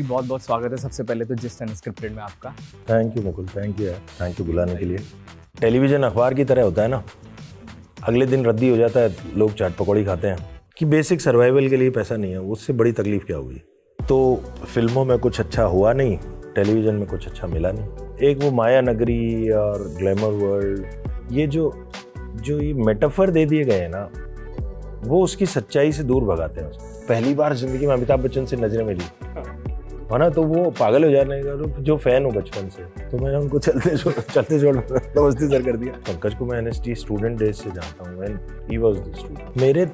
जी बहुत बहुत स्वागत है सबसे पहले तो जिस अनस्क्रिप्टेड में आपका thank you Mukul thank you thank you बुलाने के लिए टेलीविज़न अखबार की तरह होता है ना अगले दिन रद्दी हो जाता है लोग चाट पकौड़ी खाते हैं कि बेसिक सर्वाइवल के लिए पैसा नहीं है उससे बड़ी तकलीफ क्या हुई तो फिल्मों में कुछ अच्छा हुआ नहीं टेलीविज़न में कुछ अच्छा मिला नहीं एक वो माया नगरी और ग्लैमर वर्ल्ड ये जो जो ये मेटाफर दे दिए गए हैं ना वो उसकी सच्चाई से दूर भगाते हैं पहली बार जिंदगी में अमिताभ बच्चन से नजरें मिली वरना तो वो पागल हो जाने का जो फैन हो बचपन से तो मैंने उनको चलते छोड़ चलते छोड़ नमस्ते सर कर दिया पंकज को मैं एन स्टूडेंट डेज से जानता हूँ when he was the student मेरे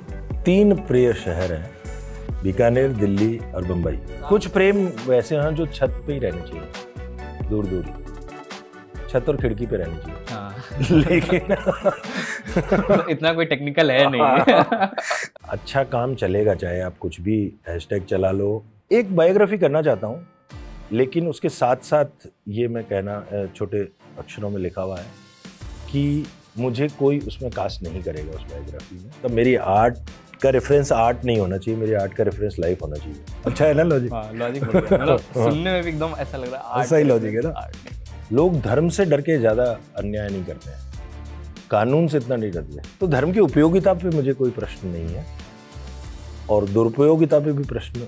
तीन प्रिय शहर हैं बीकानेर दिल्ली और बम्बई कुछ प्रेम वैसे हैं जो छत पे ही रहने चाहिए दूर दूर छत और खिड़की पे रहनी चाहिए हाँ। लेकिन इतना कोई टेक्निकल है नहीं अच्छा काम चलेगा चाहे आप कुछ भी हैशटैग चला लो एक बायोग्राफी करना चाहता हूँ लेकिन उसके साथ साथ ये मैं कहना छोटे अक्षरों में लिखा हुआ है कि मुझे कोई उसमें कास्ट नहीं करेगा उस बायोग्राफी में तब मेरी आर्ट का रेफरेंस आर्ट नहीं होना चाहिए मेरी आर्ट का रेफरेंस लाइफ होना चाहिए अच्छा है ना हाँ, लॉजिक मतलब लॉजिक हाँ। सुनने में भी एकदम ऐसा लग रहा है ऐसा ही लॉजिक है ना लोग धर्म से डर के ज़्यादा अन्याय नहीं करते हैं कानून से इतना नहीं डरते तो धर्म की उपयोगिता पे मुझे कोई प्रश्न नहीं है और दुरुपयोगिता पे भी प्रश्न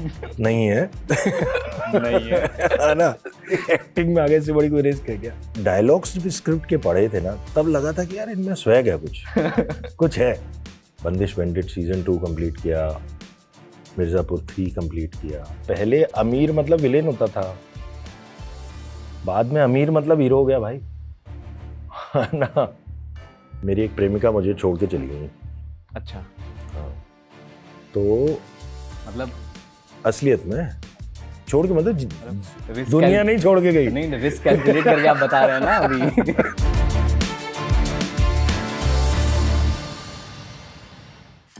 नहीं है नहीं है हाँ ना एक्टिंग में आगे से बड़ी कोई रेस कर गया डायलॉग्स भी स्क्रिप्ट के पढ़े थे ना तब लगा था कि यार इनमें स्वैग है कुछ कुछ है बंदिश वेंडेड सीजन टू कंप्लीट किया मिर्ज़ापुर थ्री कंप्लीट किया पहले अमीर मतलब विलेन होता था बाद में अमीर मतलब हीरो हो गया भाई हाँ ना मेरी एक प्रेमिका मुझे छोड़ के चली गई अच्छा हाँ तो मतलब असलियत में छोड़ के मतलब दुनिया नहीं छोड़ के गई नहीं रिस्क कैलकुलेट करके आप बता रहे हैं ना अभी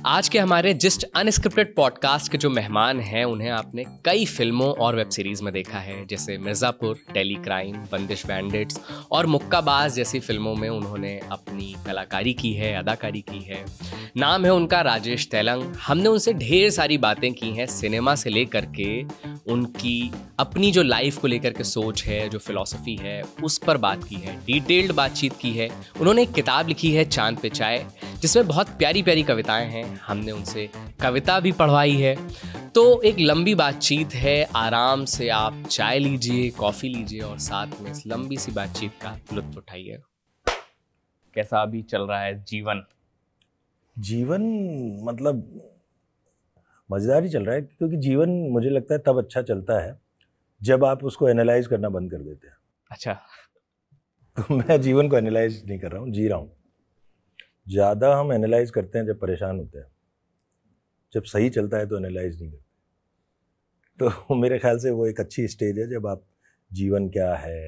आज के हमारे जिस्ट अनस्क्रिप्टेड पॉडकास्ट के जो मेहमान हैं उन्हें आपने कई फिल्मों और वेब सीरीज में देखा है जैसे मिर्ज़ापुर डेली क्राइम बंदिश बैंडिट्स और मुक्काबाज जैसी फिल्मों में उन्होंने अपनी कलाकारी की है अदाकारी की है नाम है उनका राजेश तेलंग हमने उनसे ढेर सारी बातें की हैं सिनेमा से लेकर के उनकी अपनी जो लाइफ को लेकर के सोच है जो फिलोसफी है उस पर बात की है डिटेल्ड बातचीत की है उन्होंने एक किताब लिखी है चांद पे चाय जिसमें बहुत प्यारी प्यारी कविताएं हैं हमने उनसे कविता भी पढ़वाई है तो एक लंबी बातचीत है आराम से आप चाय लीजिए कॉफ़ी लीजिए और साथ में इस लंबी सी बातचीत का लुत्फ उठाइए कैसा अभी चल रहा है जीवन जीवन मतलब मज़ेदार ही चल रहा है क्योंकि जीवन मुझे लगता है तब अच्छा चलता है जब आप उसको एनालाइज करना बंद कर देते हैं अच्छा तो मैं जीवन को एनालाइज नहीं कर रहा हूँ जी रहा हूँ ज़्यादा हम एनालाइज करते हैं जब परेशान होते हैं जब सही चलता है तो एनालाइज नहीं करते तो मेरे ख्याल से वो एक अच्छी स्टेज है जब आप जीवन क्या है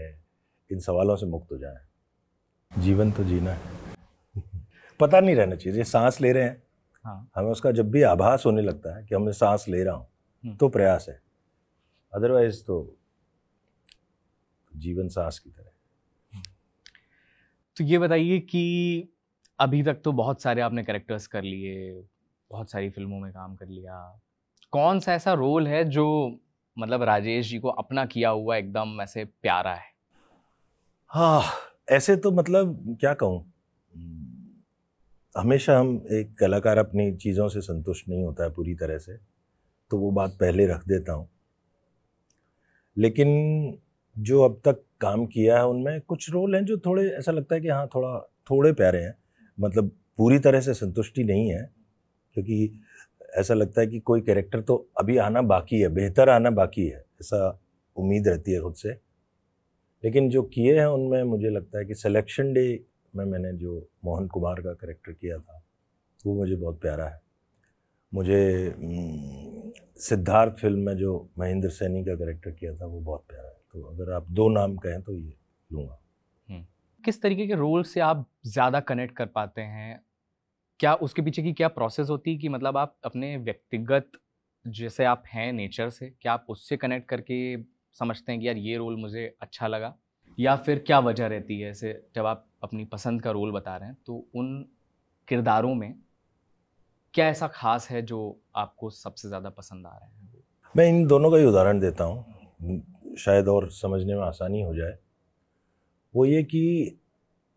इन सवालों से मुक्त हो जाए जीवन तो जीना है पता नहीं रहना चाहिए सांस ले रहे हैं हाँ। हमें उसका जब भी आभास होने लगता है कि हमें सांस ले रहा हूँ हम्म। तो प्रयास है अदरवाइज तो जीवन सांस की तरह तो ये बताइए कि अभी तक तो बहुत सारे आपने करेक्टर्स कर लिए बहुत सारी फिल्मों में काम कर लिया कौन सा ऐसा रोल है जो मतलब राजेश जी को अपना किया हुआ एकदम ऐसे प्यारा है हाँ ऐसे तो मतलब क्या कहूँ हमेशा हम एक कलाकार अपनी चीज़ों से संतुष्ट नहीं होता है पूरी तरह से तो वो बात पहले रख देता हूँ लेकिन जो अब तक काम किया है उनमें कुछ रोल हैं जो थोड़े ऐसा लगता है कि हाँ थोड़ा थोड़े प्यारे हैं मतलब पूरी तरह से संतुष्टि नहीं है क्योंकि ऐसा लगता है कि कोई कैरेक्टर तो अभी आना बाकी है बेहतर आना बाकी है ऐसा उम्मीद रहती है खुद से लेकिन जो किए हैं उनमें मुझे लगता है कि सिलेक्शन डे में मैंने जो मोहन कुमार का करेक्टर किया था वो मुझे बहुत प्यारा है मुझे सिद्धार्थ फिल्म में जो महेंद्र सैनी का करेक्टर किया था वो बहुत प्यारा है तो अगर आप दो नाम कहें तो ये लूँगा किस तरीके के रोल से आप ज़्यादा कनेक्ट कर पाते हैं क्या उसके पीछे की क्या प्रोसेस होती है कि मतलब आप अपने व्यक्तिगत जैसे आप हैं नेचर से क्या आप उससे कनेक्ट करके समझते हैं कि यार ये रोल मुझे अच्छा लगा या फिर क्या वजह रहती है ऐसे जब आप अपनी पसंद का रोल बता रहे हैं तो उन किरदारों में क्या ऐसा खास है जो आपको सबसे ज़्यादा पसंद आ रहा है मैं इन दोनों का ही उदाहरण देता हूँ शायद और समझने में आसानी हो जाए वो ये कि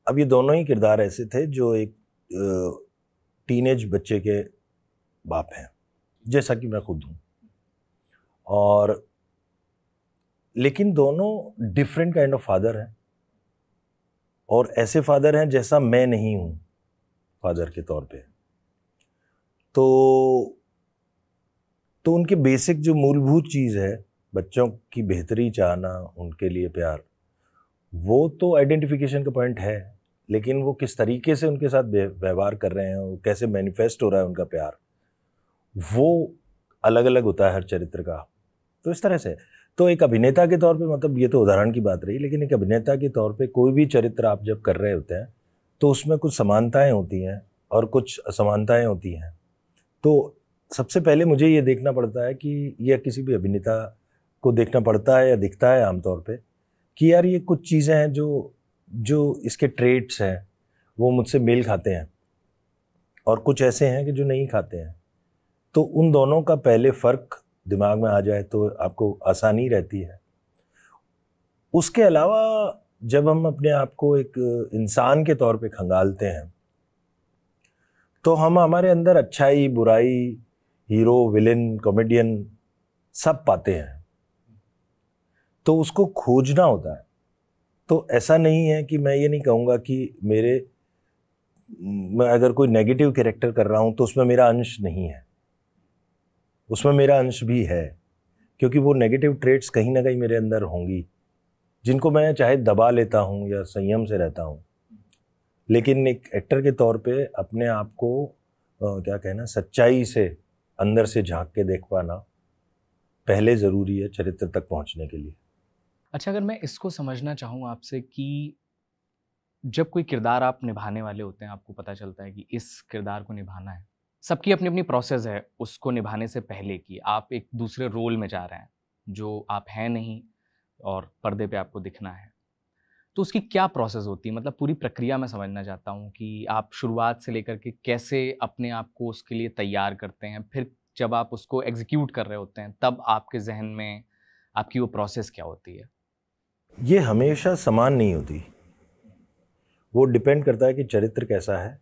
अब ये दोनों ही किरदार ऐसे थे जो एक टीनेज बच्चे के बाप हैं जैसा कि मैं खुद हूँ और लेकिन दोनों डिफरेंट काइंड ऑफ फादर हैं और ऐसे फादर हैं जैसा मैं नहीं हूँ फादर के तौर पे तो तो उनके बेसिक जो मूलभूत चीज़ है बच्चों की बेहतरी चाहना उनके लिए प्यार वो तो आइडेंटिफिकेशन का पॉइंट है लेकिन वो किस तरीके से उनके साथ व्यवहार कर रहे हैं वो कैसे मैनिफेस्ट हो रहा है उनका प्यार वो अलग अलग होता है हर चरित्र का तो इस तरह से तो एक अभिनेता के तौर पे मतलब ये तो उदाहरण की बात रही लेकिन एक अभिनेता के तौर पे कोई भी चरित्र आप जब कर रहे होते हैं तो उसमें कुछ समानताएं होती हैं और कुछ असमानताएं होती हैं तो सबसे पहले मुझे ये देखना पड़ता है कि यह किसी भी अभिनेता को देखना पड़ता है या दिखता है आमतौर पर कि यार ये कुछ चीज़ें हैं जो जो इसके ट्रेट्स हैं वो मुझसे मेल खाते हैं और कुछ ऐसे हैं कि जो नहीं खाते हैं तो उन दोनों का पहले फ़र्क दिमाग में आ जाए तो आपको आसानी रहती है उसके अलावा जब हम अपने आप को एक इंसान के तौर पे खंगालते हैं तो हम हमारे अंदर अच्छाई बुराई हीरो विलेन कॉमेडियन सब पाते हैं तो उसको खोजना होता है तो ऐसा नहीं है कि मैं ये नहीं कहूँगा कि मेरे मैं अगर कोई नेगेटिव कैरेक्टर कर रहा हूँ तो उसमें मेरा अंश नहीं है उसमें मेरा अंश भी है क्योंकि वो नेगेटिव ट्रेट्स कहीं ना कहीं मेरे अंदर होंगी जिनको मैं चाहे दबा लेता हूँ या संयम से रहता हूँ लेकिन एक एक्टर के तौर पे अपने आप को क्या कहना सच्चाई से अंदर से झांक के देख पाना पहले ज़रूरी है चरित्र तक पहुँचने के लिए अच्छा अगर मैं इसको समझना चाहूँ आपसे कि जब कोई किरदार आप निभाने वाले होते हैं आपको पता चलता है कि इस किरदार को निभाना है सबकी अपनी अपनी प्रोसेस है उसको निभाने से पहले की आप एक दूसरे रोल में जा रहे हैं जो आप हैं नहीं और पर्दे पे आपको दिखना है तो उसकी क्या प्रोसेस होती है मतलब पूरी प्रक्रिया मैं समझना चाहता हूँ कि आप शुरुआत से लेकर के कैसे अपने आप को उसके लिए तैयार करते हैं फिर जब आप उसको एग्जीक्यूट कर रहे होते हैं तब आपके जहन में आपकी वो प्रोसेस क्या होती है ये हमेशा समान नहीं होती वो डिपेंड करता है कि चरित्र कैसा है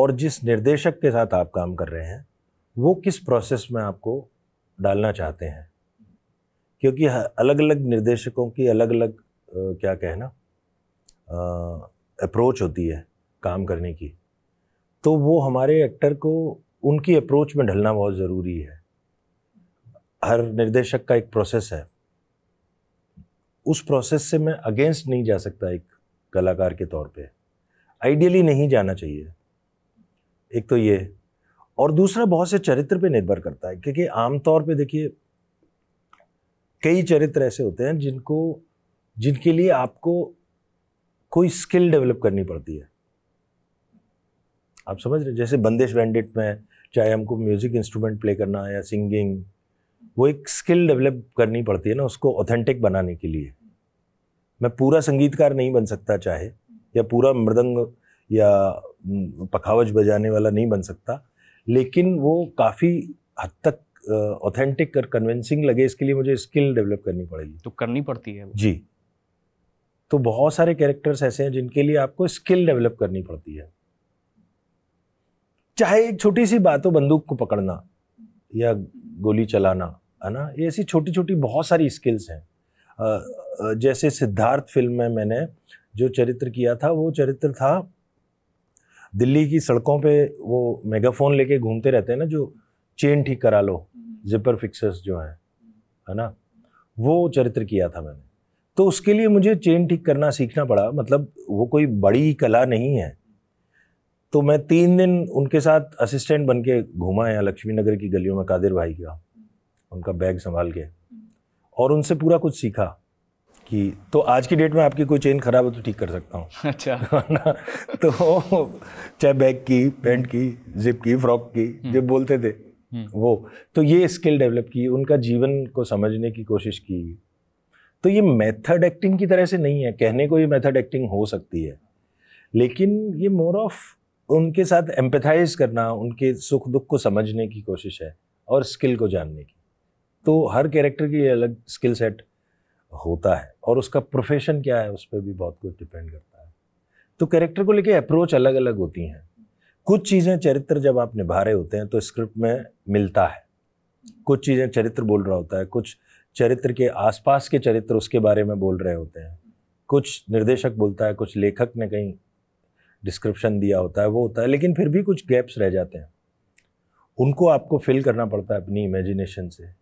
और जिस निर्देशक के साथ आप काम कर रहे हैं वो किस प्रोसेस में आपको डालना चाहते हैं क्योंकि अलग अलग निर्देशकों की अलग अलग क्या कहना अप्रोच होती है काम करने की तो वो हमारे एक्टर को उनकी अप्रोच में ढलना बहुत ज़रूरी है हर निर्देशक का एक प्रोसेस है उस प्रोसेस से मैं अगेंस्ट नहीं जा सकता एक कलाकार के तौर पे आइडियली नहीं जाना चाहिए एक तो ये और दूसरा बहुत से चरित्र पे निर्भर करता है क्योंकि आमतौर पे देखिए कई चरित्र ऐसे होते हैं जिनको जिनके लिए आपको कोई स्किल डेवलप करनी पड़ती है आप समझ रहे जैसे बंदेश बैंडिट में चाहे हमको म्यूज़िक इंस्ट्रूमेंट प्ले करना या सिंगिंग वो एक स्किल डेवलप करनी पड़ती है ना उसको ऑथेंटिक बनाने के लिए मैं पूरा संगीतकार नहीं बन सकता चाहे या पूरा मृदंग या पखावज बजाने वाला नहीं बन सकता लेकिन वो काफ़ी हद तक ऑथेंटिक और कन्विंसिंग लगे इसके लिए मुझे स्किल डेवलप करनी पड़ेगी तो करनी पड़ती है जी तो बहुत सारे कैरेक्टर्स ऐसे हैं जिनके लिए आपको स्किल डेवलप करनी पड़ती है चाहे एक छोटी सी बात हो बंदूक को पकड़ना या गोली चलाना है ना ये ऐसी छोटी छोटी बहुत सारी स्किल्स हैं जैसे सिद्धार्थ फिल्म में मैंने जो चरित्र किया था वो चरित्र था दिल्ली की सड़कों पे वो मेगाफोन लेके घूमते रहते हैं ना जो चेन ठीक करा लो जिपर हम्म। फिक्सर्स जो हैं है ना वो चरित्र किया था मैंने तो उसके लिए मुझे चेन ठीक करना सीखना पड़ा मतलब वो कोई बड़ी कला नहीं है तो मैं तीन दिन उनके साथ असिस्टेंट बन के घूमा यहाँ लक्ष्मी नगर की गलियों में कादिर भाई का उनका बैग संभाल के और उनसे पूरा कुछ सीखा कि तो आज की डेट में आपकी कोई चेन ख़राब है तो ठीक कर सकता हूँ अच्छा तो चाहे बैग की पेंट की जिप की फ्रॉक की हम्म। जो बोलते थे हम्म। वो तो ये स्किल डेवलप की उनका जीवन को समझने की कोशिश की तो ये मेथड एक्टिंग की तरह से नहीं है कहने को ये मेथड एक्टिंग हो सकती है लेकिन ये मोर ऑफ उनके साथ एम्पेथाइज करना उनके सुख दुख को समझने की कोशिश है और स्किल को जानने की तो हर कैरेक्टर की अलग स्किल सेट होता है और उसका प्रोफेशन क्या है उस पर भी बहुत कुछ डिपेंड करता है तो कैरेक्टर को लेके अप्रोच अलग अलग होती हैं कुछ चीज़ें चरित्र जब आप निभा रहे होते हैं तो स्क्रिप्ट में मिलता है कुछ चीज़ें चरित्र बोल रहा होता है कुछ चरित्र के आसपास के चरित्र उसके बारे में बोल रहे होते हैं कुछ निर्देशक बोलता है कुछ लेखक ने कहीं डिस्क्रिप्शन दिया होता है वो होता है लेकिन फिर भी कुछ गैप्स रह जाते हैं उनको आपको फिल करना पड़ता है अपनी इमेजिनेशन से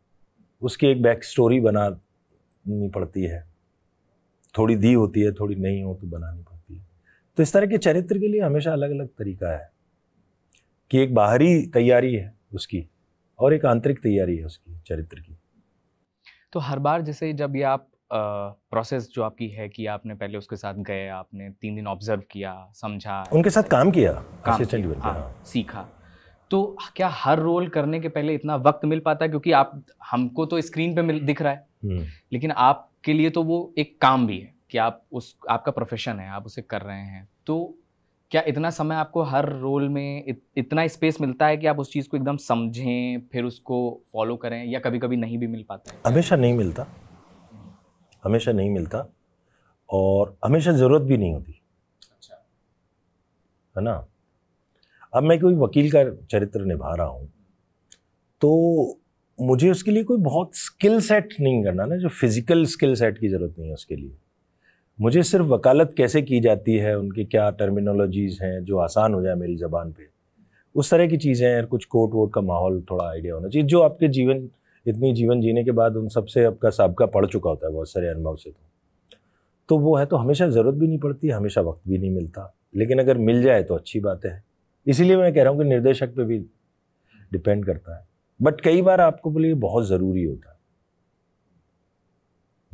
उसकी एक बैक स्टोरी बनानी पड़ती है थोड़ी दी होती है थोड़ी नहीं हो तो बनानी पड़ती है तो इस तरह के चरित्र के लिए हमेशा अलग अलग तरीका है कि एक बाहरी तैयारी है उसकी और एक आंतरिक तैयारी है उसकी चरित्र की तो हर बार जैसे जब ये आप प्रोसेस जो आपकी है कि आपने पहले उसके साथ गए आपने तीन दिन ऑब्जर्व किया समझा उनके साथ काम किया काम किया, हाँ, सीखा तो क्या हर रोल करने के पहले इतना वक्त मिल पाता है क्योंकि आप हमको तो स्क्रीन पे मिल दिख रहा है हम्म। लेकिन आपके लिए तो वो एक काम भी है कि आप उस आपका प्रोफेशन है आप उसे कर रहे हैं तो क्या इतना समय आपको हर रोल में इत, इतना स्पेस मिलता है कि आप उस चीज़ को एकदम समझें फिर उसको फॉलो करें या कभी कभी नहीं भी मिल पाता हमेशा नहीं मिलता हमेशा नहीं मिलता और हमेशा ज़रूरत भी नहीं होती अच्छा है ना अब मैं कोई वकील का चरित्र निभा रहा हूँ तो मुझे उसके लिए कोई बहुत स्किल सेट नहीं करना ना जो फिज़िकल स्किल सेट की ज़रूरत नहीं है उसके लिए मुझे सिर्फ वकालत कैसे की जाती है उनके क्या टर्मिनोलॉजीज़ हैं जो आसान हो जाए मेरी ज़बान पे उस तरह की चीज़ें हैं कुछ कोर्ट वोट का माहौल थोड़ा आइडिया होना चाहिए जो आपके जीवन इतनी जीवन जीने के बाद उन सबसे आपका सबका पढ़ चुका होता है बहुत सारे अनुभव से तो तो वो है तो हमेशा ज़रूरत भी नहीं पड़ती हमेशा वक्त भी नहीं मिलता लेकिन अगर मिल जाए तो अच्छी बात है इसीलिए मैं कह रहा हूँ कि निर्देशक पे भी डिपेंड करता है बट कई बार आपको बोले बहुत ज़रूरी होता है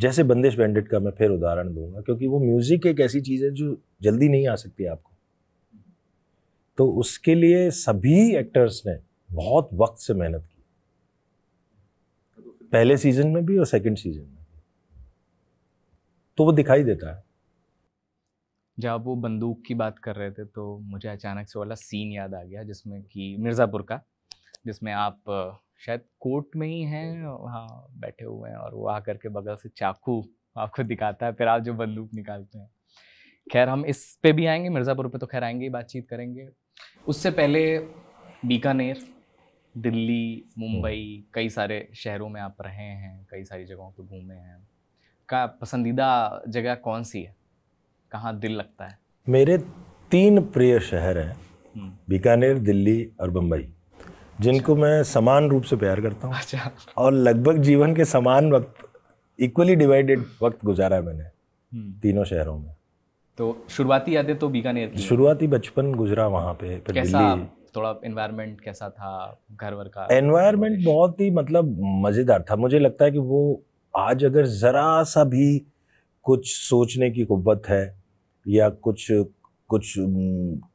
जैसे बंदिश बैंडिट का मैं फिर उदाहरण दूंगा क्योंकि वो म्यूज़िक एक ऐसी चीज़ है जो जल्दी नहीं आ सकती आपको तो उसके लिए सभी एक्टर्स ने बहुत वक्त से मेहनत की पहले सीज़न में भी और सेकंड सीज़न में भी तो वो दिखाई देता है जब वो बंदूक की बात कर रहे थे तो मुझे अचानक से वाला सीन याद आ गया जिसमें कि मिर्ज़ापुर का जिसमें आप शायद कोर्ट में ही हैं वहाँ बैठे हुए हैं और वो आकर के बगल से चाकू आपको दिखाता है फिर आप जो बंदूक निकालते हैं खैर हम इस पे भी आएंगे मिर्ज़ापुर पे तो खैर आएंगे ही बातचीत करेंगे उससे पहले बीकानेर दिल्ली मुंबई हम्म। कई सारे शहरों में आप रहे हैं कई सारी जगहों पर घूमे हैं का पसंदीदा जगह कौन सी है कहाँ दिल लगता है मेरे तीन प्रिय शहर हैं हम्म। बीकानेर दिल्ली और बम्बई जिनको अच्छा। मैं समान रूप से प्यार करता हूँ अच्छा। और लगभग जीवन के समान वक्त इक्वली डिवाइडेड वक्त गुजारा है मैंने हम्म। तीनों शहरों में तो शुरुआती यादें तो बीकानेर की शुरुआती बचपन गुजरा वहाँ पे फिर कैसा दिल्ली थोड़ा एनवायरनमेंट कैसा था घर वर का एनवायरनमेंट बहुत ही मतलब मज़ेदार था मुझे लगता है कि वो आज अगर ज़रा सा भी कुछ सोचने की कुत है या कुछ कुछ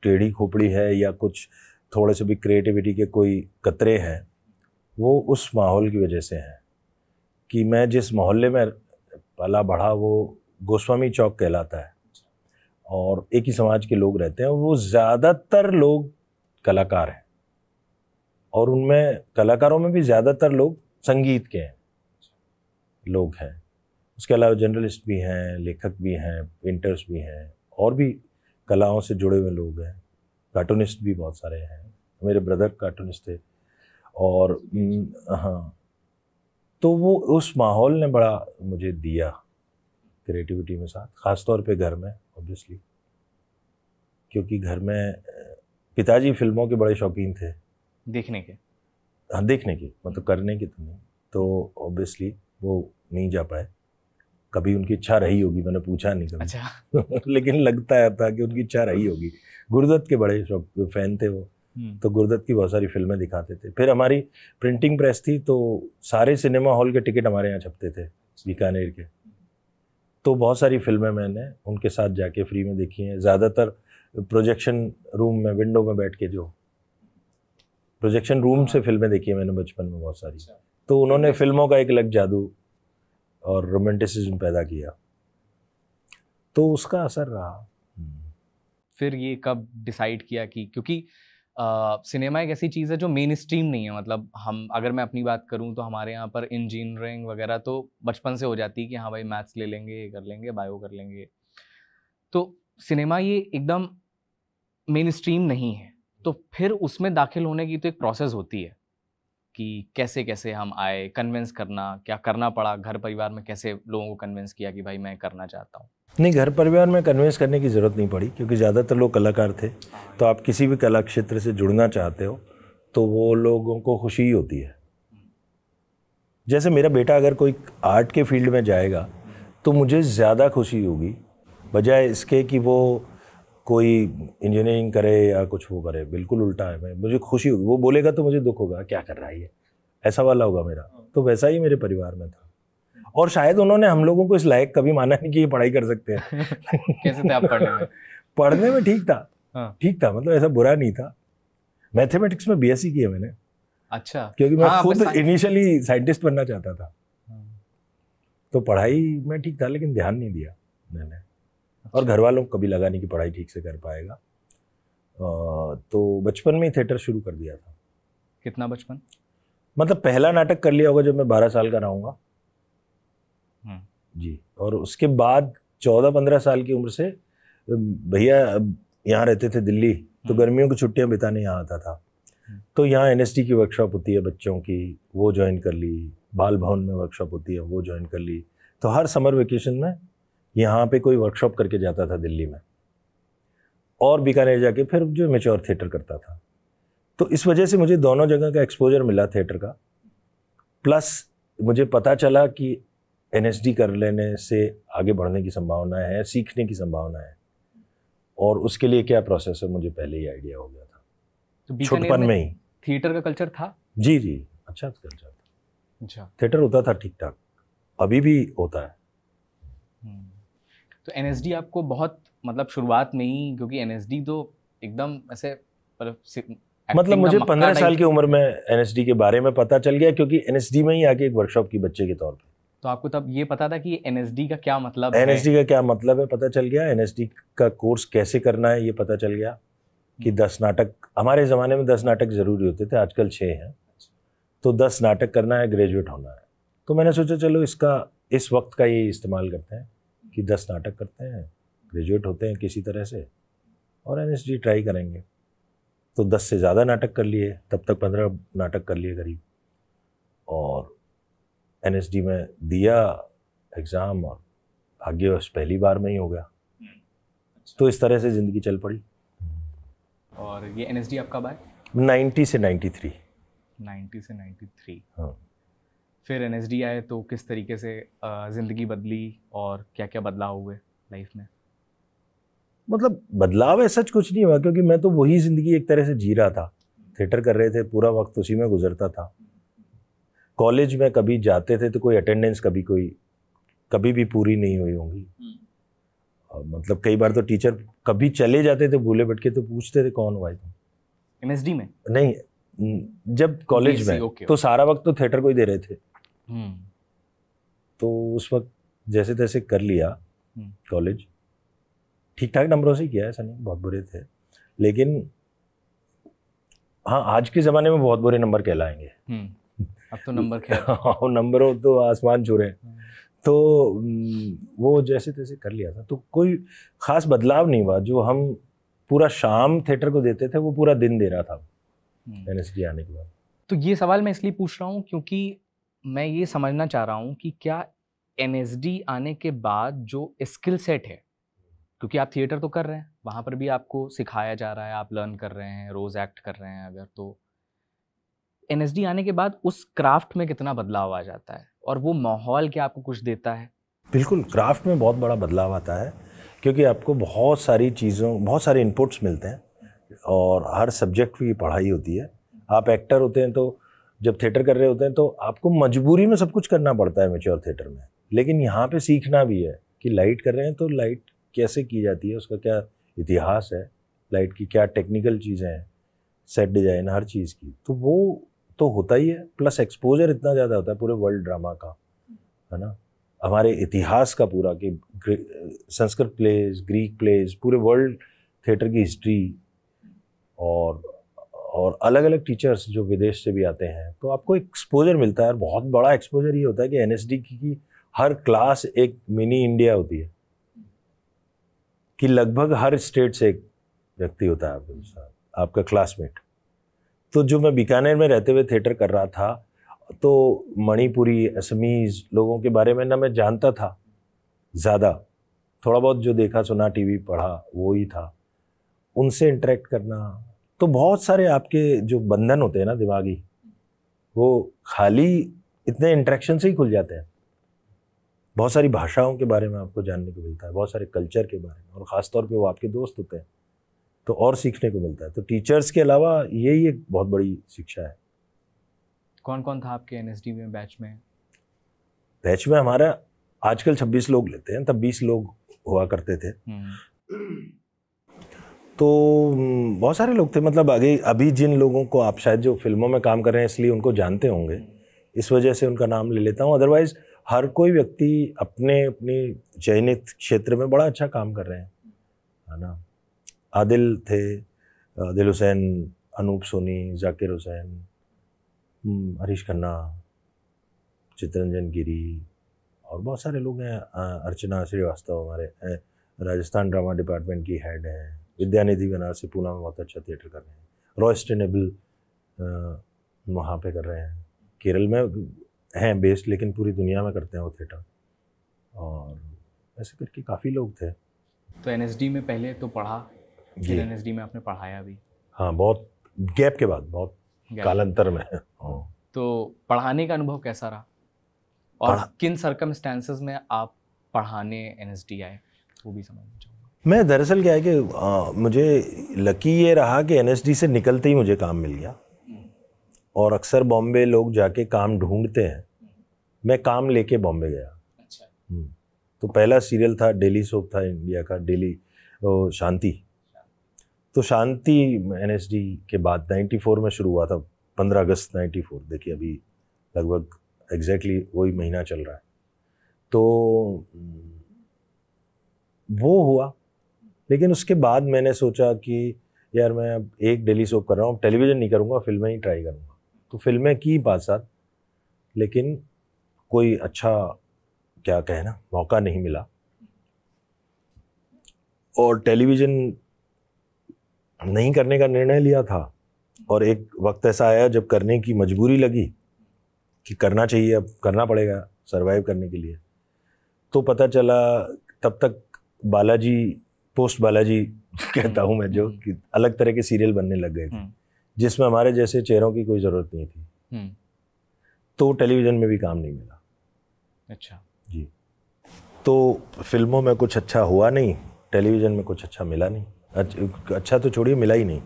टेढ़ी खोपड़ी है या कुछ थोड़े से भी क्रिएटिविटी के कोई कतरे हैं वो उस माहौल की वजह से हैं कि मैं जिस मोहल्ले में पला बढ़ा वो गोस्वामी चौक कहलाता है और एक ही समाज के लोग रहते हैं वो ज़्यादातर लोग कलाकार हैं और उनमें कलाकारों में भी ज़्यादातर लोग संगीत के हैं लोग हैं उसके अलावा जर्नलिस्ट भी हैं लेखक भी हैं पेंटर्स भी हैं और भी कलाओं से जुड़े हुए लोग हैं कार्टूनिस्ट भी बहुत सारे हैं मेरे ब्रदर कार्टूनिस्ट थे और हम्म, हाँ तो वो उस माहौल ने बड़ा मुझे दिया क्रिएटिविटी में साथ ख़ासतौर पे घर में ऑब्वियसली क्योंकि घर में पिताजी फिल्मों के बड़े शौकीन थे देखने के हाँ देखने के मतलब करने के तो नहीं तो ऑब्वियसली वो नहीं जा पाए कभी उनकी इच्छा रही होगी मैंने पूछा नहीं कभी अच्छा। लेकिन लगता है था कि उनकी इच्छा रही होगी गुरुदत्त के बड़े शौक फैन थे वो हम्म। तो गुरुदत्त की बहुत सारी फिल्में दिखाते थे फिर हमारी प्रिंटिंग प्रेस थी तो सारे सिनेमा हॉल के टिकट हमारे यहाँ छपते थे बीकानेर के तो बहुत सारी फिल्में मैंने उनके साथ जाके फ्री में देखी हैं ज़्यादातर प्रोजेक्शन रूम में विंडो में बैठ के जो प्रोजेक्शन रूम से हाँ। फिल्में देखी है मैंने बचपन में बहुत सारी अच्छा। तो उन्होंने फिल्मों का एक अलग जादू और रोमांटिसिज्म पैदा किया तो उसका असर रहा फिर ये कब डिसाइड किया कि क्योंकि सिनेमा एक ऐसी चीज़ है जो मेन स्ट्रीम नहीं है मतलब हम अगर मैं अपनी बात करूँ तो हमारे यहाँ पर इंजीनियरिंग वगैरह तो बचपन से हो जाती है कि हाँ भाई मैथ्स ले लेंगे ये कर लेंगे बायो कर लेंगे तो सिनेमा ये एकदम मेन स्ट्रीम नहीं है तो फिर उसमें दाखिल होने की तो एक प्रोसेस होती है कि कैसे कैसे हम आए कन्विंस करना क्या करना पड़ा घर परिवार में कैसे लोगों को कन्विंस किया कि भाई मैं करना चाहता हूँ नहीं घर परिवार में कन्विंस करने की ज़रूरत नहीं पड़ी क्योंकि ज़्यादातर लोग कलाकार थे हाँ। तो आप किसी भी कला क्षेत्र से जुड़ना चाहते हो तो वो लोगों को खुशी ही होती है जैसे मेरा बेटा अगर कोई आर्ट के फील्ड में जाएगा तो मुझे ज़्यादा खुशी होगी बजाय इसके कि वो कोई इंजीनियरिंग करे या कुछ वो करे बिल्कुल उल्टा है मैं मुझे खुशी होगी वो बोलेगा तो मुझे दुख होगा क्या कर रहा है ये ऐसा वाला होगा मेरा हाँ। तो वैसा ही मेरे परिवार में था और शायद उन्होंने हम लोगों को इस लायक कभी माना नहीं कि ये पढ़ाई कर सकते हैं कैसे थे आप पढ़ने में पढ़ने में ठीक था हाँ। ठीक था मतलब ऐसा बुरा नहीं था मैथमेटिक्स में बीएससी किया मैंने अच्छा क्योंकि मैं हाँ, खुद इनिशियली साइंटिस्ट बनना चाहता था तो पढ़ाई में ठीक था लेकिन ध्यान नहीं दिया मैंने और अच्छा। घर वालों को कभी लगा नहीं कि पढ़ाई ठीक से कर पाएगा तो बचपन में ही थिएटर शुरू कर दिया था कितना बचपन मतलब पहला नाटक कर लिया होगा जब मैं बारह साल का रहूँगा हम्म। जी और उसके बाद चौदह पंद्रह साल की उम्र से भैया यहाँ रहते थे दिल्ली तो हम्म। गर्मियों की छुट्टियाँ बिताने यहाँ आता था हम्म। तो यहाँ एन की वर्कशॉप होती है बच्चों की वो ज्वाइन कर ली बाल भवन में वर्कशॉप होती है वो ज्वाइन कर ली तो हर समर वेकेशन में यहाँ पे कोई वर्कशॉप करके जाता था दिल्ली में और बीकानेर जाके फिर जो मेच्योर थिएटर करता था तो इस वजह से मुझे दोनों जगह का एक्सपोजर मिला थिएटर का प्लस मुझे पता चला कि एन कर लेने से आगे बढ़ने की संभावना है सीखने की संभावना है और उसके लिए क्या प्रोसेस है मुझे पहले ही आइडिया हो गया था तो छोटपन में ही थिएटर का कल्चर था जी जी अच्छा कल्चर था अच्छा थिएटर होता था ठीक ठाक अभी भी होता है तो एन आपको बहुत मतलब शुरुआत में ही क्योंकि एन तो एकदम ऐसे मतलब मुझे पंद्रह साल की उम्र में एन के बारे में पता चल गया क्योंकि एन में ही आके एक वर्कशॉप की बच्चे के तौर पर तो आपको तब ये पता था कि एन का क्या मतलब एन एस का क्या मतलब है पता चल गया एन का कोर्स कैसे करना है ये पता चल गया कि हम्म। दस नाटक हमारे ज़माने में दस नाटक ज़रूरी होते थे आजकल छः हैं तो दस नाटक करना है ग्रेजुएट होना है तो मैंने सोचा चलो इसका इस वक्त का ये इस्तेमाल करते हैं कि दस नाटक करते हैं ग्रेजुएट होते हैं किसी तरह से और एन ट्राई करेंगे तो दस से ज़्यादा नाटक कर लिए तब तक पंद्रह नाटक कर लिए करीब और एन में दिया एग्ज़ाम और भाग्यवश पहली बार में ही हो गया अच्छा। तो इस तरह से ज़िंदगी चल पड़ी और ये एन एस डी आपका बाय नाइन्टी से नाइन्टी थ्री नाइन्टी से नाइन्टी थ्री हाँ फिर एन आए तो किस तरीके से ज़िंदगी बदली और क्या क्या बदलाव हुए लाइफ में मतलब बदलाव है सच कुछ नहीं हुआ क्योंकि मैं तो वही ज़िंदगी एक तरह से जी रहा था थिएटर कर रहे थे पूरा वक्त उसी में गुजरता था कॉलेज में कभी जाते थे तो कोई अटेंडेंस कभी कोई कभी भी पूरी नहीं हुई होंगी हम्म। मतलब कई बार तो टीचर कभी चले जाते थे भूले भटके तो पूछते थे कौन हुआ तुम एम में नहीं जब कॉलेज में तो सारा वक्त तो थिएटर को ही दे रहे थे हम्म। तो उस वक्त जैसे तैसे कर लिया कॉलेज ठीक ठाक नंबरों से किया ऐसा नहीं बहुत बुरे थे लेकिन हाँ आज के ज़माने में बहुत बुरे नंबर कहलाएंगे हम्म। अब तो नंबर क्या हाँ, नंबरों तो आसमान छुरे हम्म। तो वो जैसे तैसे कर लिया था तो कोई ख़ास बदलाव नहीं हुआ जो हम पूरा शाम थिएटर को देते थे वो पूरा दिन दे रहा था एन आने के बाद तो ये सवाल मैं इसलिए पूछ रहा हूँ क्योंकि मैं ये समझना चाह रहा हूँ कि क्या एन आने के बाद जो स्किल सेट है क्योंकि आप थिएटर तो कर रहे हैं वहाँ पर भी आपको सिखाया जा रहा है आप लर्न कर रहे हैं रोज़ एक्ट कर रहे हैं अगर तो एन आने के बाद उस क्राफ्ट में कितना बदलाव आ जाता है और वो माहौल क्या आपको कुछ देता है बिल्कुल क्राफ्ट में बहुत बड़ा बदलाव आता है क्योंकि आपको बहुत सारी चीज़ों बहुत सारे इनपुट्स मिलते हैं और हर सब्जेक्ट की पढ़ाई होती है आप एक्टर होते हैं तो जब थिएटर कर रहे होते हैं तो आपको मजबूरी में सब कुछ करना पड़ता है मेच्योर थिएटर में लेकिन यहाँ पे सीखना भी है कि लाइट कर रहे हैं तो लाइट कैसे की जाती है उसका क्या इतिहास है लाइट की क्या टेक्निकल चीज़ें हैं सेट डिजाइन हर चीज़ की तो वो तो होता ही है प्लस एक्सपोजर इतना ज़्यादा होता है पूरे वर्ल्ड ड्रामा का है ना हमारे इतिहास का पूरा कि संस्कृत प्लेस ग्रीक प्लेस पूरे वर्ल्ड थिएटर की हिस्ट्री और और अलग अलग टीचर्स जो विदेश से भी आते हैं तो आपको एक्सपोजर मिलता है और बहुत बड़ा एक्सपोजर ये होता है कि एन की, की हर क्लास एक मिनी इंडिया होती है कि लगभग हर स्टेट से एक व्यक्ति होता है आपके साथ आपका क्लासमेट तो जो मैं बीकानेर में रहते हुए थिएटर कर रहा था तो मणिपुरी असमीज़ लोगों के बारे में ना मैं जानता था ज़्यादा थोड़ा बहुत जो देखा सुना टीवी पढ़ा वो ही था उनसे इंटरेक्ट करना तो बहुत सारे आपके जो बंधन होते हैं ना दिमागी वो खाली इतने इंट्रैक्शन से ही खुल जाते हैं बहुत सारी भाषाओं के बारे में आपको जानने को मिलता है बहुत सारे कल्चर के बारे में और ख़ासतौर पे वो आपके दोस्त होते हैं तो और सीखने को मिलता है तो टीचर्स के अलावा यही एक बहुत बड़ी शिक्षा है कौन कौन था आपके एन में बैच में बैच में हमारा आजकल 26 लोग लेते हैं तब 20 लोग हुआ करते थे हम्म। तो हम्म, बहुत सारे लोग थे मतलब आगे अभी जिन लोगों को आप शायद जो फिल्मों में काम कर रहे हैं इसलिए उनको जानते होंगे इस वजह से उनका नाम ले लेता हूँ अदरवाइज़ हर कोई व्यक्ति अपने अपने चयनित क्षेत्र में बड़ा अच्छा काम कर रहे हैं है ना आदिल थे आदिल हुसैन अनूप सोनी जाकिर हुसैन हम्म, हरीश खन्ना चितरंजन गिरी और बहुत सारे लोग हैं अर्चना श्रीवास्तव हमारे राजस्थान ड्रामा डिपार्टमेंट की हेड हैं विद्यानिधि बनारसी पूना में बहुत अच्छा थिएटर कर रहे हैं रॉयस्टेनेबल वहाँ पे कर रहे हैं केरल में हैं बेस्ड लेकिन पूरी दुनिया में करते हैं वो थिएटर और ऐसे करके काफ़ी लोग थे तो एन में पहले तो पढ़ा फिर एन में आपने पढ़ाया भी हाँ बहुत गैप के बाद बहुत कालांतर में हाँ। तो पढ़ाने का अनुभव कैसा रहा और किन सरकमस्टेंसेस में आप पढ़ाने एन आए वो भी समझना मैं दरअसल क्या है कि आ, मुझे लकी ये रहा कि एन से निकलते ही मुझे काम मिल गया और अक्सर बॉम्बे लोग जाके काम ढूंढते हैं मैं काम लेके बॉम्बे गया अच्छा। हम्म। तो पहला सीरियल था डेली सोप था इंडिया का डेली शांति तो शांति एन के बाद 94 में शुरू हुआ था 15 अगस्त 94 देखिए अभी लगभग एग्जैक्टली exactly वही महीना चल रहा है तो वो हुआ लेकिन उसके बाद मैंने सोचा कि यार मैं अब एक डेली सोप कर रहा हूँ टेलीविज़न नहीं करूँगा फिल्में ही ट्राई करूँगा तो फिल्में की बात सात लेकिन कोई अच्छा क्या कहना मौका नहीं मिला और टेलीविज़न नहीं करने का निर्णय लिया था और एक वक्त ऐसा आया जब करने की मजबूरी लगी कि करना चाहिए अब करना पड़ेगा सरवाइव करने के लिए तो पता चला तब तक बालाजी पोस्ट बालाजी कहता हूँ मैं जो हम्म। कि अलग तरह के सीरियल बनने लग गए थे हम्म। जिसमें हमारे जैसे चेहरों की कोई ज़रूरत नहीं थी हम्म। तो टेलीविज़न में भी काम नहीं मिला अच्छा जी तो फिल्मों में कुछ अच्छा हुआ नहीं टेलीविज़न में कुछ अच्छा मिला नहीं अच्छा तो छोड़िए मिला ही नहीं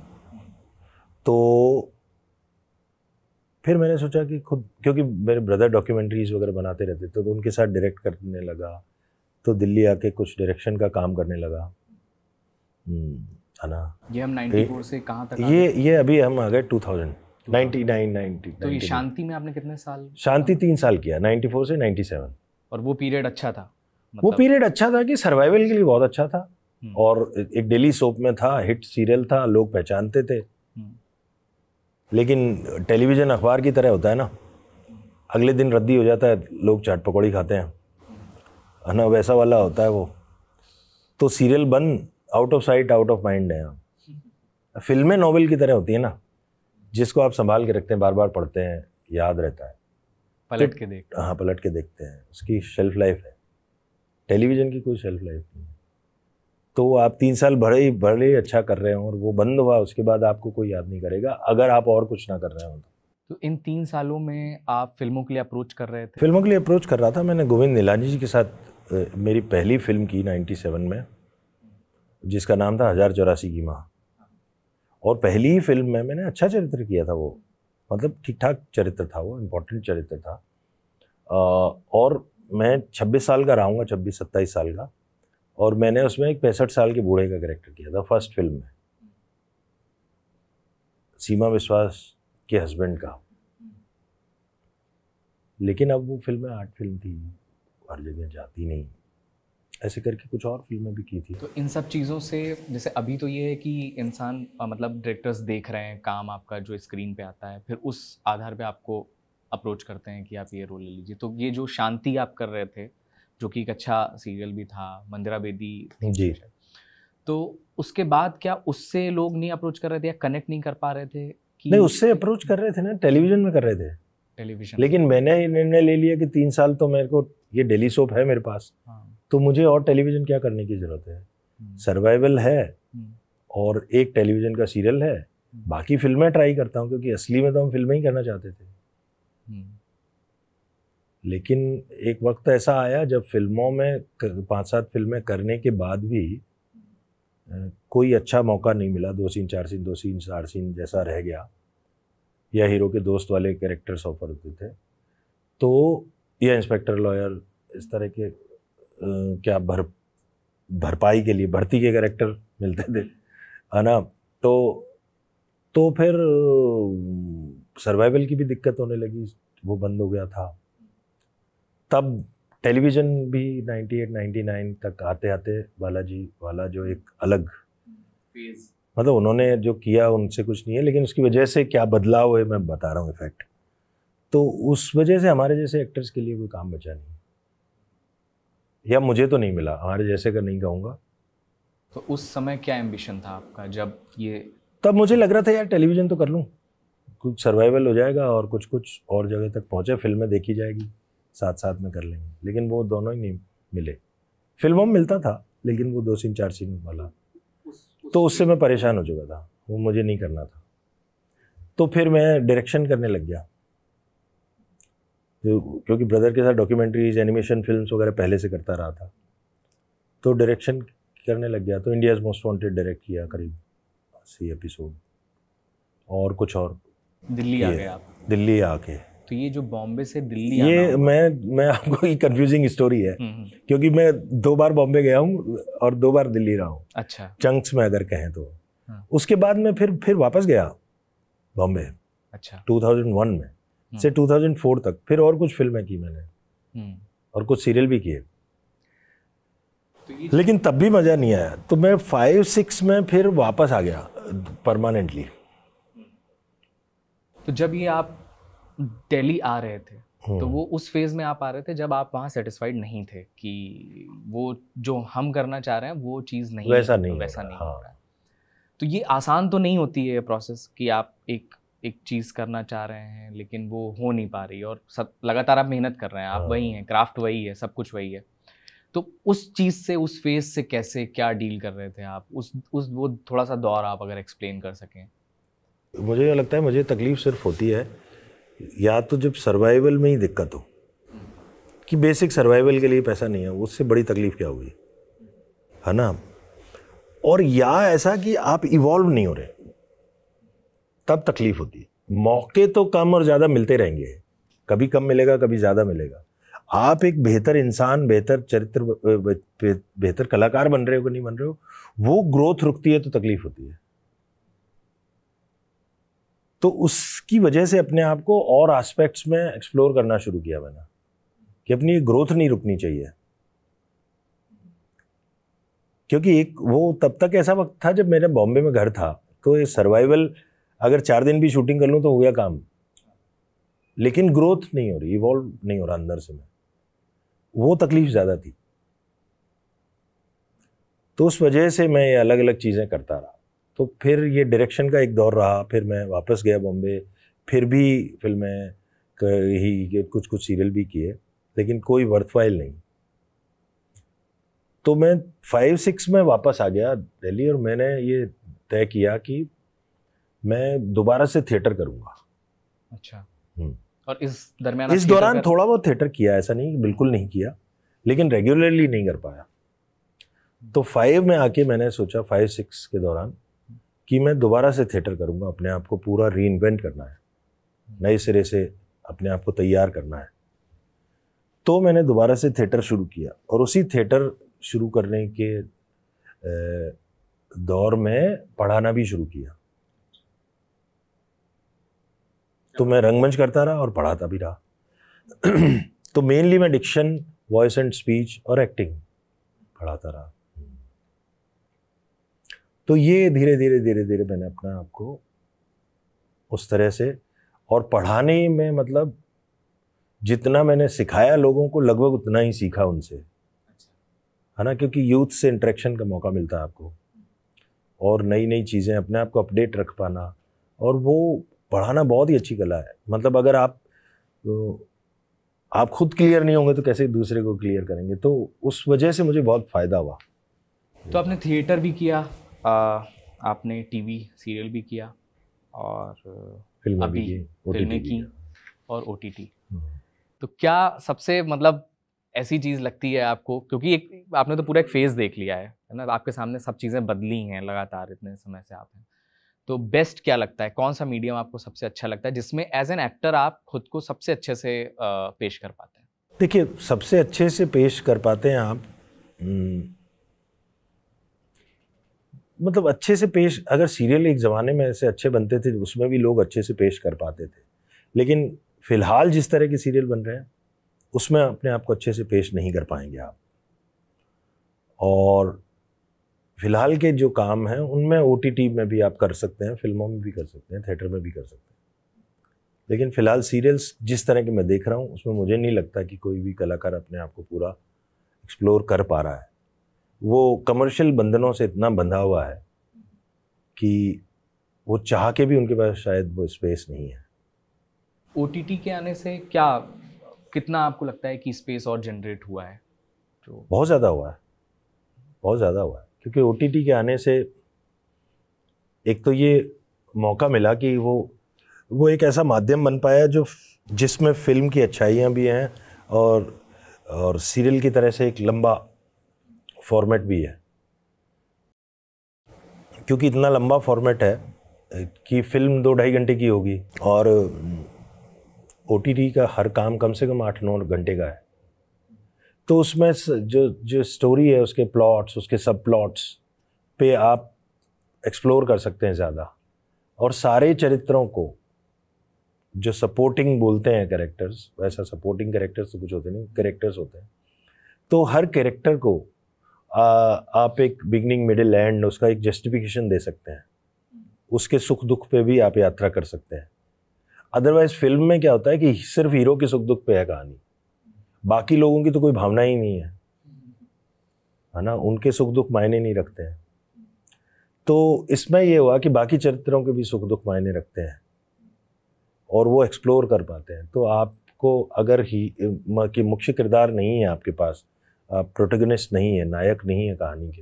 तो फिर मैंने सोचा कि खुद क्योंकि मेरे ब्रदर डॉक्यूमेंट्रीज वगैरह बनाते रहते थे तो उनके साथ डायरेक्ट करने लगा तो दिल्ली आके कुछ डायरेक्शन का काम करने लगा है हम्म, ना ये हम 94 से कहाँ तक ये ये अभी हम आ गए 2000 99 तो ये शांति में आपने कितने साल शांति तीन साल किया 94 से 97 और वो पीरियड अच्छा था मतलब वो पीरियड अच्छा था कि सर्वाइवल के लिए बहुत अच्छा था हम्म। और एक डेली सोप में था हिट सीरियल था लोग पहचानते थे हम्म। लेकिन टेलीविज़न अखबार की तरह होता है ना अगले दिन रद्दी हो जाता है लोग चाट पकौड़ी खाते हैं है ना वैसा वाला होता है वो तो सीरियल बन out of sight out of mind है फिल्में नॉवल की तरह होती है ना जिसको आप संभाल के रखते हैं बार बार पढ़ते हैं याद रहता है पलट के देखते हाँ पलट के देखते हैं उसकी शेल्फ लाइफ है टेलीविज़न की कोई शेल्फ लाइफ नहीं है तो आप तीन साल भरे ही भरे ही अच्छा कर रहे हो और वो बंद हुआ उसके बाद आपको कोई याद नहीं करेगा अगर आप और कुछ ना कर रहे हो तो तो इन तीन सालों में आप फिल्मों के लिए अप्रोच कर रहे थे फिल्मों के लिए अप्रोच कर रहा था मैंने गोविंद नीलानी जी के साथ मेरी पहली फिल्म की 97 में जिसका नाम था हज़ार चौरासी की माँ और पहली ही फिल्म में मैंने अच्छा चरित्र किया था वो मतलब ठीक ठाक चरित्र था वो इम्पोर्टेंट चरित्र था और मैं 26 साल का रहूँगा 26 सत्ताईस साल का और मैंने उसमें एक पैंसठ साल के बूढ़े का करेक्टर किया था फर्स्ट फिल्म में सीमा विश्वास के हस्बैंड का लेकिन अब वो फिल्में आर्ट फिल्म थी हर जगह जाती नहीं ऐसे करके कुछ और फिल्में भी की थी तो इन सब चीज़ों से जैसे अभी तो ये है कि इंसान मतलब डायरेक्टर्स देख रहे हैं काम आपका जो स्क्रीन पे आता है फिर उस आधार पे आपको अप्रोच करते हैं कि आप ये रोल ले लीजिए तो ये जो शांति आप कर रहे थे जो कि एक अच्छा सीरियल भी था मंदिरा बेदी जी तो उसके बाद क्या उससे लोग नहीं अप्रोच कर रहे थे या कनेक्ट नहीं कर पा रहे थे कि नहीं उससे अप्रोच कर रहे थे ना टेलीविजन में कर रहे थे टेलीविजन लेकिन मैंने निर्णय ले लिया कि तीन साल तो मेरे को ये डेली सोप है मेरे पास हाँ। तो मुझे और टेलीविज़न क्या करने की ज़रूरत है सर्वाइवल हम्म। है हम्म। और एक टेलीविज़न का सीरियल है हम्म। बाकी फिल्में ट्राई करता हूँ क्योंकि असली में तो हम फिल्में ही करना चाहते थे लेकिन एक वक्त ऐसा आया जब फिल्मों में पांच सात फिल्में करने के बाद भी कोई अच्छा मौका नहीं मिला दो सीन चार सीन दो सीन चार सीन जैसा रह गया या हीरो के दोस्त वाले कैरेक्टर्स ऑफर होते थे तो या इंस्पेक्टर लॉयर इस तरह के क्या भर भरपाई के लिए भर्ती के करेक्टर मिलते थे है ना तो तो फिर सर्वाइवल की भी दिक्कत होने लगी वो बंद हो गया था तब टेलीविज़न भी 98 99 तक आते आते बालाजी वाला जो एक अलग मतलब उन्होंने जो किया उनसे कुछ नहीं है लेकिन उसकी वजह से क्या बदलाव हुए मैं बता रहा हूँ इफेक्ट तो उस वजह से हमारे जैसे एक्टर्स के लिए कोई काम बचा नहीं या मुझे तो नहीं मिला हमारे जैसे का नहीं कहूँगा तो उस समय क्या एम्बिशन था आपका जब ये तब मुझे लग रहा था यार टेलीविज़न तो कर लूँ कुछ सर्वाइवल हो जाएगा और कुछ कुछ और जगह तक पहुँचे फिल्में देखी जाएगी साथ साथ में कर लेंगे लेकिन वो दोनों ही नहीं मिले फिल्मों में मिलता था लेकिन वो दो सीन चार सीन वाला तो उससे मैं परेशान हो चुका था वो मुझे नहीं करना था तो फिर मैं डायरेक्शन करने लग गया तो क्योंकि ब्रदर के साथ डॉक्यूमेंट्रीज एनिमेशन फिल्म वगैरह पहले से करता रहा था तो डायरेक्शन करने लग गया तो इंडियाज़ मोस्ट वांटेड डायरेक्ट किया करीब अस्सी एपिसोड और कुछ और दिल्ली आ गए आप दिल्ली आके तो ये जो बॉम्बे से दिल्ली ये मैं मैं आपको ये कंफ्यूजिंग स्टोरी है हम्म, हम्म। क्योंकि मैं दो बार बॉम्बे गया हूँ और दो बार दिल्ली रहा हूँ अच्छा चंक्स में अगर कहें तो हाँ। उसके बाद मैं फिर फिर वापस गया बॉम्बे अच्छा 2001 में हम्म। से 2004 तक फिर और कुछ फिल्में की मैंने हम्म। और कुछ सीरियल भी किए तो लेकिन तब भी मज़ा नहीं आया तो मैं फाइव सिक्स में फिर वापस आ गया परमानेंटली तो जब ये आप दिल्ली आ रहे थे तो हम्म। वो उस फेज में आप आ रहे थे जब आप वहां सेटिस्फाइड नहीं थे कि वो जो हम करना चाह रहे हैं वो चीज़ नहीं वैसा नहीं वैसा नहीं हाँ। हो रहा तो ये आसान तो नहीं होती है प्रोसेस कि आप एक एक चीज़ करना चाह रहे हैं लेकिन वो हो नहीं पा रही और सब लगातार आप मेहनत कर रहे हैं आप वही हैं हाँ। क्राफ्ट वही है सब कुछ वही है तो उस चीज़ से उस फेज से कैसे क्या डील कर रहे थे आप उस उस वो थोड़ा सा दौर आप अगर एक्सप्लेन कर सकें मुझे ये लगता है मुझे तकलीफ सिर्फ होती है या तो जब सर्वाइवल में ही दिक्कत हो कि बेसिक सर्वाइवल के लिए पैसा नहीं है उससे बड़ी तकलीफ क्या होगी है ना और या ऐसा कि आप इवॉल्व नहीं हो रहे तब तकलीफ होती है मौके तो कम और ज़्यादा मिलते रहेंगे कभी कम मिलेगा कभी ज़्यादा मिलेगा आप एक बेहतर इंसान बेहतर चरित्र बेहतर कलाकार बन रहे हो कि नहीं बन रहे हो वो ग्रोथ रुकती है तो तकलीफ होती है तो उसकी वजह से अपने आप को और एस्पेक्ट्स में एक्सप्लोर करना शुरू किया मैंने कि अपनी ग्रोथ नहीं रुकनी चाहिए क्योंकि एक वो तब तक ऐसा वक्त था जब मेरे बॉम्बे में घर था तो ये सर्वाइवल अगर चार दिन भी शूटिंग कर लूँ तो हो गया काम लेकिन ग्रोथ नहीं हो रही इवॉल्व नहीं हो रहा अंदर से मैं वो तकलीफ ज़्यादा थी तो उस वजह से मैं ये अलग अलग चीज़ें करता रहा तो फिर ये डायरेक्शन का एक दौर रहा फिर मैं वापस गया बॉम्बे फिर भी फिल्में ही कुछ कुछ सीरियल भी किए लेकिन कोई वर्थफाइल नहीं तो मैं फाइव सिक्स में वापस आ गया दिल्ली और मैंने ये तय किया कि मैं दोबारा से थिएटर करूँगा अच्छा हम्म। और इस दरमियान इस दौरान कर... थोड़ा बहुत थिएटर किया ऐसा नहीं बिल्कुल नहीं किया लेकिन रेगुलरली नहीं कर पाया तो फाइव में आके मैंने सोचा फाइव सिक्स के दौरान कि मैं दोबारा से थिएटर करूँगा अपने आप को पूरा री इन्वेंट करना है नए सिरे से अपने आप को तैयार करना है तो मैंने दोबारा से थिएटर शुरू किया और उसी थिएटर शुरू करने के दौर में पढ़ाना भी शुरू किया तो मैं रंगमंच करता रहा और पढ़ाता भी रहा तो मेनली मैं डिक्शन वॉइस एंड स्पीच और एक्टिंग पढ़ाता रहा तो ये धीरे धीरे धीरे धीरे मैंने अपना आपको उस तरह से और पढ़ाने में मतलब जितना मैंने सिखाया लोगों को लगभग उतना ही सीखा उनसे है ना क्योंकि यूथ से इंटरेक्शन का मौका मिलता है आपको और नई नई चीज़ें अपने आप को अपडेट रख पाना और वो पढ़ाना बहुत ही अच्छी कला है मतलब अगर आप आप खुद क्लियर नहीं होंगे तो कैसे दूसरे को क्लियर करेंगे तो उस वजह से मुझे बहुत फ़ायदा हुआ तो आपने थिएटर भी किया आ, आपने टीवी सीरियल भी किया और फिल्म भी फिल्में की और ओ हम्म। तो क्या सबसे मतलब ऐसी चीज़ लगती है आपको क्योंकि एक आपने तो पूरा एक फेज़ देख लिया है है ना आपके सामने सब चीज़ें बदली हैं लगातार इतने समय से आप हैं तो बेस्ट क्या लगता है कौन सा मीडियम आपको सबसे अच्छा लगता है जिसमें एज एन एक्टर आप खुद को सबसे अच्छे से पेश कर पाते हैं देखिए सबसे अच्छे से पेश कर पाते हैं आप हम्म, मतलब अच्छे से पेश अगर सीरियल एक ज़माने में ऐसे अच्छे बनते थे उसमें भी लोग अच्छे से पेश कर पाते थे लेकिन फ़िलहाल जिस तरह के सीरियल बन रहे हैं उसमें अपने आप को अच्छे से पेश नहीं कर पाएंगे आप और फिलहाल के जो काम हैं उनमें ओ में भी आप कर सकते हैं फिल्मों में भी कर सकते हैं थिएटर में भी कर सकते हैं लेकिन फ़िलहाल सीरियल्स जिस तरह के मैं देख रहा हूँ उसमें मुझे नहीं लगता कि कोई भी कलाकार अपने आप को पूरा एक्सप्लोर कर पा रहा है वो कमर्शियल बंधनों से इतना बंधा हुआ है कि वो चाह के भी उनके पास शायद वो स्पेस नहीं है ओ के आने से क्या कितना आपको लगता है कि स्पेस और जनरेट हुआ है जो बहुत ज़्यादा हुआ है बहुत ज़्यादा हुआ है क्योंकि ओ के आने से एक तो ये मौका मिला कि वो वो एक ऐसा माध्यम बन पाया जो जिसमें फ़िल्म की अच्छाइयाँ भी हैं और और सीरियल की तरह से एक लंबा फॉर्मेट भी है क्योंकि इतना लंबा फॉर्मेट है कि फ़िल्म दो ढाई घंटे की होगी और ओ का हर काम कम से कम आठ नौ घंटे का है तो उसमें जो जो स्टोरी है उसके प्लॉट्स उसके सब प्लॉट्स पे आप एक्सप्लोर कर सकते हैं ज़्यादा और सारे चरित्रों को जो सपोर्टिंग बोलते हैं करेक्टर्स वैसा सपोर्टिंग करेक्टर्स तो कुछ होते नहीं करेक्टर्स होते हैं तो हर करेक्टर को आ, आप एक बिगनिंग मिडिल एंड उसका एक जस्टिफिकेशन दे सकते हैं उसके सुख दुख पे भी आप यात्रा कर सकते हैं अदरवाइज फिल्म में क्या होता है कि सिर्फ हीरो के सुख दुख पे है कहानी बाकी लोगों की तो कोई भावना ही नहीं है है ना उनके सुख दुख मायने नहीं रखते हैं तो इसमें यह हुआ कि बाकी चरित्रों के भी सुख दुख मायने रखते हैं और वो एक्सप्लोर कर पाते हैं तो आपको अगर ही कि मुख्य किरदार नहीं है आपके पास आप प्रोटेगनिस्ट नहीं है नायक नहीं है कहानी के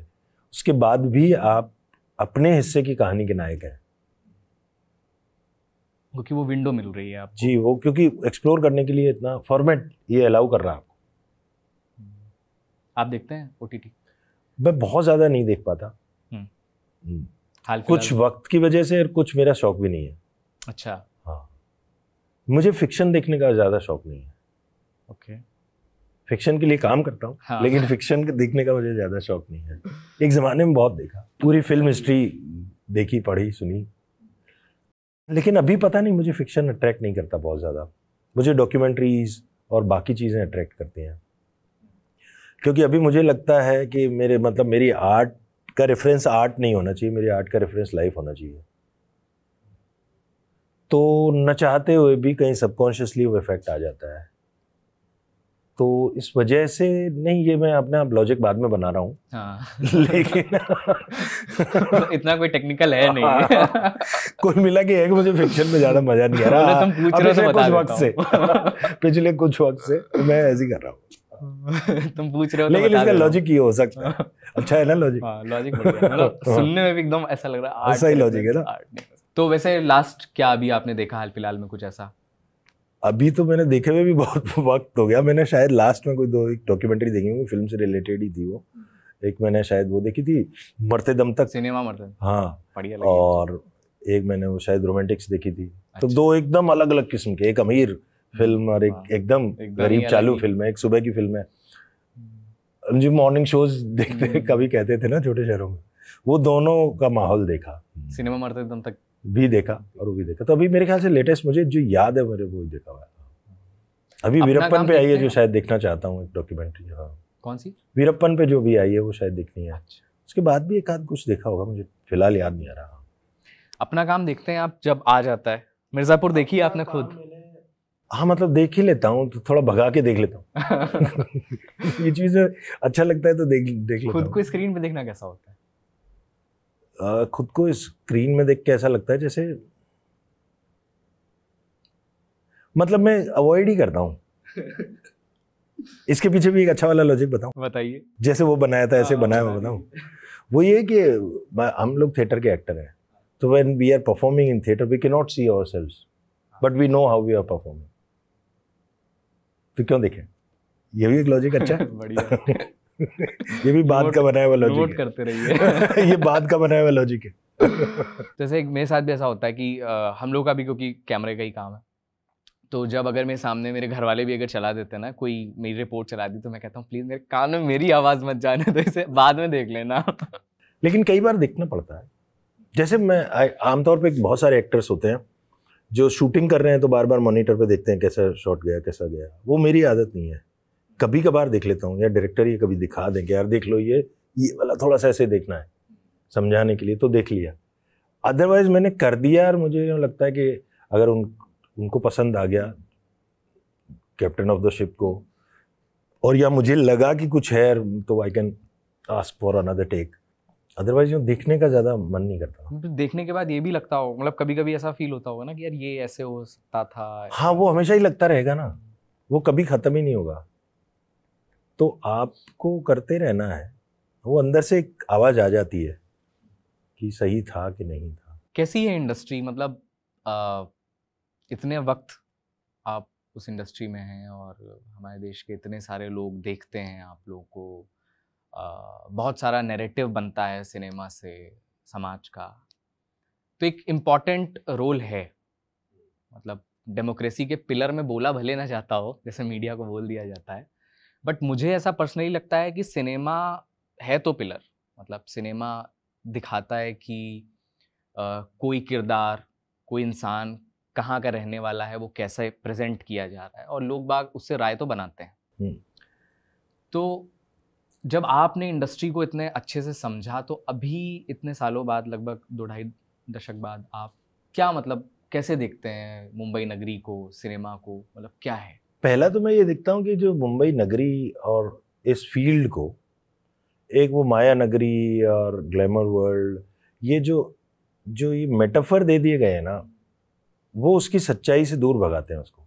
उसके बाद भी आप अपने हिस्से की कहानी के नायक हैं क्योंकि वो विंडो मिल रही है आप जी वो क्योंकि एक्सप्लोर करने के लिए इतना फॉर्मेट ये अलाउ कर रहा है आपको आप देखते हैं ओ मैं बहुत ज़्यादा नहीं देख पाता हम्म। हम्म। हाल कुछ वक्त की वजह से और कुछ मेरा शौक भी नहीं है अच्छा हाँ मुझे फिक्शन देखने का ज़्यादा शौक नहीं है ओके फिक्शन के लिए काम करता हूँ हाँ। लेकिन फिक्शन के देखने का मुझे ज़्यादा शौक नहीं है एक ज़माने में बहुत देखा पूरी फिल्म हिस्ट्री देखी पढ़ी सुनी लेकिन अभी पता नहीं मुझे फिक्शन अट्रैक्ट नहीं करता बहुत ज़्यादा मुझे डॉक्यूमेंट्रीज और बाकी चीज़ें अट्रैक्ट करती हैं क्योंकि अभी मुझे लगता है कि मेरे मतलब मेरी आर्ट का रेफरेंस आर्ट नहीं होना चाहिए मेरी आर्ट का रेफरेंस लाइफ होना चाहिए तो न चाहते हुए भी कहीं सबकॉन्शियसली वो इफेक्ट आ जाता है तो इस वजह से नहीं ये मैं अपने आप लॉजिक बाद में बना रहा हूँ हाँ। लेकिन तो इतना कोई टेक्निकल है नहीं हाँ। कोई मिला कि है कि मुझे फिक्शन में ज़्यादा मज़ा नहीं आ रहा तुम पूछ रहे हो तो कुछ वक्त से पिछले कुछ वक्त से मैं ऐसे ही कर रहा हूँ तुम पूछ रहे हो तो लेकिन इसका लॉजिक ये हो सकता है अच्छा है ना हाँ, लॉजिक मतलब लॉजिक हाँ। सुनने में भी एकदम ऐसा लग रहा है ऐसा ही लॉजिक है ना तो वैसे लास्ट क्या अभी आपने देखा हाल फिलहाल में कुछ ऐसा अभी तो मैंने देखे हुए भी बहुत वक्त हो गया मैंने शायद लास्ट में कोई दो एक डॉक्यूमेंट्री देखी होगी फिल्म से रिलेटेड ही थी वो एक मैंने शायद वो देखी थी मरते दम तक सिनेमा मरते हाँ और एक मैंने वो शायद रोमांटिक्स देखी थी तो अच्छा। तो दो एकदम अलग अलग किस्म के एक अमीर फिल्म और एक एकदम गरीब चालू फिल्म है एक सुबह की फिल्म है जी मॉर्निंग शोज देखते हम्म। कभी कहते थे ना छोटे शहरों में वो दोनों का माहौल देखा सिनेमा मरते दम तक भी देखा और वो भी देखा तो अभी मेरे ख्याल से लेटेस्ट मुझे जो याद है मेरे वो देखा हुआ है अभी वीरप्पन पे आई है जो शायद देखना चाहता हूँ एक डॉक्यूमेंट्री हाँ कौन सी वीरप्पन पे जो भी आई है वो शायद देखनी है अच्छा। उसके बाद भी एक आध कुछ देखा होगा मुझे फिलहाल याद नहीं आ रहा अपना काम देखते हैं आप जब आ जाता है मिर्ज़ापुर देखी आपने खुद हाँ मतलब देख ही लेता हूँ तो थोड़ा भगा के देख लेता हूँ ये चीज़ अच्छा लगता है तो देख देख लेता खुद को स्क्रीन पे देखना कैसा होता है खुद को स्क्रीन में देख के ऐसा लगता है जैसे मतलब मैं अवॉइड ही करता हूँ इसके पीछे भी एक अच्छा वाला लॉजिक बताऊं बताइए जैसे वो बनाया था ऐसे आ, हाँ, बनाया मैं हाँ, वो ये कि हम लोग थिएटर के एक्टर हैं तो when we are performing in theatre we can not see ourselves but we know how we are performing तो क्यों देखें ये भी एक लॉजिक अच्छा है बढ़िया ये भी बात का बनाया हुआ लॉजिक करते रहिए ये बात का बनाया हुआ लॉजिक है जैसे एक मेरे साथ भी ऐसा होता है कि आ, हम लोग का भी क्योंकि कैमरे का ही काम है तो जब अगर मेरे सामने मेरे घर वाले भी अगर चला देते हैं ना कोई मेरी रिपोर्ट चला दी तो मैं कहता हूँ प्लीज़ मेरे कान में मेरी आवाज़ मत जाने तो इसे बाद में देख लेना लेकिन कई बार देखना पड़ता है जैसे मैं आमतौर पर बहुत सारे एक्टर्स होते हैं जो शूटिंग कर रहे हैं तो बार बार मॉनिटर पर देखते हैं कैसा शॉट गया कैसा गया वो मेरी आदत नहीं है कभी कभार देख लेता हूँ या डायरेक्टर ये कभी दिखा दें कि यार देख लो ये ये वाला थोड़ा सा ऐसे देखना है समझाने के लिए तो देख लिया अदरवाइज़ मैंने कर दिया और मुझे लगता है कि अगर उन उनको पसंद आ गया कैप्टन ऑफ द शिप को और या मुझे लगा कि कुछ है तो I can ask for another take otherwise जो देखने का ज़्यादा मन नहीं करता हाँ, तो देखने के बाद ये भी लगता हो मतलब कभी कभी ऐसा फील होता होगा ना कि यार ये ऐसे हो सकता था हाँ वो हमेशा ही लगता रहेगा ना वो कभी ख़त्म ही नहीं होगा तो आपको करते रहना है वो अंदर से एक आवाज़ आ जाती है कि सही था कि नहीं था कैसी है इंडस्ट्री मतलब आ, इतने वक्त आप उस इंडस्ट्री में हैं और हमारे देश के इतने सारे लोग देखते हैं आप लोगों को आ, बहुत सारा नैरेटिव बनता है सिनेमा से समाज का तो एक इम्पॉर्टेंट रोल है मतलब डेमोक्रेसी के पिलर में बोला भले ना जाता हो जैसे मीडिया को बोल दिया जाता है बट मुझे ऐसा पर्सनली लगता है कि सिनेमा है तो पिलर मतलब सिनेमा दिखाता है कि आ, कोई किरदार कोई इंसान कहाँ का रहने वाला है वो कैसे प्रेजेंट किया जा रहा है और लोग बाग उससे राय तो बनाते हैं तो जब आपने इंडस्ट्री को इतने अच्छे से समझा तो अभी इतने सालों बाद लगभग दो ढाई दशक बाद आप क्या मतलब कैसे देखते हैं मुंबई नगरी को सिनेमा को मतलब क्या है पहला तो मैं ये देखता हूँ कि जो मुंबई नगरी और इस फील्ड को एक वो माया नगरी और ग्लैमर वर्ल्ड ये जो जो ये मेटाफर दे दिए गए हैं ना वो उसकी सच्चाई से दूर भगाते हैं उसको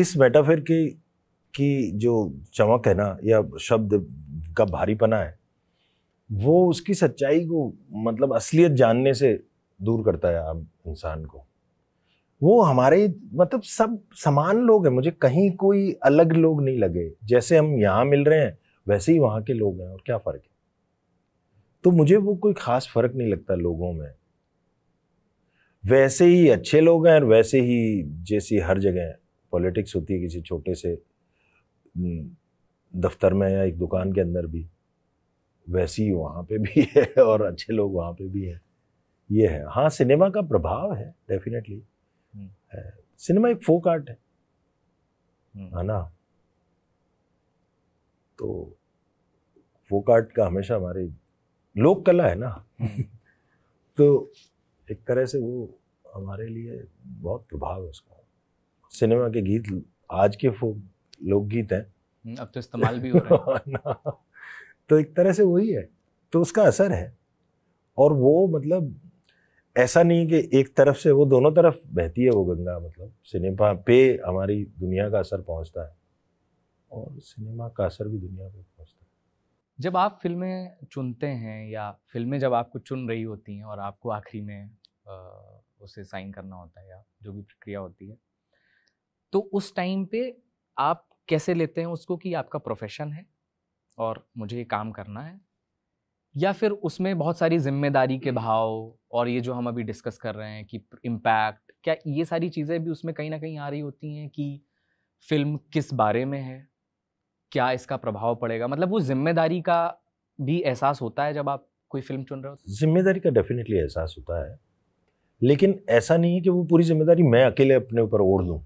इस मेटाफर की की जो चमक है ना या शब्द का भारीपना है वो उसकी सच्चाई को मतलब असलियत जानने से दूर करता है आप इंसान को वो हमारे मतलब सब समान लोग हैं मुझे कहीं कोई अलग लोग नहीं लगे जैसे हम यहाँ मिल रहे हैं वैसे ही वहाँ के लोग हैं और क्या फ़र्क है तो मुझे वो कोई ख़ास फ़र्क नहीं लगता लोगों में वैसे ही अच्छे लोग हैं और वैसे ही जैसी हर जगह पॉलिटिक्स होती है किसी छोटे से हम्म, दफ्तर में या एक दुकान के अंदर भी वैसी वहाँ पे भी है और अच्छे लोग वहाँ पे भी हैं ये है हाँ सिनेमा का प्रभाव है डेफिनेटली है सिनेमा एक फोक आर्ट है है हम्म। हाँ ना तो फोक आर्ट का हमेशा हमारी लोक कला है ना हम्म। तो एक तरह से वो हमारे लिए बहुत प्रभाव है उसका सिनेमा के गीत आज के फोक लोकगीत हैं हम्म, अब तो इस्तेमाल भी हो रहा है हाँ ना तो एक तरह से वही है तो उसका असर है और वो मतलब ऐसा नहीं कि एक तरफ से वो दोनों तरफ बहती है वो गंगा मतलब सिनेमा पे हमारी दुनिया का असर पहुंचता है और सिनेमा का असर भी दुनिया पे पहुंचता है जब आप फिल्में चुनते हैं या फिल्में जब आपको चुन रही होती हैं और आपको आखिरी में उसे साइन करना होता है या जो भी प्रक्रिया होती है तो उस टाइम पे आप कैसे लेते हैं उसको कि आपका प्रोफेशन है और मुझे ये काम करना है या फिर उसमें बहुत सारी जिम्मेदारी के भाव और ये जो हम अभी डिस्कस कर रहे हैं कि इम्पैक्ट क्या ये सारी चीज़ें भी उसमें कहीं ना कहीं आ रही होती हैं कि फिल्म किस बारे में है क्या इसका प्रभाव पड़ेगा मतलब वो जिम्मेदारी का भी एहसास होता है जब आप कोई फिल्म चुन रहे हो जिम्मेदारी का डेफिनेटली एहसास होता है लेकिन ऐसा नहीं है कि वो पूरी जिम्मेदारी मैं अकेले अपने ऊपर ओढ़ लूँ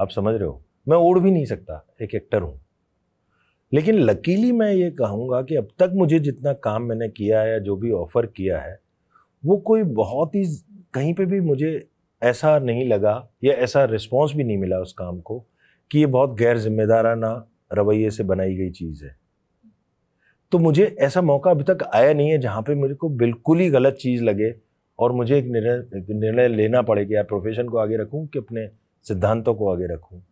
आप समझ रहे हो मैं ओढ़ भी नहीं सकता एक एक्टर हूँ लेकिन लकीली मैं ये कहूँगा कि अब तक मुझे जितना काम मैंने किया है जो भी ऑफ़र किया है वो कोई बहुत ही कहीं पे भी मुझे ऐसा नहीं लगा या ऐसा रिस्पॉन्स भी नहीं मिला उस काम को कि ये बहुत गैर जिम्मेदाराना रवैये से बनाई गई चीज़ है तो मुझे ऐसा मौका अभी तक आया नहीं है जहाँ पे मेरे को बिल्कुल ही गलत चीज़ लगे और मुझे एक निर्णय निर्णय लेना पड़े कि यार प्रोफेशन को आगे रखूँ कि अपने सिद्धांतों को आगे रखूँ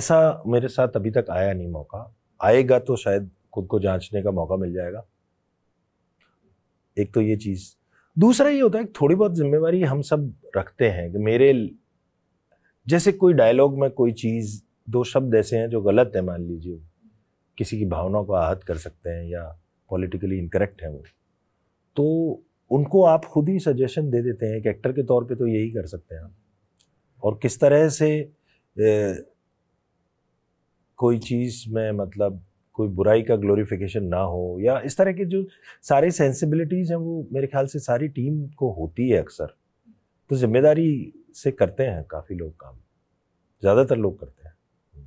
ऐसा मेरे साथ अभी तक आया नहीं मौका आएगा तो शायद खुद को जांचने का मौका मिल जाएगा एक तो ये चीज़ दूसरा ये होता है कि थोड़ी बहुत जिम्मेवारी हम सब रखते हैं कि मेरे जैसे कोई डायलॉग में कोई चीज़ दो शब्द ऐसे हैं जो गलत है मान लीजिए किसी की भावना को आहत कर सकते हैं या पॉलिटिकली इनकरेक्ट है वो तो उनको आप खुद ही सजेशन दे देते हैं एक एक्टर के तौर पे तो यही कर सकते हैं आप और किस तरह से कोई चीज़ में मतलब कोई बुराई का ग्लोरीफिकेशन ना हो या इस तरह के जो सारे सेंसिबिलिटीज़ हैं वो मेरे ख्याल से सारी टीम को होती है अक्सर तो जिम्मेदारी से करते हैं काफ़ी लोग काम ज़्यादातर लोग करते हैं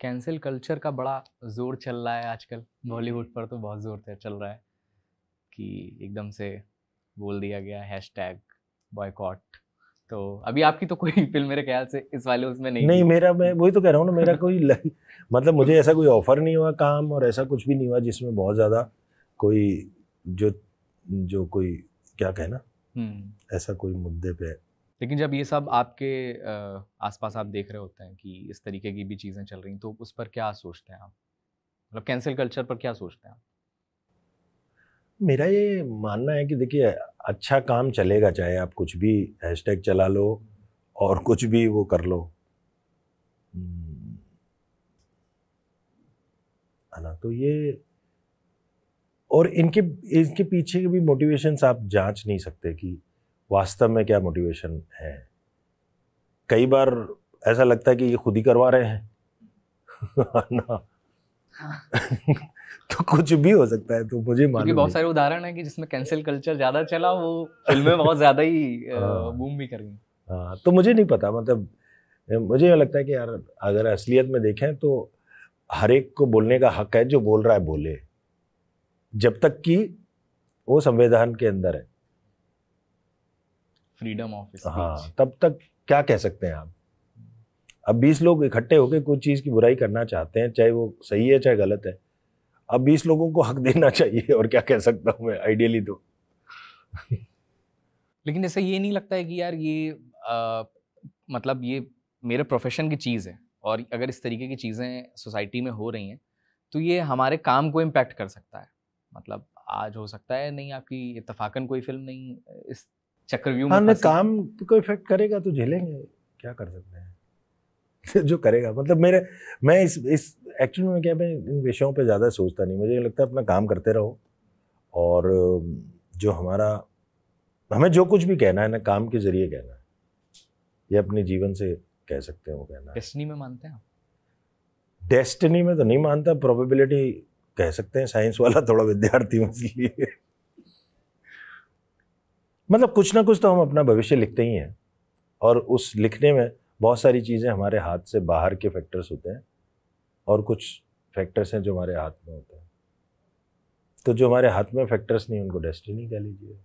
कैंसिल कल्चर का बड़ा जोर चल रहा है आजकल बॉलीवुड पर तो बहुत जोर चल रहा है कि एकदम से बोल दिया गया हैश टैग बॉयकॉट तो अभी आपकी तो कोई फिल्म मेरे ख्याल से इस वाले उसमें नहीं नहीं मेरा मैं वही तो कह रहा हूँ ना मेरा कोई मतलब मुझे ऐसा कोई ऑफर नहीं हुआ काम और ऐसा कुछ भी नहीं हुआ जिसमें बहुत ज़्यादा कोई जो जो कोई क्या कहना हम्म। ऐसा कोई मुद्दे पे लेकिन जब ये सब आपके आसपास आप देख रहे होते हैं कि इस तरीके की भी चीज़ें चल रही तो उस पर क्या सोचते हैं आप मतलब कैंसिल कल्चर पर क्या सोचते हैं आप मेरा ये मानना है कि देखिए अच्छा काम चलेगा चाहे आप कुछ भी हैशटैग चला लो और कुछ भी वो कर लो हम्म। है ना तो ये और इनके इनके पीछे के भी मोटिवेशंस आप जांच नहीं सकते कि वास्तव में क्या मोटिवेशन है कई बार ऐसा लगता है कि ये खुद ही करवा रहे हैं ना हाँ। तो कुछ भी हो सकता है तो मुझे मालूम क्योंकि बहुत सारे उदाहरण है कि जिसमें कैंसिल कल्चर ज़्यादा चला वो फिल्में बहुत ज़्यादा ही बूम हाँ। भी कर गई हाँ तो मुझे नहीं पता मतलब मुझे ये लगता है कि यार अगर असलियत में देखें तो हर एक को बोलने का हक है जो बोल रहा है बोले जब तक कि वो संविधान के अंदर है फ्रीडम ऑफ हाँ तब तक क्या कह सकते हैं आप अब बीस लोग इकट्ठे होकर कुछ चीज़ की बुराई करना चाहते हैं चाहे वो सही है चाहे गलत है अब बीस लोगों को हक देना चाहिए और क्या कह सकता हूँ मैं आइडियली तो लेकिन ऐसा ये नहीं लगता है कि यार ये आ, मतलब ये मेरे प्रोफेशन की चीज़ है और अगर इस तरीके की चीज़ें सोसाइटी में हो रही हैं तो ये हमारे काम को इम्पैक्ट कर सकता है मतलब आज हो सकता है नहीं आपकी इतफाकन कोई फिल्म नहीं इस चक्रव्यूह हाँ, में काम को इफेक्ट करेगा तो झेलेंगे क्या कर सकते हैं जो करेगा मतलब मेरे मैं इस इस एक्चुअली में क्या मैं इन विषयों पे ज़्यादा सोचता नहीं मुझे लगता है अपना काम करते रहो और जो हमारा हमें जो कुछ भी कहना है ना काम के ज़रिए कहना है ये अपने जीवन से कह सकते हैं वो कहना डेस्टनी में मानते हैं डेस्टनी में तो नहीं मानता प्रोबेबिलिटी कह सकते हैं साइंस वाला थोड़ा विद्यार्थी हूँ इसलिए मतलब कुछ ना कुछ तो हम अपना भविष्य लिखते ही हैं और उस लिखने में बहुत सारी चीज़ें हमारे हाथ से बाहर के फैक्टर्स होते हैं और कुछ फैक्टर्स हैं जो हमारे हाथ में होते हैं तो जो हमारे हाथ में फैक्टर्स नहीं उनको डेस्टिनी कह लीजिए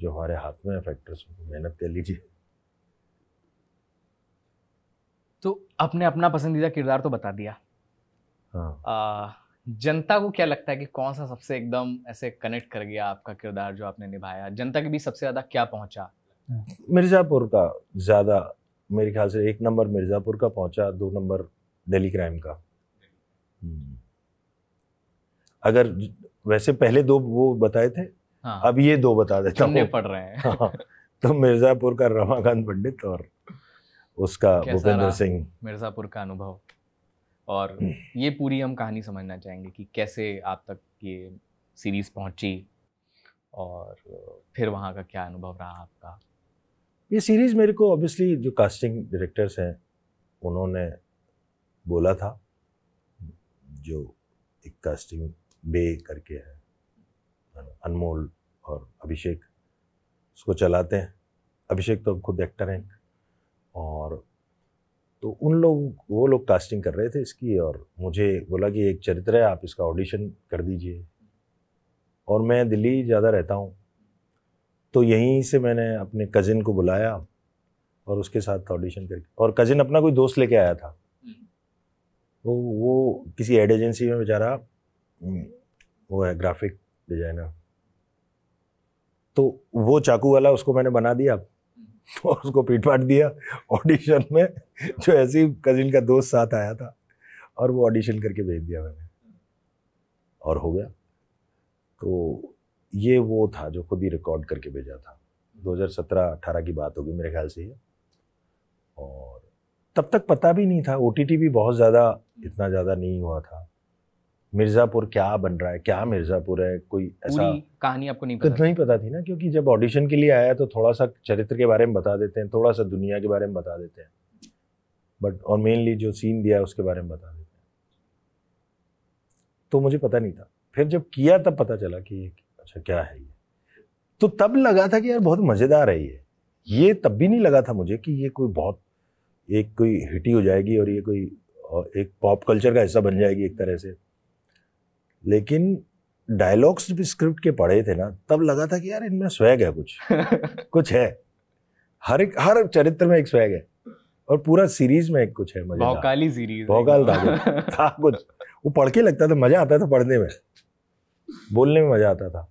जो हमारे हाथ में फैक्टर्स उनको मेहनत कह लीजिए तो आपने अपना पसंदीदा किरदार तो बता दिया हाँ आ, जनता को क्या लगता है कि कौन सा सबसे एकदम ऐसे कनेक्ट कर गया आपका किरदार जो आपने निभाया जनता के बीच सबसे ज़्यादा क्या पहुंचा हाँ। मिर्ज़ापुर का ज़्यादा मेरे ख्याल से एक नंबर मिर्ज़ापुर का पहुंचा दो नंबर दिल्ली क्राइम का हम्म। अगर वैसे पहले दो वो बताए थे हाँ, अब ये दो बता देता हूँ पढ़ रहे हैं हाँ, तो मिर्ज़ापुर का रमाकांत पंडित और उसका भूपेंद्र सिंह मिर्ज़ापुर का अनुभव और हम्म। ये पूरी हम कहानी समझना चाहेंगे कि कैसे आप तक ये सीरीज़ पहुंची और फिर वहाँ का क्या अनुभव रहा आपका ये सीरीज़ मेरे को ऑब्वियसली जो कास्टिंग डायरेक्टर्स हैं उन्होंने बोला था जो एक कास्टिंग बे करके है अनमोल और अभिषेक उसको चलाते हैं अभिषेक तो खुद एक्टर हैं और तो उन लोग वो लोग कास्टिंग कर रहे थे इसकी और मुझे बोला कि एक चरित्र है आप इसका ऑडिशन कर दीजिए और मैं दिल्ली ज़्यादा रहता हूँ तो यहीं से मैंने अपने कज़िन को बुलाया और उसके साथ ऑडिशन करके और कज़िन अपना कोई दोस्त लेके आया था तो वो किसी एड एजेंसी में बेचारा हम्म, वो है ग्राफिक डिजाइनर तो वो चाकू वाला उसको मैंने बना दिया हम्म। और उसको पीट पाट दिया ऑडिशन में जो ऐसे ही कजिन का दोस्त साथ आया था और वो ऑडिशन करके भेज दिया मैंने और हो गया तो ये वो था जो खुद ही रिकॉर्ड करके भेजा था 2017-18 की बात होगी मेरे ख्याल से ये और तब तक पता भी नहीं था ओ भी बहुत ज़्यादा इतना ज़्यादा नहीं हुआ था मिर्ज़ापुर क्या बन रहा है क्या मिर्ज़ापुर है कोई ऐसा कहानी आपको नहीं तो पता नहीं पता थी ना क्योंकि जब ऑडिशन के लिए आया तो थोड़ा सा चरित्र के बारे में बता देते हैं थोड़ा सा दुनिया के बारे में बता देते हैं बट और मेनली जो सीन दिया है उसके बारे में बता देते हैं तो मुझे पता नहीं था फिर जब किया तब पता चला कि अच्छा क्या है ये तो तब लगा था कि यार बहुत मज़ेदार है ये ये तब भी नहीं लगा था मुझे कि ये कोई बहुत एक कोई हिटी हो जाएगी और ये कोई एक पॉप कल्चर का हिस्सा बन जाएगी एक तरह से लेकिन डायलॉग्स भी स्क्रिप्ट के पढ़े थे ना तब लगा था कि यार इनमें स्वैग है कुछ कुछ है हर एक हर चरित्र में एक स्वैग है और पूरा सीरीज में एक कुछ है भौकाली सीरीज भौकाल था था कुछ वो पढ़ के लगता था मजा आता था पढ़ने में बोलने में मजा आता था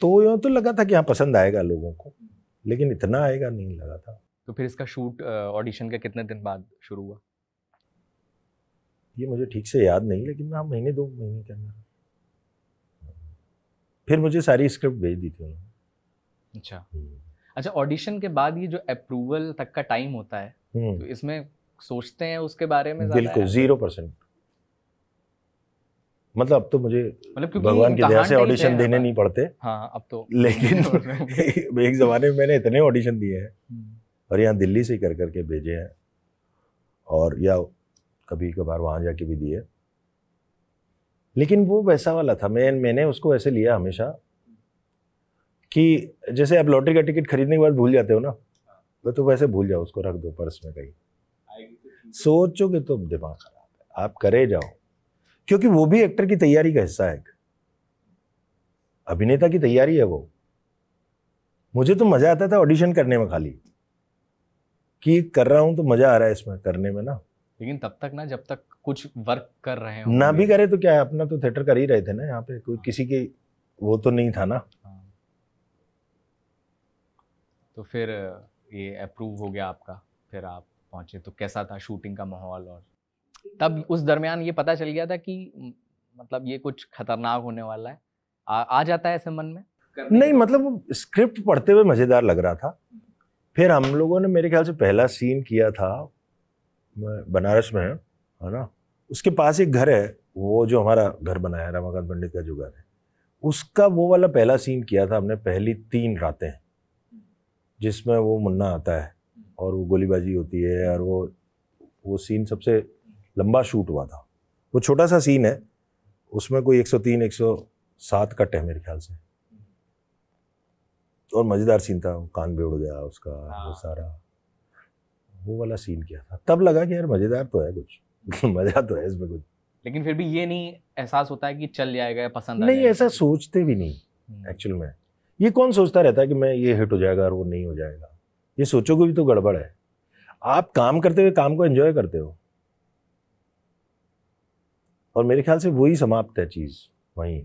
तो यूँ तो लगा था कि हाँ पसंद आएगा लोगों को लेकिन इतना आएगा नहीं लगा था तो फिर इसका शूट ऑडिशन का कितने दिन बाद शुरू हुआ ये मुझे ठीक से याद नहीं लेकिन हाँ महीने दो महीने के अंदर फिर मुझे सारी स्क्रिप्ट भेज दी थी उन्होंने अच्छा हम्म। अच्छा ऑडिशन के बाद ये जो अप्रूवल तक का टाइम होता है हम्म। तो इसमें सोचते हैं उसके बारे में बिल्कुल जीरो परसेंट मतलब अब तो मुझे मतलब भगवान की दया से ऑडिशन देने नहीं पड़ते हाँ अब तो लेकिन एक जमाने में मैंने इतने ऑडिशन दिए हैं हम्म। और यहाँ दिल्ली से कर कर करके भेजे हैं और या कभी कभार वहाँ जाके भी दिए लेकिन वो वैसा वाला था मैं मैंने उसको ऐसे लिया हमेशा कि जैसे आप लॉटरी का टिकट खरीदने के बाद भूल जाते हो ना तो, तो वैसे भूल जाओ उसको रख दो पर्स में कहीं सोचोगे तो दिमाग खराब है आप करे जाओ क्योंकि वो भी एक्टर की तैयारी का हिस्सा है अभिनेता की तैयारी है वो मुझे तो मजा आता था ऑडिशन करने में खाली कि कर रहा हूँ तो मजा आ रहा है इसमें करने में ना लेकिन तब तक ना जब तक कुछ वर्क कर रहे हैं ना भी करे तो क्या है अपना तो थिएटर कर ही रहे थे ना यहाँ पे कोई हाँ। किसी के वो तो नहीं था ना हाँ। तो फिर ये अप्रूव हो गया आपका फिर आप पहुंचे तो कैसा था शूटिंग का माहौल और तब उस दरमियान ये पता चल गया था कि मतलब ये कुछ खतरनाक होने वाला है आ, आ जाता है ऐसे मन में नहीं मतलब स्क्रिप्ट पढ़ते हुए मज़ेदार लग रहा था फिर हम लोगों ने मेरे ख्याल से पहला सीन किया था बनारस में है ना उसके पास एक घर है वो जो हमारा घर बनाया है रमाकांत पंडित का जो घर है उसका वो वाला पहला सीन किया था हमने पहली तीन रातें जिसमें वो मुन्ना आता है और वो गोलीबाजी होती है और वो वो सीन सबसे लंबा शूट हुआ था वो छोटा सा सीन है उसमें कोई 103 107 कट है मेरे ख्याल से और मज़ेदार सीन था कान भी उड़ गया उसका हाँ। वो सारा वो वाला सीन क्या था तब लगा कि यार मज़ेदार तो है कुछ मज़ा तो है इसमें कुछ लेकिन फिर भी ये नहीं एहसास होता है कि चल जाएगा पसंद नहीं ऐसा सोचते भी नहीं एक्चुअल हम्म। में ये कौन सोचता रहता है कि मैं ये हिट हो जाएगा और वो नहीं हो जाएगा ये सोचोगे भी तो गड़बड़ है आप काम करते हुए काम को एंजॉय करते हो और मेरे ख्याल से वही समाप्त है चीज़ वहीं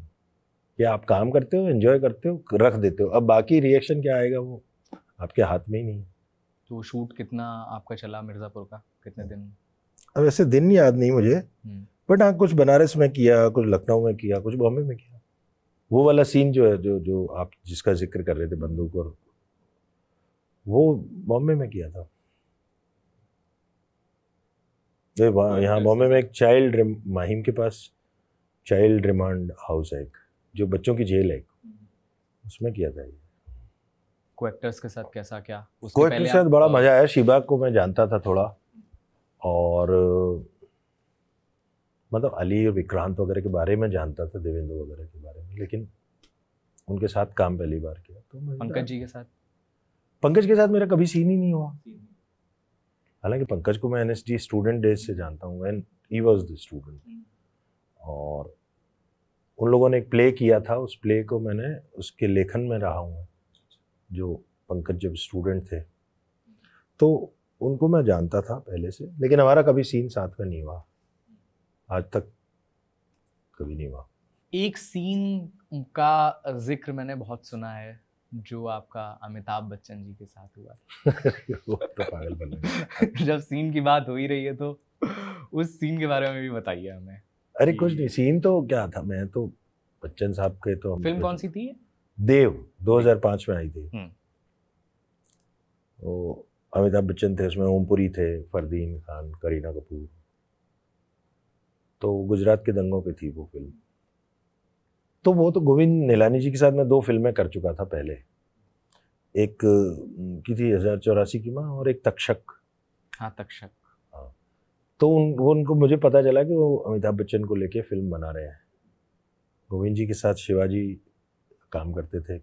कि आप काम करते हो एंजॉय करते हो रख देते हो अब बाकी रिएक्शन क्या आएगा वो आपके हाथ में ही नहीं है तो शूट कितना आपका चला मिर्ज़ापुर का कितने दिन अब ऐसे दिन याद नहीं मुझे बट हम्म। हाँ कुछ बनारस में किया कुछ लखनऊ में किया कुछ बॉम्बे में किया वो वाला सीन जो है जो जो आप जिसका जिक्र कर रहे थे बंदूक और वो बॉम्बे में किया था यहाँ बॉम्बे में एक चाइल्ड माहिम के पास चाइल्ड रिमांड हाउस है एक जो बच्चों की जेल है उसमें किया था ये के साथ कैसा क्या कोएक्टर के साथ बड़ा हाँ। मज़ा आया शिबा को मैं जानता था थोड़ा और मतलब अली और विक्रांत वगैरह के बारे में जानता था देवेंद्र वगैरह के बारे में लेकिन उनके साथ काम पहली बार किया तो पंकज जी के साथ पंकज के साथ मेरा कभी सीन ही नहीं हुआ हालांकि पंकज को मैं एन स्टूडेंट डेज से जानता हूँ and he was the student और उन लोगों ने एक प्ले किया था उस प्ले को मैंने उसके लेखन में रहा हूँ जो पंकज जब स्टूडेंट थे तो उनको मैं जानता था पहले से लेकिन हमारा कभी सीन साथ में नहीं हुआ आज तक कभी नहीं हुआ एक सीन का जिक्र मैंने बहुत सुना है जो आपका अमिताभ बच्चन जी के साथ हुआ वो तो पागल बन जब सीन की बात हो ही रही है तो उस सीन के बारे में भी बताइए हमें अरे कुछ नहीं सीन तो क्या था मैं तो बच्चन साहब के तो फिल्म कौन सी थी देव 2005 में आई थी हम्म। वो अमिताभ बच्चन थे उसमें ओमपुरी थे फरदीन खान करीना कपूर तो गुजरात के दंगों पे थी वो फिल्म तो वो तो गोविंद नीलानी जी के साथ मैं दो फिल्में कर चुका था पहले एक की थी हजार चौरासी की माँ और एक तक्षक हाँ तक्षक तो उन वो उनको मुझे पता चला कि वो अमिताभ बच्चन को लेके फिल्म बना रहे हैं गोविंद जी के साथ शिवाजी काम करते थे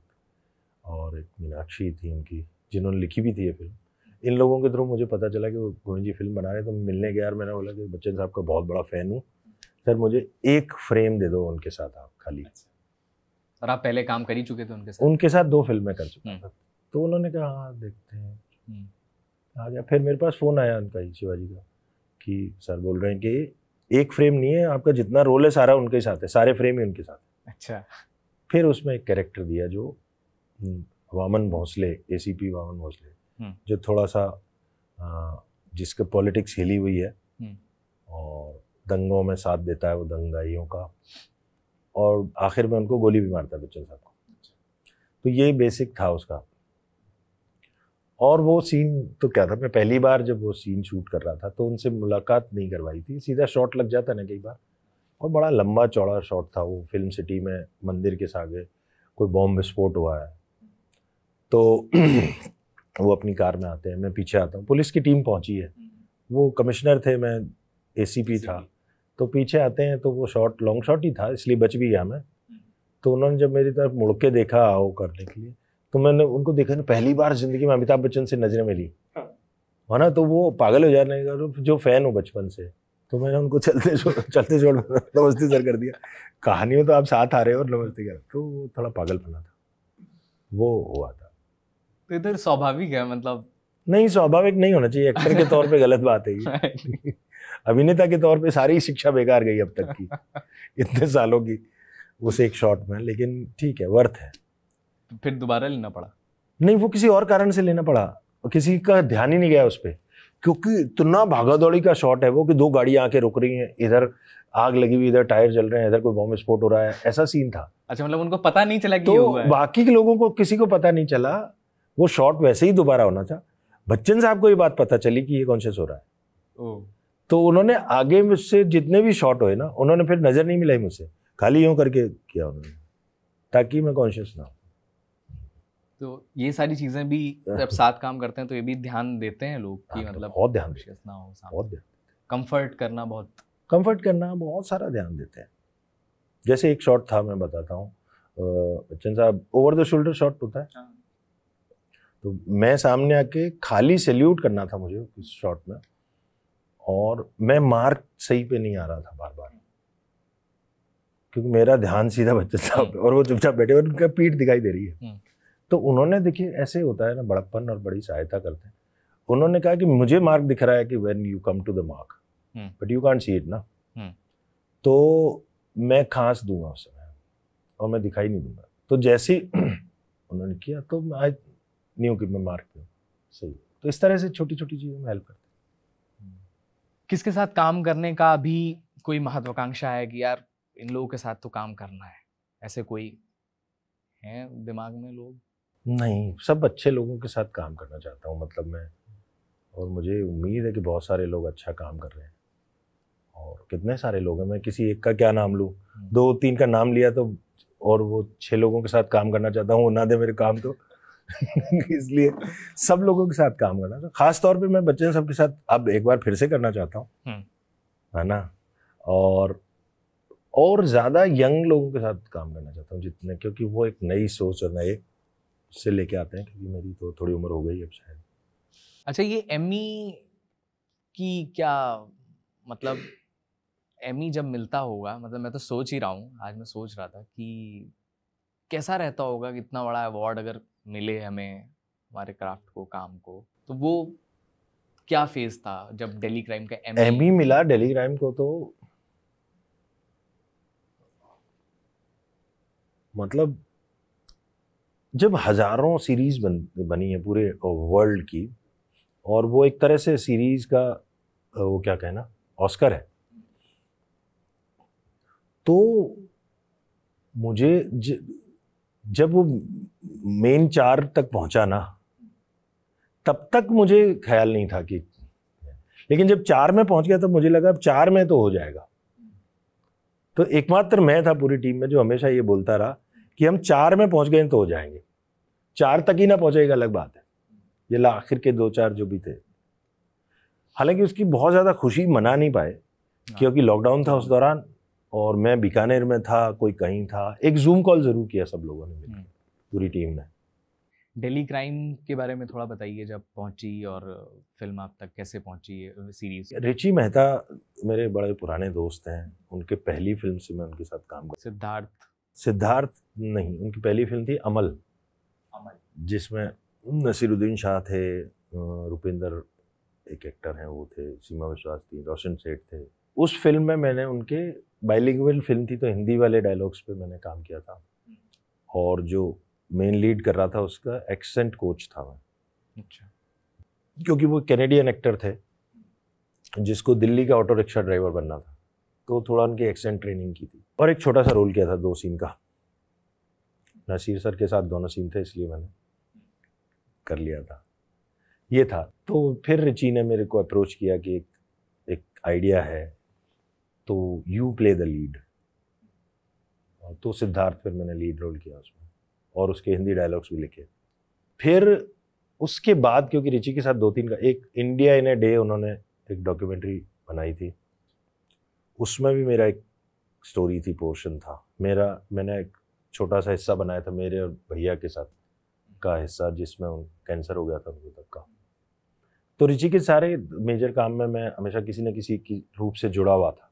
और एक मीनाक्षी थी उनकी जिन्होंने लिखी भी थी ये फिल्म इन लोगों के थ्रू मुझे पता चला कि वो गोविंद जी फिल्म बना रहे तो मिलने गया और मैंने बोला कि बच्चन साहब का बहुत बड़ा फ़ैन हूँ सर मुझे एक फ्रेम दे दो उनके साथ आप खाली अच्छा। और आप पहले काम कर ही चुके थे उनके साथ उनके साथ दो फिल्में कर चुका हम्म। था तो उन्होंने कहा हाँ देखते हैं हम्म। आ गया फिर मेरे पास फ़ोन आया उनका ही शिवाजी का कि सर बोल रहे हैं कि एक फ्रेम नहीं है आपका जितना रोल है सारा उनके साथ है सारे फ्रेम ही उनके साथ है अच्छा फिर उसमें एक कैरेक्टर दिया जो हम्म, वामन भोसले पी वामन भोसले हम्म। जो थोड़ा सा जिसके पॉलिटिक्स हिली हुई है हम्म। और दंगों में साथ देता है वो दंगाइयों का और आखिर में उनको गोली भी मारता है बच्चन साहब को अच्छा। तो ये बेसिक था उसका और वो सीन तो क्या था मैं पहली बार जब वो सीन शूट कर रहा था तो उनसे मुलाकात नहीं करवाई थी सीधा शॉट लग जाता ना कई बार और बड़ा लंबा चौड़ा शॉट था वो फिल्म सिटी में मंदिर के सागे कोई बॉम्ब विस्फोट हुआ है तो वो अपनी कार में आते हैं मैं पीछे आता हूँ पुलिस की टीम पहुँची है वो कमिश्नर थे मैं ए था तो पीछे आते हैं तो वो शॉट लॉन्ग शॉट ही था इसलिए बच भी गया मैं तो उन्होंने जब मेरी तरफ मुड़ के देखा आओ करने के लिए तो मैंने उनको देखा ना पहली बार जिंदगी में अमिताभ बच्चन से नजरें मिली हाँ। है ना तो वो पागल हो जाने का जो फैन हो बचपन से तो मैंने उनको चलते छोड़ चलते छोड़ नमस्ते सर कर दिया कहानियों तो आप साथ आ रहे हो और नमस्ते कर तो वो थोड़ा पागल बना था वो हुआ था तो इधर स्वाभाविक है मतलब नहीं स्वाभाविक नहीं होना चाहिए एक्टर के तौर पे गलत बात है अभिनेता के तौर पे सारी शिक्षा बेकार गई अब तक की इतने सालों की उस एक शॉट में लेकिन ठीक है वर्थ है फिर दोबारा लेना पड़ा नहीं वो किसी और कारण से लेना पड़ा किसी का ध्यान ही नहीं गया उस पर क्योंकि इतना भागा दौड़ी का शॉट है वो कि दो गाड़ियाँ आके रुक रही हैं इधर आग लगी हुई इधर टायर जल रहे हैं इधर कोई बॉम्ब विस्फोट हो रहा है ऐसा सीन था अच्छा मतलब उनको पता नहीं चला कि तो हुआ बाकी के लोगों को किसी को पता नहीं चला वो शॉट वैसे ही दोबारा होना था बच्चन साहब को ये बात पता चली कि ये कॉन्शियस हो रहा है तो उन्होंने आगे मुझसे जितने भी शॉट हुए ना उन्होंने फिर नज़र नहीं मिलाई मुझसे खाली यूँ करके किया उन्होंने ताकि मैं कॉन्शियस ना हो तो ये सारी चीज़ें भी हाँ। जब साथ काम करते हैं तो ये भी ध्यान देते हैं लोग कि हाँ, तो मतलब बहुत ध्यान ना हो बहुत कंफर्ट करना बहुत कंफर्ट करना बहुत सारा ध्यान देते हैं जैसे एक शॉट था मैं बताता हूँ बच्चन साहब ओवर द शोल्डर शॉट होता है हाँ। तो मैं सामने आके खाली सैल्यूट करना था मुझे उस शॉट में और मैं मार्क सही पे नहीं आ रहा था बार बार क्योंकि मेरा ध्यान सीधा बच्चन साहब हम्म। और वो चुपचाप बैठे और उनका पीठ दिखाई दे रही है हम्म। तो उन्होंने देखिए ऐसे होता है ना बड़प्पन और बड़ी सहायता करते हैं उन्होंने कहा कि मुझे मार्ग दिख रहा है कि when you come to the mark but you can't see it ना हम्म। तो मैं खांस दूंगा उस समय और मैं दिखाई नहीं दूंगा तो जैसे उन्होंने किया तो आज नहीं हूँ कि मैं मार्क दूँ सही तो इस तरह से छोटी छोटी चीज़ों में हेल्प करते हैं किसके साथ काम करने का भी कोई महत्वाकांक्षा है कि यार इन लोगों के साथ तो काम करना है ऐसे कोई हैं दिमाग में लोग नहीं सब अच्छे लोगों के साथ काम करना चाहता हूँ मतलब मैं और मुझे उम्मीद है कि बहुत सारे लोग अच्छा काम कर रहे हैं और कितने सारे लोग हैं मैं किसी एक का क्या नाम लूँ हम्म। दो तीन का नाम लिया तो और वो छः लोगों के साथ काम करना चाहता हूँ वो ना दे मेरे काम तो इसलिए सब लोगों के साथ काम करना खास तौर पे मैं बच्चे सबके साथ अब एक बार फिर से करना चाहता हूँ हम्म। है ना और और ज़्यादा यंग लोगों के साथ काम करना चाहता हूँ जितने क्योंकि वो एक नई सोच और नए से लेके आते हैं क्योंकि मेरी तो थोड़ी उम्र हो गई अब शायद अच्छा ये एम e की क्या मतलब एमी e जब मिलता होगा मतलब मैं तो सोच ही रहा हूँ आज मैं सोच रहा था कि कैसा रहता होगा कि इतना बड़ा अवार्ड अगर मिले हमें हमारे क्राफ्ट को काम को तो वो क्या फेज था जब डेली क्राइम का एमी एमी e मिला डेली क्राइम को तो मतलब जब हज़ारों सीरीज़ बन बनी है पूरे वर्ल्ड की और वो एक तरह से सीरीज़ का वो क्या कहना ऑस्कर है तो मुझे ज, जब वो मेन चार तक पहुंचा ना तब तक मुझे ख्याल नहीं था कि लेकिन जब चार में पहुंच गया तब मुझे लगा अब चार में तो हो जाएगा तो एकमात्र मैं था पूरी टीम में जो हमेशा ये बोलता रहा कि हम चार में पहुंच गए तो हो जाएंगे चार तक ही ना पहुंचेगा अलग बात है ये आखिर के दो चार जो भी थे हालांकि उसकी बहुत ज़्यादा खुशी मना नहीं पाए हाँ। क्योंकि लॉकडाउन था उस दौरान और मैं बीकानेर में था कोई कहीं था एक जूम कॉल ज़रूर किया सब लोगों ने मिलकर हम्म। पूरी टीम ने डेली क्राइम के बारे में थोड़ा बताइए जब पहुंची और फिल्म आप तक कैसे पहुंची सीरीज रिची मेहता मेरे बड़े पुराने दोस्त हैं उनके पहली फिल्म से मैं उनके साथ काम कर सिद्धार्थ सिद्धार्थ नहीं उनकी पहली फिल्म थी अमल अमल जिसमें नसीरुद्दीन शाह थे रुपेंद्र एक एक्टर हैं वो थे सीमा विश्वास थी रोशन सेठ थे उस फिल्म में मैंने उनके बाइलिंगुअल फिल्म थी तो हिंदी वाले डायलॉग्स पे मैंने काम किया था हम्म। और जो मेन लीड कर रहा था उसका एक्सेंट कोच था मैं अच्छा क्योंकि वो कैनेडियन एक्टर थे हम्म। जिसको दिल्ली का ऑटो रिक्शा ड्राइवर बनना था तो थोड़ा उनकी एक्सेंट ट्रेनिंग की थी और एक छोटा सा रोल किया था दो सीन का नसीर सर के साथ दोनों सीन थे इसलिए मैंने कर लिया था ये था तो फिर रिची ने मेरे को अप्रोच किया कि एक एक आइडिया है तो यू प्ले द लीड तो सिद्धार्थ फिर मैंने लीड रोल किया उसमें और उसके हिंदी डायलॉग्स भी लिखे फिर उसके बाद क्योंकि रिची के साथ दो तीन का एक इंडिया इन ए डे उन्होंने एक डॉक्यूमेंट्री बनाई थी उसमें भी मेरा एक स्टोरी थी पोर्शन था मेरा मैंने एक छोटा सा हिस्सा बनाया था मेरे और भैया के साथ का हिस्सा जिसमें उन कैंसर हो गया था उनको तक का तो रिचि के सारे मेजर काम में मैं हमेशा किसी न किसी की रूप से जुड़ा हुआ था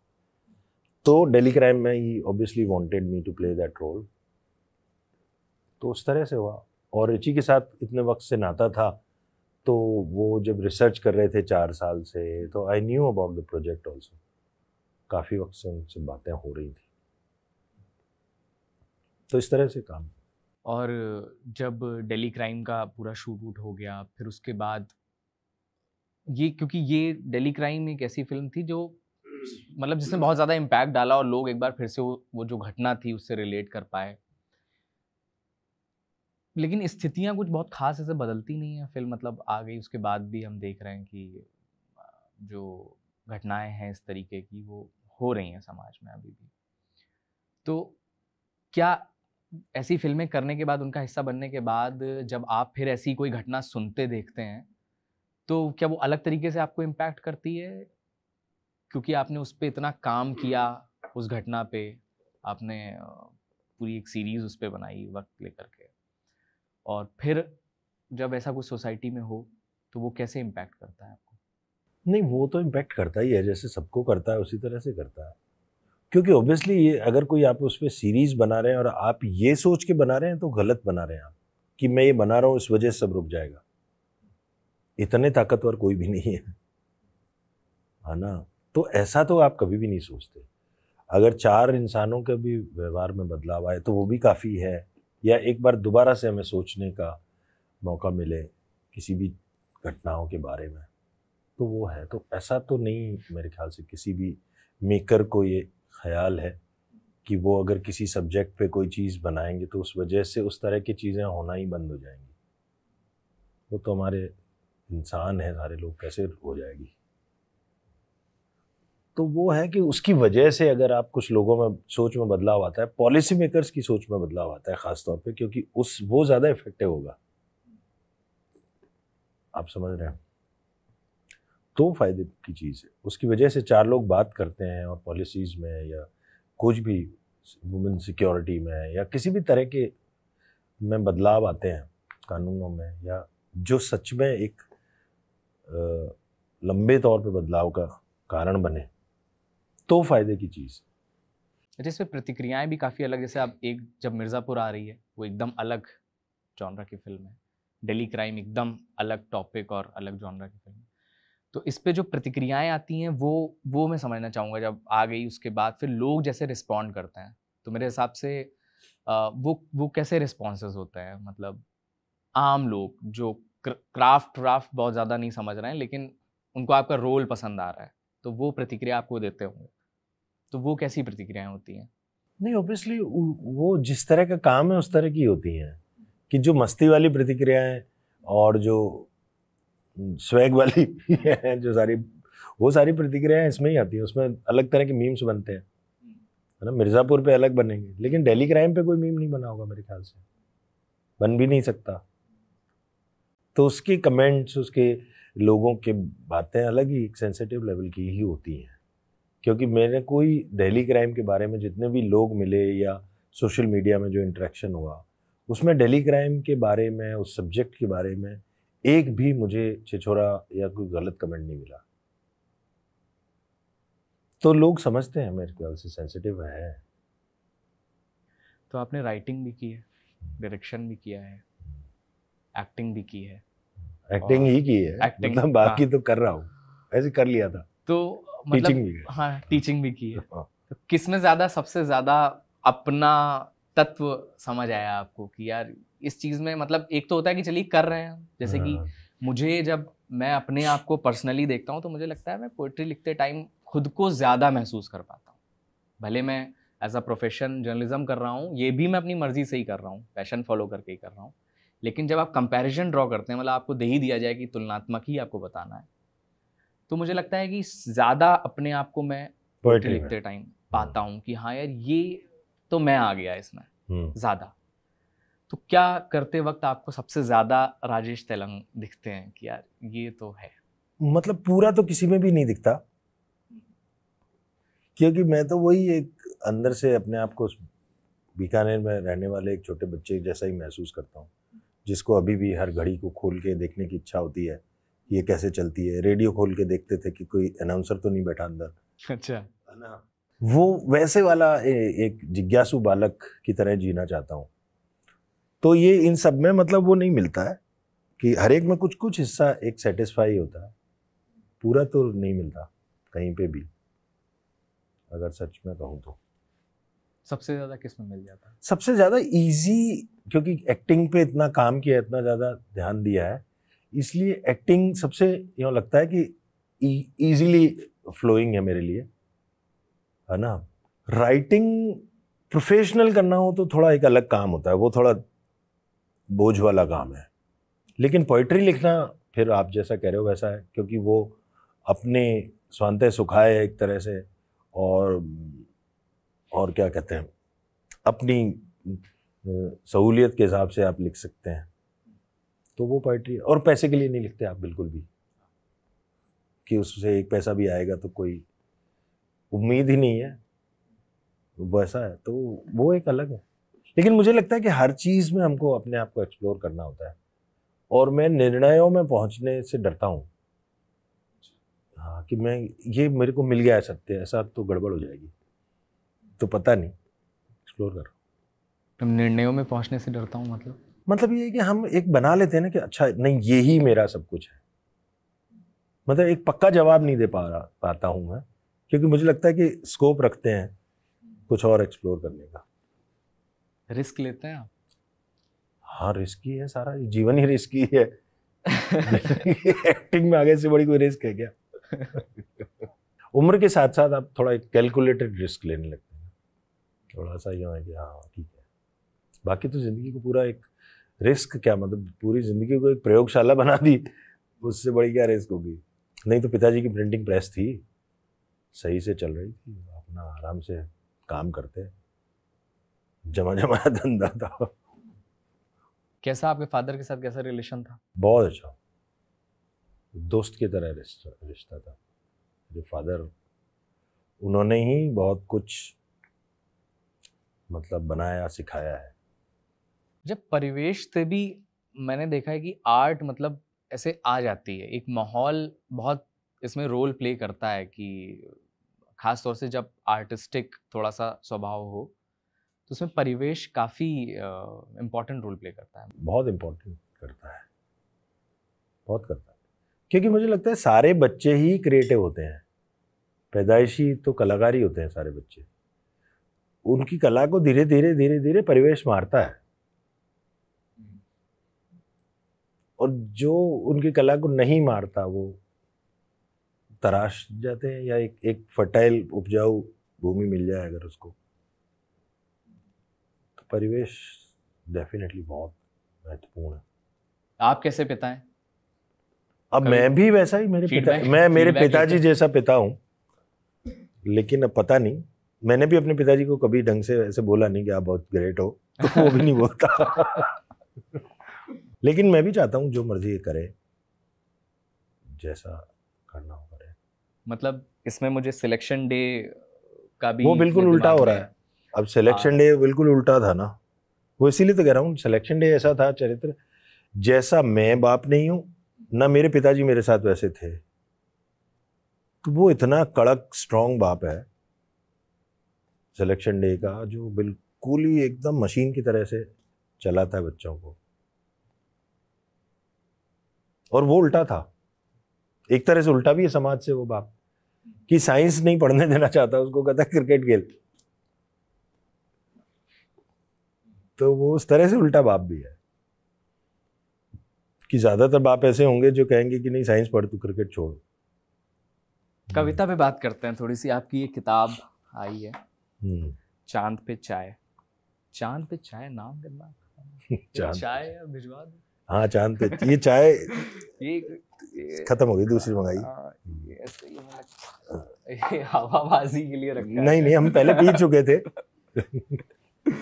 तो डेली क्राइम में ही obviously wanted me to play that role तो उस तरह से हुआ और रिचि के साथ इतने वक्त से नाता था तो वो जब रिसर्च कर रहे थे चार साल से तो I knew about the project also काफ़ी वक्त से उनसे बातें हो रही थी तो इस तरह से काम और जब दिल्ली क्राइम का पूरा शूट वूट हो गया फिर उसके बाद ये क्योंकि ये दिल्ली क्राइम एक ऐसी फिल्म थी जो मतलब जिसने बहुत ज़्यादा इम्पैक्ट डाला और लोग एक बार फिर से वो वो जो घटना थी उससे रिलेट कर पाए लेकिन स्थितियाँ कुछ बहुत खास ऐसे बदलती नहीं है फिल्म मतलब आ गई उसके बाद भी हम देख रहे हैं कि जो घटनाएं हैं इस तरीके की वो हो रही हैं समाज में अभी भी तो क्या ऐसी फिल्में करने के बाद उनका हिस्सा बनने के बाद जब आप फिर ऐसी कोई घटना सुनते देखते हैं तो क्या वो अलग तरीके से आपको इम्पैक्ट करती है क्योंकि आपने उस पर इतना काम किया उस घटना पे आपने पूरी एक सीरीज उस पर बनाई वक्त लेकर के और फिर जब ऐसा कुछ सोसाइटी में हो तो वो कैसे इम्पैक्ट करता है नहीं वो तो इम्पेक्ट करता ही है जैसे सबको करता है उसी तरह से करता है क्योंकि ऑब्वियसली ये अगर कोई आप उस पर सीरीज़ बना रहे हैं और आप ये सोच के बना रहे हैं तो गलत बना रहे हैं आप कि मैं ये बना रहा हूँ इस वजह से सब रुक जाएगा इतने ताकतवर कोई भी नहीं है है हाँ ना तो ऐसा तो आप कभी भी नहीं सोचते अगर चार इंसानों के भी व्यवहार में बदलाव आए तो वो भी काफ़ी है या एक बार दोबारा से हमें सोचने का मौका मिले किसी भी घटनाओं के बारे में तो वो है तो ऐसा तो नहीं मेरे ख्याल से किसी भी मेकर को ये ख्याल है कि वो अगर किसी सब्जेक्ट पे कोई चीज़ बनाएंगे तो उस वजह से उस तरह की चीज़ें होना ही बंद हो जाएंगी वो तो हमारे इंसान हैं सारे लोग कैसे हो जाएगी तो वो है कि उसकी वजह से अगर आप कुछ लोगों में सोच में बदलाव आता है पॉलिसी मेकर्स की सोच में बदलाव आता है ख़ासतौर पर क्योंकि उस वो ज़्यादा इफेक्टिव होगा आप समझ रहे हैं तो फ़ायदे की चीज़ है उसकी वजह से चार लोग बात करते हैं और पॉलिसीज़ में या कुछ भी वुमेन सिक्योरिटी में या किसी भी तरह के में बदलाव आते हैं कानूनों में या जो सच में एक आ, लंबे तौर पे बदलाव का कारण बने तो फ़ायदे की चीज़ अच्छा इसमें प्रतिक्रियाएं भी काफ़ी अलग जैसे आप एक जब मिर्ज़ापुर आ रही है वो एकदम अलग जॉनरा की फिल्म है दिल्ली क्राइम एकदम अलग टॉपिक और अलग जॉनरा की फिल्म है तो इस पे जो प्रतिक्रियाएं आती हैं वो वो मैं समझना चाहूँगा जब आ गई उसके बाद फिर लोग जैसे रिस्पॉन्ड करते हैं तो मेरे हिसाब से वो वो कैसे रिस्पॉन्स होते हैं मतलब आम लोग जो क्राफ्ट व्राफ्ट बहुत ज़्यादा नहीं समझ रहे हैं लेकिन उनको आपका रोल पसंद आ रहा है तो वो प्रतिक्रिया आपको देते होंगे तो वो कैसी प्रतिक्रियाएं होती हैं नहीं ऑब्वियसली वो जिस तरह का काम है उस तरह की होती हैं कि जो मस्ती वाली प्रतिक्रियाएं और जो स्वैग वाली है जो सारी वो सारी प्रतिक्रिया इसमें ही आती हैं उसमें अलग तरह के मीम्स बनते हैं है ना मिर्ज़ापुर पे अलग बनेंगे लेकिन डेली क्राइम पे कोई मीम नहीं बना होगा मेरे ख्याल से बन भी नहीं सकता तो उसके कमेंट्स उसके लोगों के बातें अलग ही एक सेंसिटिव लेवल की ही होती हैं क्योंकि मैंने कोई डेली क्राइम के बारे में जितने भी लोग मिले या सोशल मीडिया में जो इंट्रैक्शन हुआ उसमें डेली क्राइम के बारे में उस सब्जेक्ट के बारे में एक भी मुझे छिछोरा या कोई गलत कमेंट नहीं मिला तो लोग समझते हैं मेरे ख्याल से सेंसिटिव है तो आपने राइटिंग भी की है डायरेक्शन हम्म। भी किया है एक्टिंग हम्म। भी की है एक्टिंग ही की है एक्टिंग मतलब बाकी हाँ। तो कर रहा हूँ ऐसे कर लिया था तो मतलब टीचिंग भी हाँ टीचिंग भी की है हाँ। तो किसमें ज़्यादा सबसे ज़्यादा अपना तत्व समझ आया आपको कि यार इस चीज़ में मतलब एक तो होता है कि चलिए कर रहे हैं जैसे कि हाँ। मुझे जब मैं अपने आप को पर्सनली देखता हूँ तो मुझे लगता है मैं पोइट्री लिखते टाइम खुद को ज़्यादा महसूस कर पाता हूँ भले मैं एज अ प्रोफेशन जर्नलिज्म कर रहा हूँ ये भी मैं अपनी मर्जी से ही कर रहा हूँ पैशन फॉलो करके ही कर रहा हूँ लेकिन जब आप कंपैरिजन ड्रॉ करते हैं मतलब आपको दे ही दिया जाए कि तुलनात्मक ही आपको बताना है तो मुझे लगता है कि ज़्यादा अपने आप को मैं पोइट्री लिखते टाइम पाता हूँ कि हाँ यार ये तो मैं आ गया इसमें हम्म। ज़्यादा तो क्या करते वक्त आपको सबसे ज़्यादा राजेश तेलंग दिखते हैं कि यार ये तो है मतलब पूरा तो किसी में भी नहीं दिखता क्योंकि मैं तो वही एक अंदर से अपने आप को बीकानेर में रहने वाले एक छोटे बच्चे जैसा ही महसूस करता हूँ जिसको अभी भी हर घड़ी को खोल के देखने की इच्छा होती है ये कैसे चलती है रेडियो खोल के देखते थे कि कोई अनाउंसर तो नहीं बैठा अंदर अच्छा है ना वो वैसे वाला ए, एक जिज्ञासु बालक की तरह जीना चाहता हूँ तो ये इन सब में मतलब वो नहीं मिलता है कि हर एक में कुछ कुछ हिस्सा एक सेटिस्फाई होता है पूरा तो नहीं मिलता कहीं पे भी अगर सच में कहूँ तो सबसे ज़्यादा किस में मिल जाता है सबसे ज़्यादा इजी क्योंकि एक्टिंग पे इतना काम किया इतना ज़्यादा ध्यान दिया है इसलिए एक्टिंग सबसे यूँ लगता है कि ईजिली e-, फ्लोइंग है मेरे लिए है ना राइटिंग प्रोफेशनल करना हो तो थोड़ा एक अलग काम होता है वो थोड़ा बोझ वाला काम है लेकिन पोइट्री लिखना फिर आप जैसा कह रहे हो वैसा है क्योंकि वो अपने स्वांत सुखाए है एक तरह से और और क्या कहते हैं अपनी सहूलियत के हिसाब से आप लिख सकते हैं तो वो पोइट्री और पैसे के लिए नहीं लिखते आप बिल्कुल भी कि उससे एक पैसा भी आएगा तो कोई उम्मीद ही नहीं है वैसा है तो वो एक अलग है लेकिन मुझे लगता है कि हर चीज़ में हमको अपने आप को एक्सप्लोर करना होता है और मैं निर्णयों में पहुंचने से डरता हूँ हाँ कि मैं ये मेरे को मिल गया सत्य ऐसा तो गड़बड़ हो जाएगी तो पता नहीं एक्सप्लोर करो तो निर्णयों में पहुंचने से डरता हूँ मतलब मतलब ये कि हम एक बना लेते हैं ना कि अच्छा नहीं यही मेरा सब कुछ है मतलब एक पक्का जवाब नहीं दे पा रहा पाता हूँ मैं क्योंकि मुझे लगता है कि स्कोप रखते हैं कुछ और एक्सप्लोर करने का रिस्क लेते हैं आप हाँ रिस्क ही है सारा जीवन ही रिस्क ही है एक्टिंग में आगे से बड़ी कोई रिस्क है क्या उम्र के साथ साथ आप थोड़ा कैलकुलेटेड रिस्क लेने लगते हैं थोड़ा सा यूँ है कि हाँ ठीक है बाकी तो ज़िंदगी को पूरा एक रिस्क क्या मतलब पूरी ज़िंदगी को एक प्रयोगशाला बना दी उससे बड़ी क्या रिस्क होगी नहीं तो पिताजी की प्रिंटिंग प्रेस थी सही से चल रही थी अपना आराम से काम करते जमा जमा धंधा था कैसा आपके फादर के साथ कैसा रिलेशन था बहुत अच्छा दोस्त की तरह रिश्ता रिश्ता था जो फादर उन्होंने ही बहुत कुछ मतलब बनाया सिखाया है जब परिवेश से भी मैंने देखा है कि आर्ट मतलब ऐसे आ जाती है एक माहौल बहुत इसमें रोल प्ले करता है कि खास तौर से जब आर्टिस्टिक थोड़ा सा स्वभाव हो तो उसमें परिवेश काफ़ी इम्पोर्टेंट रोल प्ले करता है बहुत इम्पोर्टेंट करता है बहुत करता है क्योंकि मुझे लगता है सारे बच्चे ही क्रिएटिव होते हैं पैदाइशी तो कलाकारी होते हैं सारे बच्चे उनकी कला को धीरे धीरे धीरे धीरे परिवेश मारता है हम्म। और जो उनकी कला को नहीं मारता वो तराश जाते हैं या एक एक फर्टाइल उपजाऊ भूमि मिल जाए अगर उसको तो परिवेश डेफिनेटली बहुत महत्वपूर्ण है आप कैसे पिता हैं अब मैं भी वैसा ही मेरे पिता मैं मेरे पिताजी जैसा पिता हूँ लेकिन अब पता नहीं मैंने भी अपने पिताजी को कभी ढंग से ऐसे बोला नहीं कि आप बहुत ग्रेट हो तो वो भी नहीं बोलता लेकिन मैं भी चाहता हूँ जो मर्जी करे जैसा करना हो मतलब इसमें मुझे सिलेक्शन डे का भी वो बिल्कुल उल्टा हो रहा है अब सिलेक्शन डे हाँ। बिल्कुल उल्टा था ना वो इसीलिए तो कह रहा हूँ सिलेक्शन डे ऐसा था चरित्र जैसा मैं बाप नहीं हूँ ना मेरे पिताजी मेरे साथ वैसे थे तो वो इतना कड़क स्ट्रांग बाप है सिलेक्शन डे का जो बिल्कुल ही एकदम मशीन की तरह से चला था बच्चों को और वो उल्टा था एक तरह से उल्टा भी है समाज से वो बाप कि साइंस नहीं पढ़ने देना चाहता उसको कहता है क्रिकेट खेल तो वो उस तरह से उल्टा बाप भी है कि ज़्यादातर बाप ऐसे होंगे जो कहेंगे कि नहीं साइंस पढ़ तू क्रिकेट छोड़ कविता पे बात करते हैं थोड़ी सी आपकी ये किताब आई है हम्म। चांद पे चाय चांद पे चाय नाम करना चाय भिजवा दो हाँ चांद पे ये चाय ये खत्म हो गई हाँ, दूसरी मंगाई हाँ, हम्म। हवाबाजी के लिए रखा नहीं नहीं हम पहले पी चुके थे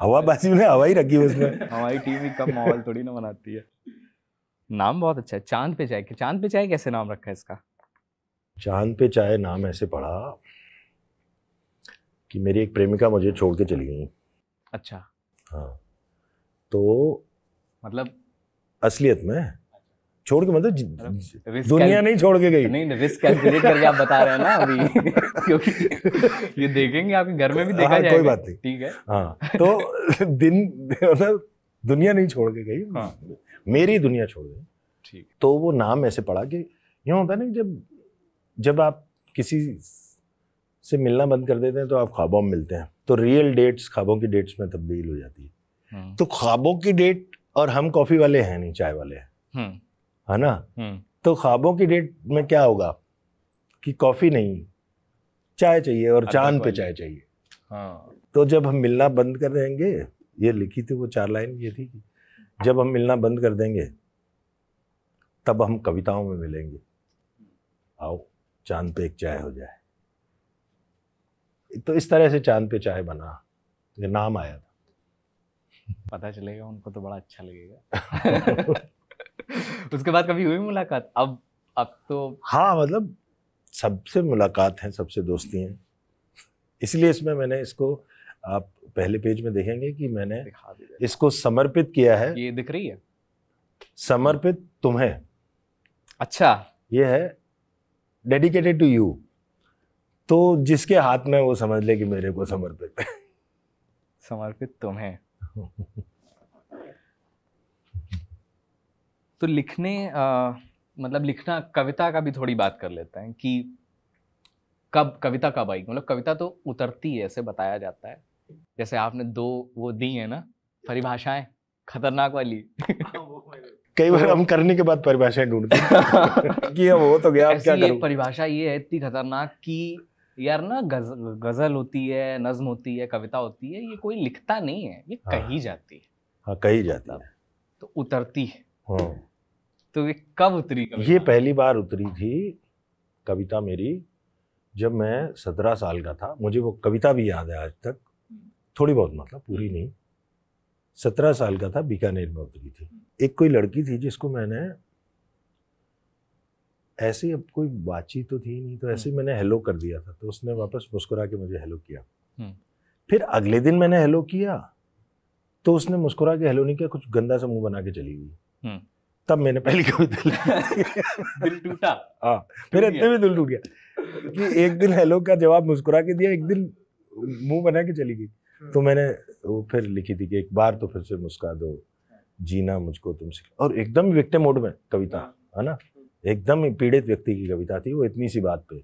हवाबाजी में हवा ही रखी उसमें हमारी टीम ही कम माहौल थोड़ी ना बनाती है नाम बहुत अच्छा है चांद पे चाय चांद पे चाय कैसे नाम रखा है इसका चांद पे चाय नाम ऐसे पड़ा कि मेरी एक प्रेमिका मुझे छोड़ के चली गई अच्छा हाँ तो मतलब असलियत में छोड़ के मतलब, मतलब दुनिया नहीं छोड़ के गई नहीं रिस्क कैलकुलेट करके आप बता रहे हैं ना अभी क्योंकि ये देखेंगे आपके घर में भी हाँ, देखा हाँ, कोई बात नहीं ठीक है हाँ तो दिन मतलब दुनिया नहीं छोड़ के गई हाँ। मेरी दुनिया छोड़ गई ठीक तो वो नाम ऐसे पड़ा कि यूँ होता है ना जब जब आप किसी से मिलना बंद कर देते हैं तो आप ख्वाबों में मिलते हैं तो रियल डेट्स ख्वाबों की डेट्स में तब्दील हो जाती है हम्म। तो ख्वाबों की डेट और हम कॉफ़ी वाले हैं नहीं चाय वाले हैं हम्म। है ना हम्म। तो ख्वाबों की डेट में क्या होगा कि कॉफ़ी नहीं चाय चाहिए और चांद पे चाय चाहिए हाँ तो जब हम मिलना बंद कर देंगे ये लिखी थी वो चार लाइन ये थी जब हम मिलना बंद कर देंगे तब हम कविताओं में मिलेंगे आओ चांद पे एक चाय हो जाए तो इस तरह से चांद पे चाय बना ये नाम आया था पता चलेगा उनको तो बड़ा अच्छा लगेगा उसके बाद कभी हुई मुलाकात अब अब तो हाँ मतलब सबसे मुलाकात है सबसे दोस्ती है इसलिए इसमें मैंने इसको आप पहले पेज में देखेंगे कि मैंने इसको समर्पित किया है ये दिख रही है समर्पित तुम्हें अच्छा ये है डेडिकेटेड टू यू तो जिसके हाथ में वो समझ ले कि मेरे को समर्पित समर्पित तुम्हें तो लिखने आ, मतलब लिखना कविता का भी थोड़ी बात कर लेते हैं कि कब कविता कब आएगी मतलब कविता तो उतरती है ऐसे बताया जाता है जैसे आपने दो वो दी है ना परिभाषाएं खतरनाक वाली हाँ, कई बार तो हम करने के बाद परिभाषाएं ढूंढते कि हम तो गया अब क्या परिभाषा ये है इतनी खतरनाक कि यार ना गज, गजल होती है नज्म होती है कविता होती है ये कोई लिखता नहीं है ये हाँ, कही जाती है हाँ कही जाती मतलब है तो उतरती है हाँ। तो ये कब उतरी कविता? ये पहली बार उतरी थी कविता मेरी जब मैं सत्रह साल का था मुझे वो कविता भी याद है आज तक थोड़ी बहुत मतलब पूरी नहीं सत्रह साल का था बीकानेर में उतरी थी एक कोई लड़की थी जिसको मैंने ऐसे अब कोई बातचीत तो थी नहीं तो ऐसे ही हम्म। मैंने हेलो कर दिया था तो उसने वापस मुस्कुरा के मुझे हेलो किया हम्म। फिर अगले दिन मैंने हेलो किया तो उसने मुस्कुरा के हेलो नहीं किया कुछ गंदा सा मुंह बना के चली गई हम्म। तब मैंने पहली कभी दिल दिल टूटा हाँ इतने भी दिल टूट गया कि एक दिन हेलो का जवाब मुस्कुरा के दिया एक दिन मुंह बना के चली गई हम्म। तो मैंने वो फिर लिखी थी कि एक बार तो फिर से मुस्का दो जीना मुझको तुम सीख और एकदम विक्टिम मोड में कविता हाँ। है ना एकदम पीड़ित व्यक्ति की कविता थी वो इतनी सी बात पे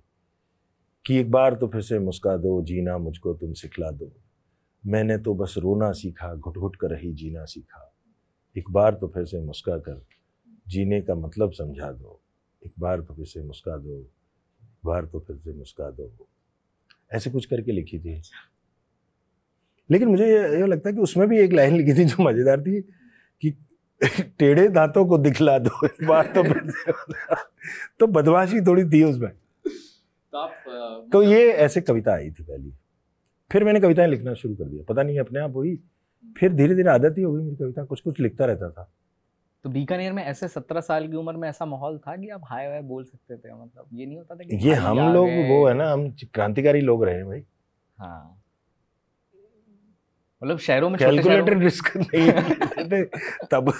कि एक बार तो फिर से मुस्का दो जीना मुझको तुम सिखला दो मैंने तो बस रोना सीखा घुट घुट कर रही जीना सीखा एक बार तो फिर से मुस्का कर जीने का मतलब समझा दो एक बार तो फिर से मुस्का दो एक बार तो फिर से मुस्का दो ऐसे कुछ करके लिखी थी अच्छा। लेकिन मुझे ये लगता है कि उसमें भी एक लाइन लिखी थी जो मज़ेदार थी कि टेढ़े दांतों को दिखला दो एक बार तो फिर से तो बदमाशी थोड़ी थी उसमें तो, तो मतलब ये ऐसे कविता आई थी पहली फिर मैंने कविताएं लिखना शुरू कर दिया पता नहीं अपने आप हुई फिर धीरे धीरे आदत ही हो गई मेरी कविता कुछ कुछ लिखता रहता था तो बीकानेर में ऐसे सत्रह साल की उम्र में ऐसा माहौल था कि आप हाय वाय बोल सकते थे मतलब ये नहीं होता था कि ये हम लोग वो है ना हम क्रांतिकारी लोग रहे भाई हाँ मतलब शहरों में कैलकुलेटर रिस्क नहीं तब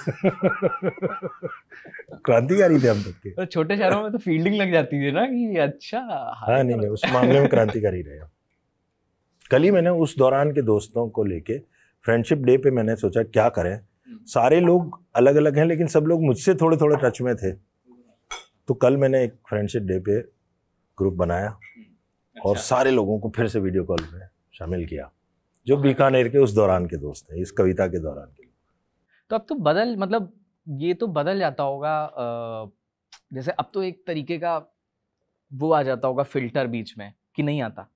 क्रांतिकारी थे हम तक के तो छोटे शहरों में तो फील्डिंग लग जाती थी ना कि अच्छा हाँ नहीं नहीं उस मामले में क्रांतिकारी रहे कल ही मैंने उस दौरान के दोस्तों को लेके फ्रेंडशिप डे पे मैंने सोचा क्या करें सारे लोग अलग अलग हैं लेकिन सब लोग मुझसे थोड़े थोड़े टच में थे तो कल मैंने एक फ्रेंडशिप डे पे ग्रुप बनाया अच्छा। और सारे लोगों को फिर से वीडियो कॉल में शामिल किया जो बीकानेर के उस दौरान के दोस्त हैं इस कविता के दौरान के तो अब तो बदल मतलब ये तो बदल जाता होगा जैसे अब तो एक तरीके का वो आ जाता होगा फिल्टर बीच में कि नहीं आता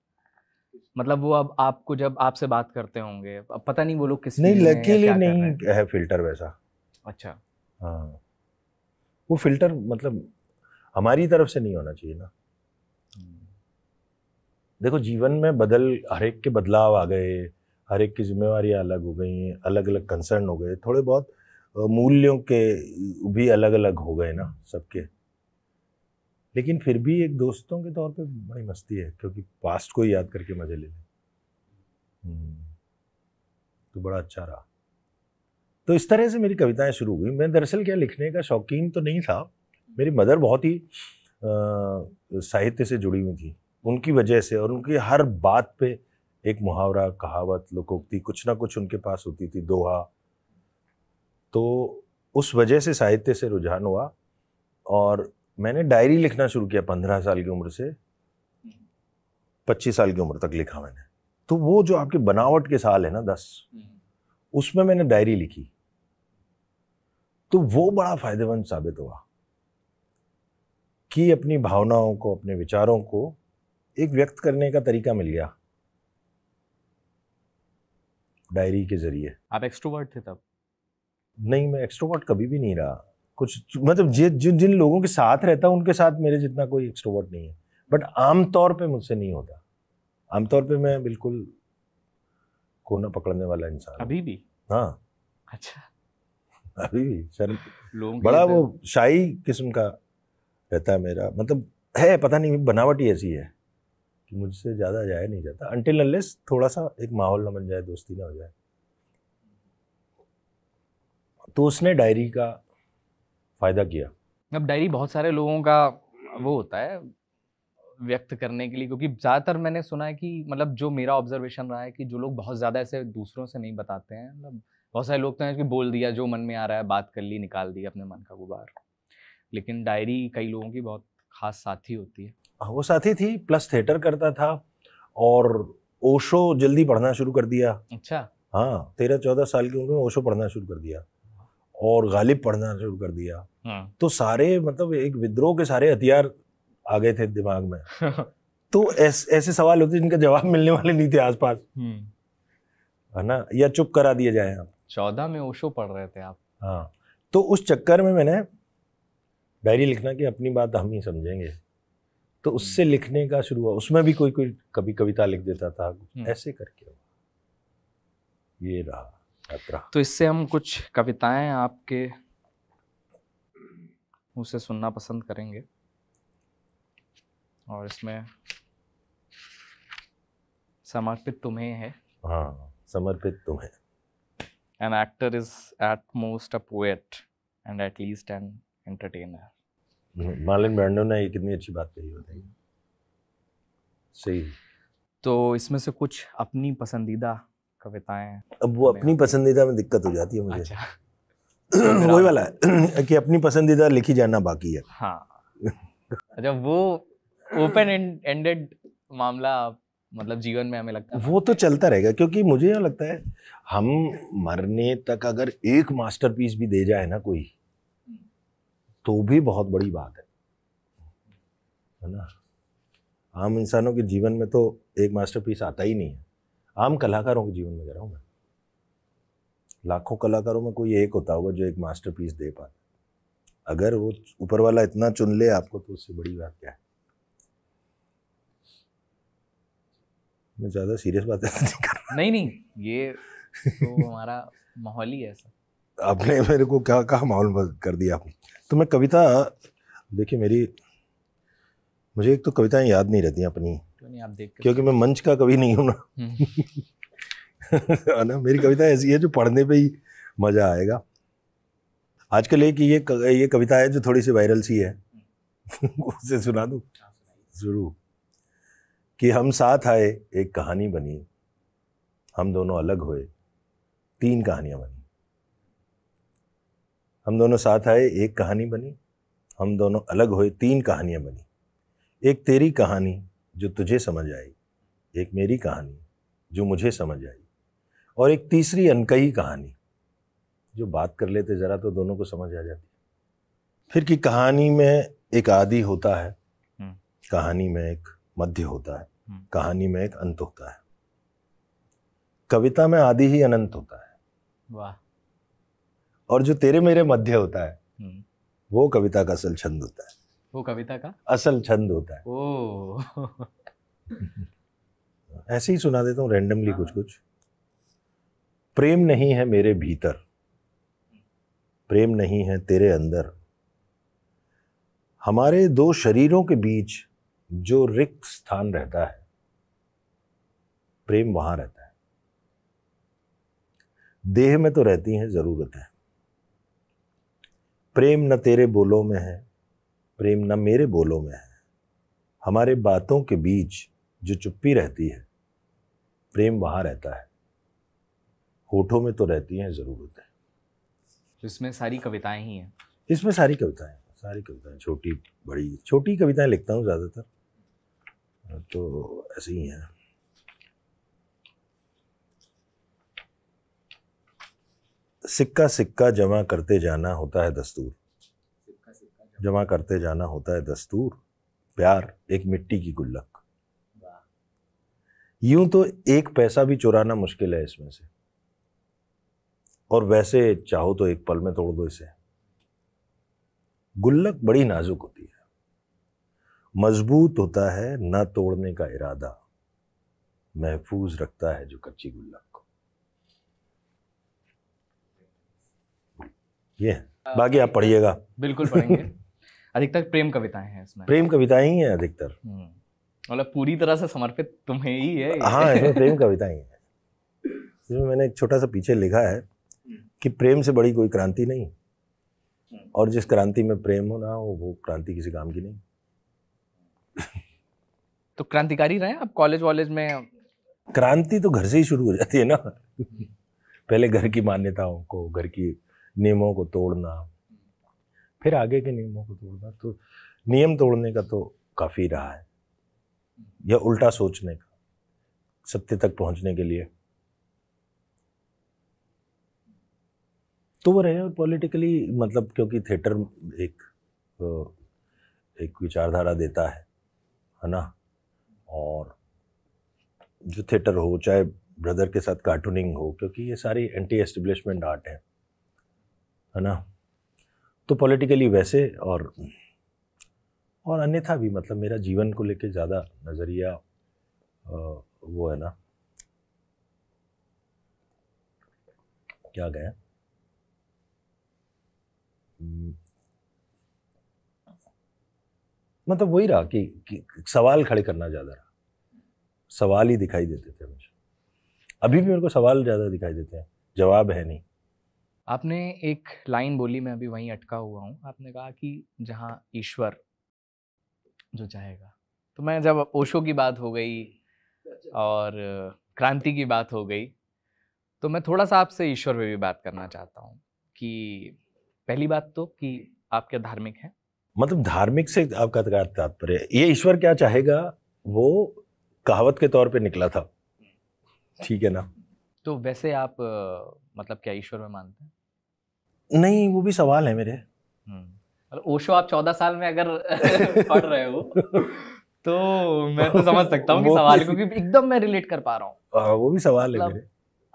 मतलब वो अब आपको जब आपसे बात करते होंगे अब पता नहीं वो लोग किस नहीं लकीली नहीं है फिल्टर वैसा अच्छा हाँ वो फिल्टर मतलब हमारी तरफ से नहीं होना चाहिए ना हम्म। देखो जीवन में बदल हर एक के बदलाव आ गए हर एक की जिम्मेवारी अलग हो गई अलग अलग कंसर्न हो गए थोड़े बहुत मूल्यों के भी अलग अलग हो गए ना सबके लेकिन फिर भी एक दोस्तों के तौर पे बड़ी मस्ती है क्योंकि पास्ट को ही याद करके मज़े ले लें हम्म, तो बड़ा अच्छा रहा तो इस तरह से मेरी कविताएं शुरू हुई मैं दरअसल क्या लिखने का शौकीन तो नहीं था मेरी मदर बहुत ही साहित्य से जुड़ी हुई थी उनकी वजह से और उनकी हर बात पे एक मुहावरा कहावत लोकोक्ति कुछ ना कुछ उनके पास होती थी दोहा तो उस वजह से साहित्य से रुझान हुआ और मैंने डायरी लिखना शुरू किया पंद्रह साल की उम्र से पच्चीस साल की उम्र तक लिखा मैंने तो वो जो आपके बनावट के साल है ना दस हम्म। उसमें मैंने डायरी लिखी तो वो बड़ा फायदेमंद साबित हुआ कि अपनी भावनाओं को अपने विचारों को एक व्यक्त करने का तरीका मिल गया डायरी के जरिए आप एक्सट्रोवर्ट थे तब नहीं मैं एक्सट्रोवर्ट कभी भी नहीं रहा कुछ मतलब जिन जिन लोगों के साथ रहता हूँ उनके साथ मेरे जितना कोई एक्सट्रोवर्ट नहीं है बट आमतौर पे मुझसे नहीं होता आमतौर पे मैं बिल्कुल कोना पकड़ने वाला इंसान अभी भी हाँ अच्छा अभी भी सर लोग बड़ा तो वो शाही किस्म का रहता है मेरा मतलब है पता नहीं बनावट ही ऐसी है कि मुझसे ज़्यादा जाया नहीं जाता अनटिल अनलेस थोड़ा सा एक माहौल ना बन जाए दोस्ती ना हो जाए तो उसने डायरी का फ़ायदा किया अब डायरी बहुत सारे लोगों का वो होता है व्यक्त करने के लिए क्योंकि ज़्यादातर मैंने सुना है कि मतलब जो मेरा ऑब्जर्वेशन रहा है कि जो लोग बहुत ज़्यादा ऐसे दूसरों से नहीं बताते हैं मतलब बहुत सारे लोग तो हैं कि बोल दिया जो मन में आ रहा है बात कर ली निकाल दिया अपने मन का गुबार लेकिन डायरी कई लोगों की बहुत खास साथी होती है हाँ, वो साथी थी प्लस थिएटर करता था और ओशो जल्दी पढ़ना शुरू कर दिया अच्छा हाँ तेरह चौदह साल की उम्र में ओशो पढ़ना शुरू कर दिया और गालिब पढ़ना शुरू कर दिया हाँ। तो सारे मतलब एक विद्रोह के सारे हथियार आ गए थे दिमाग में तो ऐस, ऐसे सवाल होते जिनका जवाब मिलने वाले नहीं थे आसपास हम्म। है ना या चुप करा दिए जाए आप चौदह में ओशो पढ़ रहे थे आप हाँ तो उस चक्कर में मैंने डायरी लिखना कि अपनी बात हम ही समझेंगे तो हम्म। उससे लिखने का शुरू हुआ उसमें भी कोई कोई कभी कविता लिख देता था हम्म। ऐसे करके ये रहा तो इससे हम कुछ कविताएं आपके से सुनना पसंद करेंगे और इसमें समर्पित तुम्हें है हाँ समर्पित तुम्हें an actor is at most a poet and at least an entertainer Marlon Brando ने ये कितनी अच्छी बात कही बताइए सही तो इसमें से कुछ अपनी पसंदीदा कविताएं अब वो अपनी पसंदीदा में दिक्कत हो जाती है मुझे अच्छा। तो वही वाला है कि अपनी पसंदीदा लिखी जाना बाकी है हाँ जब अच्छा, वो ओपन एंडेड मामला मतलब जीवन में हमें लगता है वो तो चलता रहेगा क्योंकि मुझे यह लगता है हम मरने तक अगर एक मास्टरपीस भी दे जाए ना कोई तो भी बहुत बड़ी बात है है ना आम इंसानों के जीवन में तो एक मास्टरपीस आता ही नहीं है आम कलाकारों के जीवन में जा रहा हूँ मैं लाखों कलाकारों में कोई एक होता होगा जो एक मास्टर दे पाता अगर वो ऊपर वाला इतना चुन ले आपको तो उससे बड़ी बात क्या है मैं ज़्यादा सीरियस बात तो नहीं कर रहा नहीं नहीं ये तो हमारा माहौल ही ऐसा आपने मेरे को क्या कहा माहौल कर दिया आपने तो मैं कविता देखिए मेरी मुझे एक तो कविताएं याद नहीं रहती अपनी क्यों तो नहीं आप देख क्योंकि मैं मंच का कभी नहीं हूँ ना हम्म। ना मेरी कविता ऐसी है जो पढ़ने पे ही मज़ा आएगा आजकल एक ये ये कविता है जो थोड़ी सी वायरल सी है उसे सुना दू शुरू हाँ, कि हम साथ आए एक कहानी बनी हम दोनों अलग हुए तीन कहानियां बनी हम दोनों साथ आए एक कहानी बनी हम दोनों अलग हुए तीन कहानियां बनी एक तेरी कहानी जो तुझे समझ आई एक मेरी कहानी जो मुझे समझ आई और एक तीसरी अनकही कहानी जो बात कर लेते ज़रा तो दोनों को समझ आ जाती फिर की कहानी में एक आदि होता है हम्म। कहानी में एक मध्य होता है हम्म। कहानी में एक अंत होता है कविता में आदि ही अनंत होता है वाह और जो तेरे मेरे मध्य होता है हम्म। वो कविता का असल छंद होता है वो कविता का असल छंद होता है ओ ऐसे ही सुना देता हूँ रैंडमली कुछ कुछ प्रेम नहीं है मेरे भीतर प्रेम नहीं है तेरे अंदर हमारे दो शरीरों के बीच जो रिक्त स्थान रहता है प्रेम वहां रहता है देह में तो रहती हैं जरूरत है। प्रेम न तेरे बोलों में है प्रेम न मेरे बोलों में है हमारे बातों के बीच जो चुप्पी रहती है प्रेम वहाँ रहता है होठों में तो रहती हैं ज़रूरतें है। इसमें सारी कविताएं ही हैं इसमें सारी कविताएं सारी कविताएं छोटी बड़ी छोटी कविताएं लिखता हूँ ज़्यादातर तो ऐसे ही हैं सिक्का सिक्का जमा करते जाना होता है दस्तूर जमा करते जाना होता है दस्तूर प्यार एक मिट्टी की गुल्लक यूं तो एक पैसा भी चुराना मुश्किल है इसमें से और वैसे चाहो तो एक पल में तोड़ दो इसे गुल्लक बड़ी नाजुक होती है मजबूत होता है न तोड़ने का इरादा महफूज रखता है जो कच्ची गुल्लक को ये बाकी आप पढ़िएगा बिल्कुल पढ़ेंगे अधिकतर प्रेम कविताएं हैं इसमें प्रेम कविताएं ही हैं अधिकतर हम्म। मतलब पूरी तरह से समर्पित तुम्हें ही है हाँ इसमें प्रेम कविताएं हैं इसमें मैंने एक छोटा सा पीछे लिखा है कि प्रेम से बड़ी कोई क्रांति नहीं और जिस क्रांति में प्रेम हो ना हो वो क्रांति किसी काम की नहीं तो क्रांतिकारी रहे आप कॉलेज वॉलेज में क्रांति तो घर से ही शुरू हो जाती है ना पहले घर की मान्यताओं को घर की नियमों को तोड़ना फिर आगे के नियमों को तोड़ना तो नियम तोड़ने का तो काफ़ी रहा है या उल्टा सोचने का सत्य तक पहुंचने के लिए तो वो रहे और पॉलिटिकली मतलब क्योंकि थिएटर एक एक विचारधारा देता है है ना और जो थिएटर हो चाहे ब्रदर के साथ कार्टूनिंग हो क्योंकि ये सारी एंटी एस्टेब्लिशमेंट आर्ट है है ना तो पॉलिटिकली वैसे और और अन्यथा भी मतलब मेरा जीवन को लेके ज़्यादा नज़रिया वो है ना क्या गया हम्म। मतलब वही रहा कि, कि सवाल खड़े करना ज़्यादा रहा सवाल ही दिखाई देते थे हमेशा अभी भी मेरे को सवाल ज़्यादा दिखाई देते हैं जवाब है नहीं आपने एक लाइन बोली मैं अभी वहीं अटका हुआ हूँ आपने कहा कि जहाँ ईश्वर जो चाहेगा तो मैं जब ओशो की बात हो गई और क्रांति की बात हो गई तो मैं थोड़ा सा आपसे ईश्वर पे भी बात करना चाहता हूँ कि पहली बात तो कि आप क्या धार्मिक हैं मतलब धार्मिक से आपका तात्पर्य ये ईश्वर क्या चाहेगा वो कहावत के तौर पे निकला था हम्म। ठीक है ना तो वैसे आप मतलब क्या ईश्वर में मानते हैं नहीं वो भी सवाल है मेरे हम्म। ओशो आप चौदह साल में अगर पढ़ रहे हो तो मैं तो समझ सकता हूँ सवाल क्योंकि एकदम मैं रिलेट कर पा रहा हूँ हाँ, वो भी सवाल है मतलब, मेरे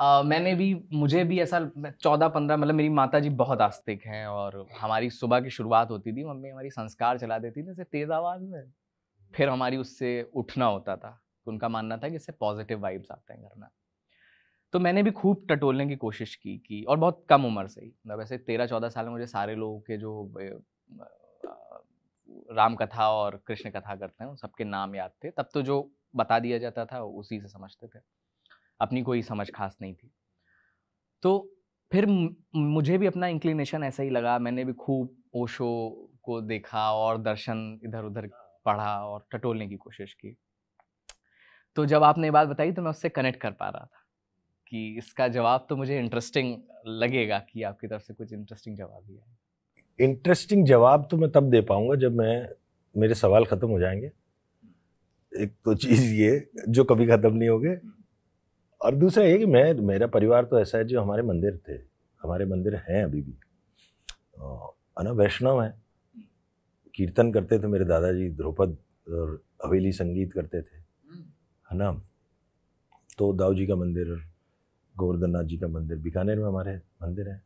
Uh, मैंने भी मुझे भी ऐसा चौदह पंद्रह मतलब मेरी माता जी बहुत आस्तिक हैं और हमारी सुबह की शुरुआत होती थी मम्मी हमारी संस्कार चला देती थी जैसे तेज़ आवाज़ में फिर हमारी उससे उठना होता था तो उनका मानना था कि इससे पॉजिटिव वाइब्स आते हैं घर में तो मैंने भी खूब टटोलने की कोशिश की कि और बहुत कम उम्र से ही मैं मतलब वैसे तेरह चौदह साल में मुझे सारे लोगों के जो राम कथा और कृष्ण कथा करते हैं उन सबके नाम याद थे तब तो जो बता दिया जाता था उसी से समझते थे अपनी कोई समझ खास नहीं थी तो फिर मुझे भी अपना इंक्लिनेशन ऐसा ही लगा मैंने भी खूब ओशो को देखा और दर्शन इधर उधर पढ़ा और टटोलने की कोशिश की तो जब आपने ये बात बताई तो मैं उससे कनेक्ट कर पा रहा था कि इसका जवाब तो मुझे इंटरेस्टिंग लगेगा कि आपकी तरफ से कुछ इंटरेस्टिंग जवाब ही है इंटरेस्टिंग जवाब तो मैं तब दे पाऊंगा जब मैं मेरे सवाल ख़त्म हो जाएंगे एक तो चीज़ ये जो कभी ख़त्म नहीं गए और दूसरा ये कि मैं मेरा परिवार तो ऐसा है जो हमारे मंदिर थे हमारे मंदिर हैं अभी भी है ना वैष्णव हैं कीर्तन करते थे मेरे दादाजी द्रौपद और हवेली संगीत करते थे हम्म। है ना तो दाऊ जी का मंदिर गोवर्धन जी का मंदिर बीकानेर में हमारे मंदिर है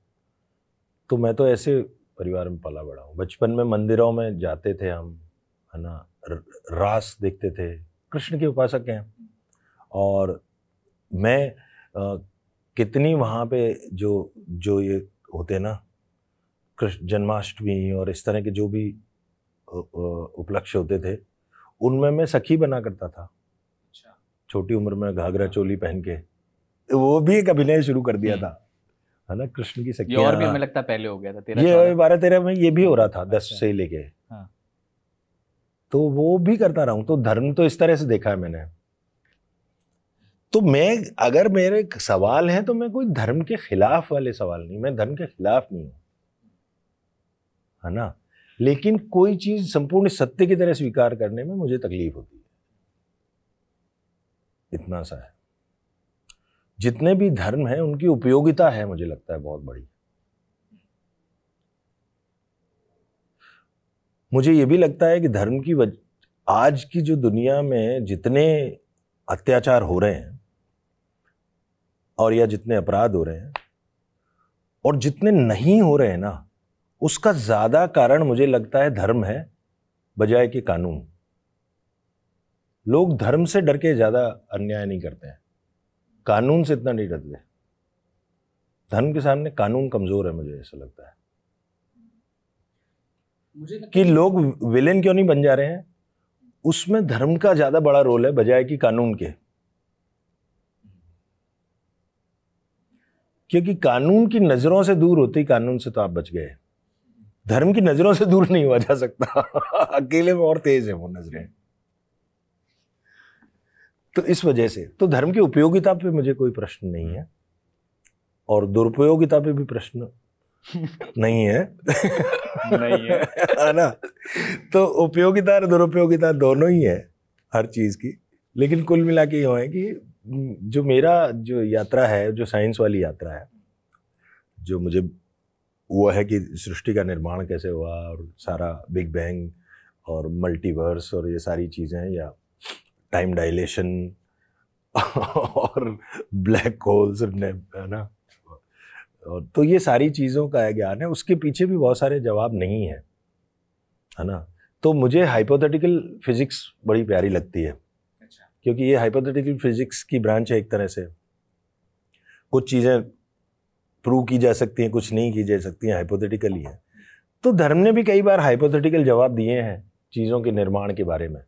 तो मैं तो ऐसे परिवार में पला बड़ा हूँ बचपन में मंदिरों में जाते थे हम है ना रास देखते थे कृष्ण के उपासक हैं और मैं आ, कितनी वहाँ पे जो जो ये होते ना कृष्ण जन्माष्टमी और इस तरह के जो भी उपलक्ष्य होते थे उनमें मैं सखी बना करता था अच्छा। छोटी उम्र में घाघरा हाँ। चोली पहन के वो भी एक अभिनय शुरू कर दिया हम्म। था है ना कृष्ण की सखी और भी हमें लगता पहले हो गया था ये बारह तेरह में ये भी हो रहा था दस अच्छा। से लेके हाँ। तो वो भी करता रहा हूं तो धर्म तो इस तरह से देखा है मैंने तो मैं अगर मेरे सवाल हैं तो मैं कोई धर्म के खिलाफ वाले सवाल नहीं मैं धर्म के खिलाफ नहीं हूं है ना लेकिन कोई चीज संपूर्ण सत्य की तरह स्वीकार करने में मुझे तकलीफ होती है इतना सा है जितने भी धर्म हैं उनकी उपयोगिता है मुझे लगता है बहुत बड़ी मुझे ये भी लगता है कि धर्म की वज... आज की जो दुनिया में जितने अत्याचार हो रहे हैं और या जितने अपराध हो रहे हैं और जितने नहीं हो रहे हैं ना उसका ज़्यादा कारण मुझे लगता है धर्म है बजाय कि कानून लोग धर्म से डर के ज़्यादा अन्याय नहीं करते हैं कानून से इतना नहीं डरते धर्म के सामने कानून कमज़ोर है मुझे ऐसा लगता है मुझे कि लोग विलेन क्यों नहीं बन जा रहे हैं उसमें धर्म का ज़्यादा बड़ा रोल है बजाय कि कानून के क्योंकि कानून की नज़रों से दूर होते ही कानून से तो आप बच गए धर्म की नज़रों से दूर नहीं हुआ जा सकता अकेले में और तेज़ है वो नज़रें तो इस वजह से तो धर्म की उपयोगिता पे मुझे कोई प्रश्न नहीं है और दुरुपयोगिता पे भी प्रश्न नहीं है नहीं है ना तो उपयोगिता और दुरुपयोगिता दोनों ही है हर चीज़ की लेकिन कुल मिला के ये है कि जो मेरा जो यात्रा है जो साइंस वाली यात्रा है जो मुझे वो है कि सृष्टि का निर्माण कैसे हुआ और सारा बिग बैंग और मल्टीवर्स और ये सारी चीज़ें या टाइम डाइलेशन और ब्लैक होल्स है ना और तो ये सारी चीज़ों का ज्ञान है उसके पीछे भी बहुत सारे जवाब नहीं है है ना तो मुझे हाइपोथेटिकल फिजिक्स बड़ी प्यारी लगती है अच्छा। क्योंकि ये हाइपोथेटिकल फिजिक्स की ब्रांच है एक तरह से कुछ चीज़ें प्रूव की जा सकती हैं कुछ नहीं की जा सकती हैं हाइपोथेटिकली है तो धर्म ने भी कई बार हाइपोथेटिकल जवाब दिए हैं चीज़ों के निर्माण के बारे में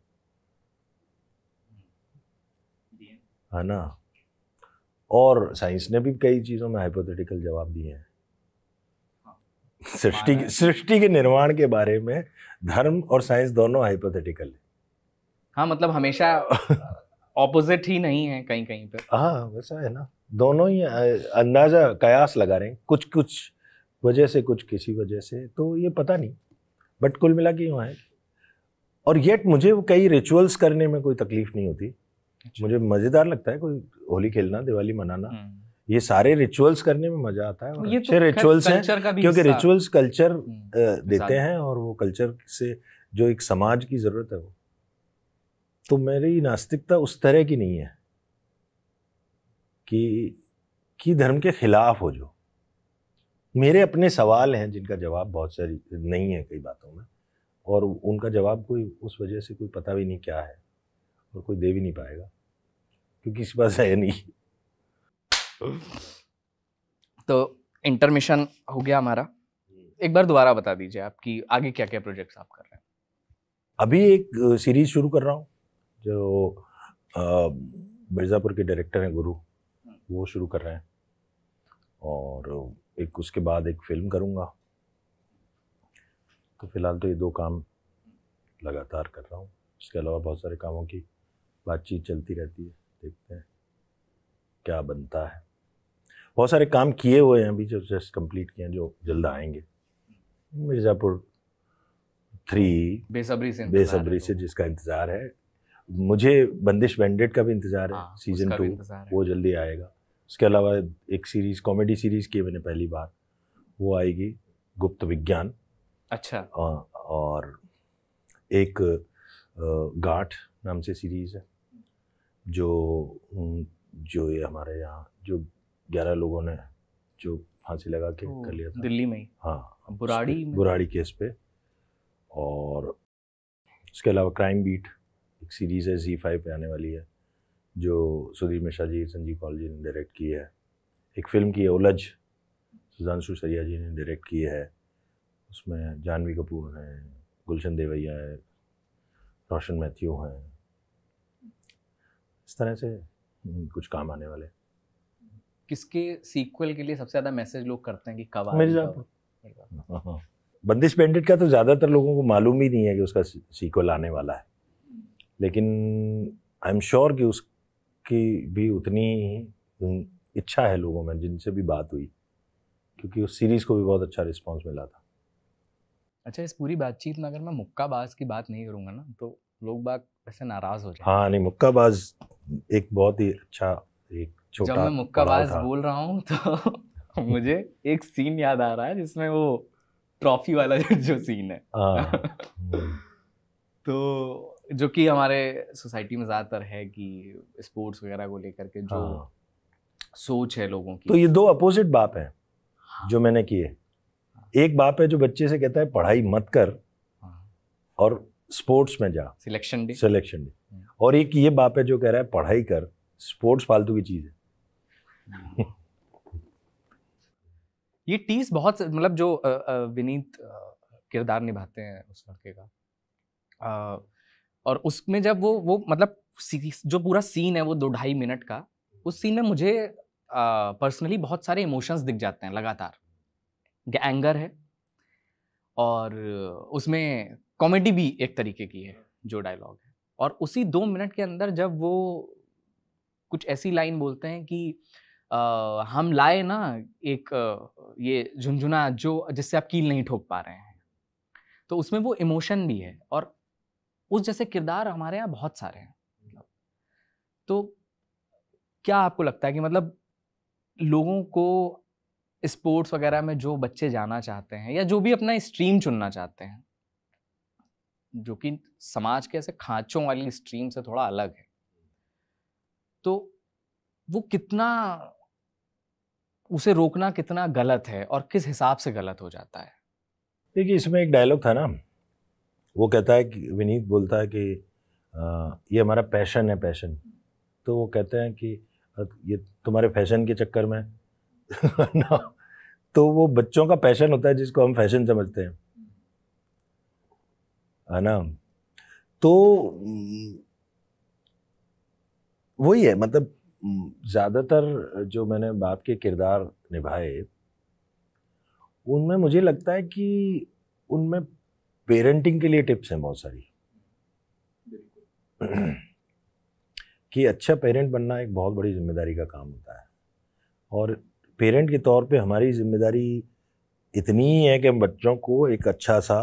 है ना और साइंस ने भी कई चीज़ों में हाइपोथेटिकल जवाब दिए हैं हाँ। सृष्टि सृष्टि के निर्माण के बारे में धर्म और साइंस दोनों हाइपोथेटिकल है हाँ मतलब हमेशा ऑपोजिट ही नहीं है कहीं कहीं पर हाँ वैसा है ना दोनों ही अंदाजा कयास लगा रहे हैं कुछ कुछ वजह से कुछ किसी वजह से तो ये पता नहीं बट कुल मिला के यूँ है और येट मुझे वो कई रिचुअल्स करने में कोई तकलीफ नहीं होती मुझे मजेदार लगता है कोई होली खेलना दिवाली मनाना हम्म। ये सारे रिचुअल्स करने में मजा आता है और अच्छे रिचुअल्स तो हैं क्योंकि रिचुअल्स कल्चर हम्म, देते हैं और वो कल्चर से जो एक समाज की ज़रूरत है वो तो मेरी नास्तिकता उस तरह की नहीं है कि कि धर्म के खिलाफ हो जो मेरे अपने सवाल हैं जिनका जवाब बहुत सारी नहीं है कई बातों में और उनका जवाब कोई उस वजह से कोई पता भी नहीं क्या है और कोई दे भी नहीं पाएगा क्योंकि इस पास है नहीं तो इंटरमिशन हो गया हमारा एक बार दोबारा बता दीजिए आपकी आगे क्या क्या प्रोजेक्ट्स आप कर रहे हैं अभी एक सीरीज शुरू कर रहा हूँ जो मिर्ज़ापुर के डायरेक्टर हैं गुरु वो शुरू कर रहे हैं और एक उसके बाद एक फिल्म करूँगा तो फिलहाल तो ये दो काम लगातार कर रहा हूँ इसके अलावा बहुत सारे कामों की बातचीत चलती रहती है देखते हैं क्या बनता है बहुत सारे काम किए हुए हैं अभी जो जस्ट कंप्लीट किए हैं जो जल्द आएंगे मिर्ज़ापुर थ्री बेसब्री से बेसब्री से जिसका इंतज़ार है मुझे बंदिश बैंडेड का भी इंतज़ार है हाँ, सीज़न टू वो जल्दी आएगा उसके अलावा एक सीरीज़ कॉमेडी सीरीज़ की मैंने पहली बार वो आएगी गुप्त विज्ञान अच्छा हाँ, और एक गाठ नाम से सीरीज़ है जो जो ये हमारे यहाँ जो ग्यारह लोगों ने जो फांसी लगा के तो कर लिया था दिल्ली में ही हाँ बुराड़ी में बुराड़ी केस पे और उसके अलावा क्राइम बीट एक सीरीज़ है जी फाइव पे आने वाली है जो सुधीर मिश्रा जी संजीव कौल जी ने डायरेक्ट की है एक फ़िल्म की है उलझ सुधांशु सरिया जी ने डायरेक्ट की है उसमें जानवी कपूर हैं गुलशन देवैया है रोशन मैथ्यू हैं इस तरह से कुछ काम आने वाले किसके सीक्वल के लिए सबसे ज़्यादा मैसेज लोग करते हैं कि कब मिर्ज़ापुर बंदिश पेंडेड का तो ज़्यादातर लोगों को मालूम ही नहीं है कि उसका सीक्वल आने वाला है लेकिन आई एम श्योर कि उसकी भी उतनी इच्छा है लोगों में जिनसे भी बात हुई क्योंकि उस सीरीज़ को भी बहुत अच्छा रिस्पॉन्स मिला था अच्छा इस पूरी बातचीत में अगर मैं मुक्काबाज की बात नहीं करूँगा ना तो लोग बाग वैसे नाराज हो जाए हाँ नहीं मुक्काबाज एक बहुत ही अच्छा एक छोटा जब मैं मुक्काबाज बोल रहा हूँ तो मुझे एक सीन याद आ रहा है जिसमें वो ट्रॉफी वाला जो सीन है आ, हाँ। तो जो कि हमारे सोसाइटी में ज़्यादातर है कि स्पोर्ट्स वगैरह को लेकर के जो हाँ। सोच है लोगों की तो ये दो अपोजिट बाप है जो मैंने किए एक बाप है जो बच्चे से कहता है पढ़ाई मत कर हाँ। और स्पोर्ट्स में जा सिलेक्शन डे सिलेक्शन डे और एक ये बाप है जो कह रहा है पढ़ाई कर स्पोर्ट्स फालतू की चीज़ है ये टीस बहुत मतलब जो विनीत किरदार निभाते हैं उस लड़के का और उसमें जब वो वो मतलब जो पूरा सीन है वो दो ढाई मिनट का उस सीन में मुझे पर्सनली बहुत सारे इमोशंस दिख जाते हैं लगातार एंगर है और उसमें कॉमेडी भी एक तरीके की है जो डायलॉग है और उसी दो मिनट के अंदर जब वो कुछ ऐसी लाइन बोलते हैं कि आ, हम लाए ना एक ये झुंझुना जो जिससे आप कील नहीं ठोक पा रहे हैं तो उसमें वो इमोशन भी है और उस जैसे किरदार हमारे यहाँ बहुत सारे हैं तो क्या आपको लगता है कि मतलब लोगों को स्पोर्ट्स वगैरह में जो बच्चे जाना चाहते हैं या जो भी अपना स्ट्रीम चुनना चाहते हैं जो कि समाज के ऐसे खांचों वाली स्ट्रीम से थोड़ा अलग है तो वो कितना उसे रोकना कितना गलत है और किस हिसाब से गलत हो जाता है देखिए इसमें एक डायलॉग था ना वो कहता है कि विनीत बोलता है कि आ, ये हमारा पैशन है पैशन तो वो कहते हैं कि ये तुम्हारे फैशन के चक्कर में ना तो वो बच्चों का पैशन होता है जिसको हम फैशन समझते हैं है ना तो वही है मतलब ज़्यादातर जो मैंने बाप के किरदार निभाए उनमें मुझे लगता है कि उनमें पेरेंटिंग के लिए टिप्स हैं बहुत सारी कि अच्छा पेरेंट बनना एक बहुत बड़ी जिम्मेदारी का काम होता है और पेरेंट के तौर पे हमारी जिम्मेदारी इतनी ही है कि हम बच्चों को एक अच्छा सा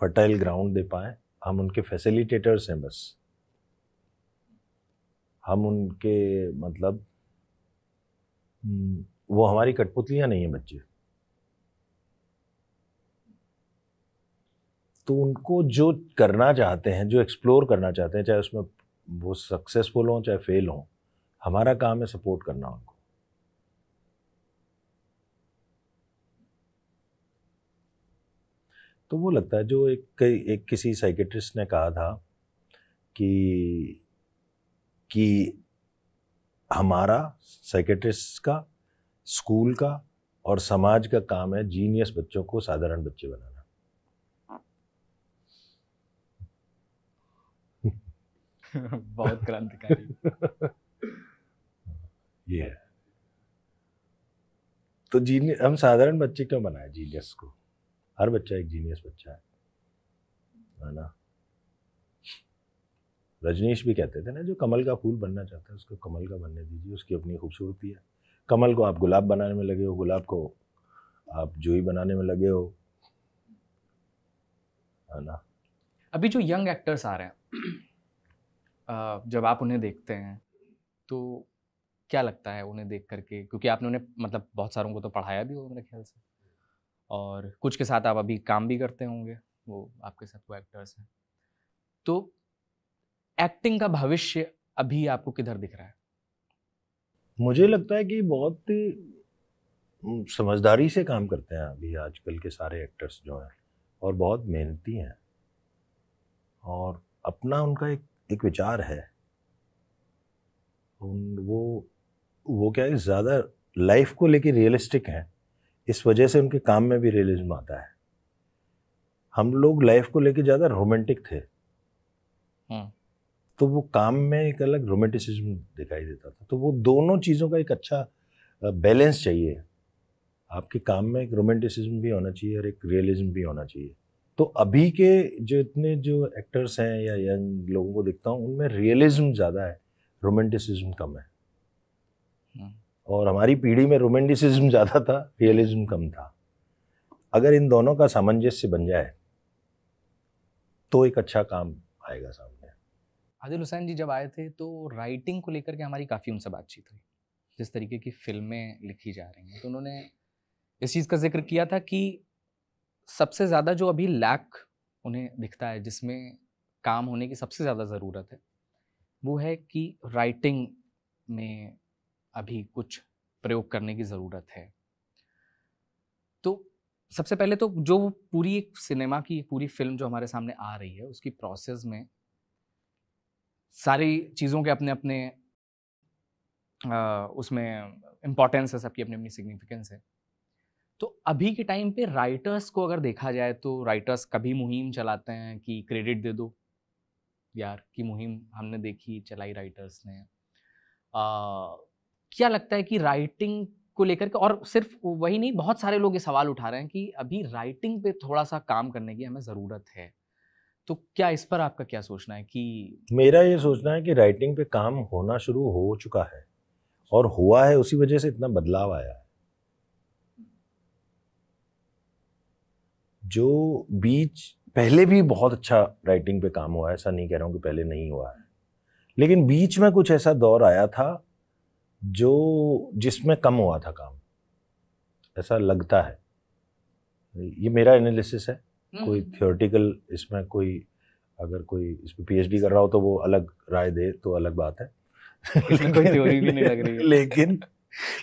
फर्टाइल ग्राउंड दे पाए हम उनके फैसिलिटेटर्स हैं बस हम उनके मतलब हम्म, वो हमारी कठपुतलियाँ नहीं हैं बच्चे तो उनको जो करना चाहते हैं जो एक्सप्लोर करना चाहते हैं चाहे उसमें वो सक्सेसफुल हों चाहे फेल हों हमारा काम है सपोर्ट करना उनको तो वो लगता है जो एक एक किसी साइकेट्रिस्ट ने कहा था कि कि हमारा साइकेट्रिस्ट का स्कूल का और समाज का काम है जीनियस बच्चों को साधारण बच्चे बनाना बहुत क्रांतिकारी ये yeah. तो जीनियस हम साधारण बच्चे क्यों बनाए जीनियस को हर बच्चा एक जीनियस बच्चा है है ना रजनीश भी कहते थे ना जो कमल का फूल बनना चाहता है उसको कमल का बनने दीजिए उसकी अपनी खूबसूरती है कमल को आप गुलाब बनाने में लगे हो गुलाब को आप जूही बनाने में लगे हो है ना अभी जो यंग एक्टर्स आ रहे हैं जब आप उन्हें देखते हैं तो क्या लगता है उन्हें देख करके क्योंकि आपने उन्हें मतलब बहुत सारों को तो पढ़ाया भी होगा मेरे ख्याल से और कुछ के साथ आप अभी काम भी करते होंगे वो आपके साथ वो एक्टर्स हैं तो एक्टिंग का भविष्य अभी आपको किधर दिख रहा है मुझे लगता है कि बहुत समझदारी से काम करते हैं अभी आजकल के सारे एक्टर्स जो हैं और बहुत मेहनती हैं और अपना उनका एक एक विचार है उन वो वो क्या है ज़्यादा लाइफ को लेके रियलिस्टिक हैं इस वजह से उनके काम में भी रियलिज्म आता है हम लोग लाइफ को लेकर ज़्यादा रोमांटिक थे हम्म। तो वो काम में एक अलग रोमांटिसिज्म दिखाई देता था तो वो दोनों चीज़ों का एक अच्छा बैलेंस चाहिए आपके काम में एक रोमांटिसिज्म भी होना चाहिए और एक रियलिज्म भी होना चाहिए तो अभी के जो इतने जो एक्टर्स हैं या यंग लोगों को देखता हूँ उनमें रियलिज्म ज़्यादा है रोमांटिसिज्म कम है और हमारी पीढ़ी में रोमेंटिसिज्म ज़्यादा था रियलिज्म कम था अगर इन दोनों का सामंजस्य बन जाए तो एक अच्छा काम आएगा सामने आदिल हुसैन जी जब आए थे तो राइटिंग को लेकर के हमारी काफ़ी उनसे बातचीत हुई जिस तरीके की फिल्में लिखी जा रही हैं तो उन्होंने इस चीज़ का जिक्र किया था कि सबसे ज़्यादा जो अभी लैक उन्हें दिखता है जिसमें काम होने की सबसे ज़्यादा ज़रूरत है वो है कि राइटिंग में अभी कुछ प्रयोग करने की ज़रूरत है तो सबसे पहले तो जो पूरी एक सिनेमा की पूरी फिल्म जो हमारे सामने आ रही है उसकी प्रोसेस में सारी चीज़ों के अपने अपने आ, उसमें इम्पोर्टेंस है सबकी अपनी अपनी सिग्निफिकेंस है तो अभी के टाइम पे राइटर्स को अगर देखा जाए तो राइटर्स कभी मुहिम चलाते हैं कि क्रेडिट दे दो यार की मुहिम हमने देखी चलाई राइटर्स ने आ, क्या लगता है कि राइटिंग को लेकर के और सिर्फ वही नहीं बहुत सारे लोग ये सवाल उठा रहे हैं कि अभी राइटिंग पे थोड़ा सा काम करने की हमें ज़रूरत है तो क्या इस पर आपका क्या सोचना है कि मेरा ये सोचना है कि राइटिंग पे काम होना शुरू हो चुका है और हुआ है उसी वजह से इतना बदलाव आया है जो बीच पहले भी बहुत अच्छा राइटिंग पे काम हुआ है ऐसा नहीं कह रहा हूँ कि पहले नहीं हुआ है लेकिन बीच में कुछ ऐसा दौर आया था जो जिसमें कम हुआ था काम ऐसा लगता है ये मेरा एनालिसिस है हम्म, कोई थियोरटिकल हम्म, हम्म। इसमें कोई अगर कोई इस पर पी कर रहा हो तो वो अलग राय दे तो अलग बात है कोई थ्योरी भी नहीं लग रही है लेकिन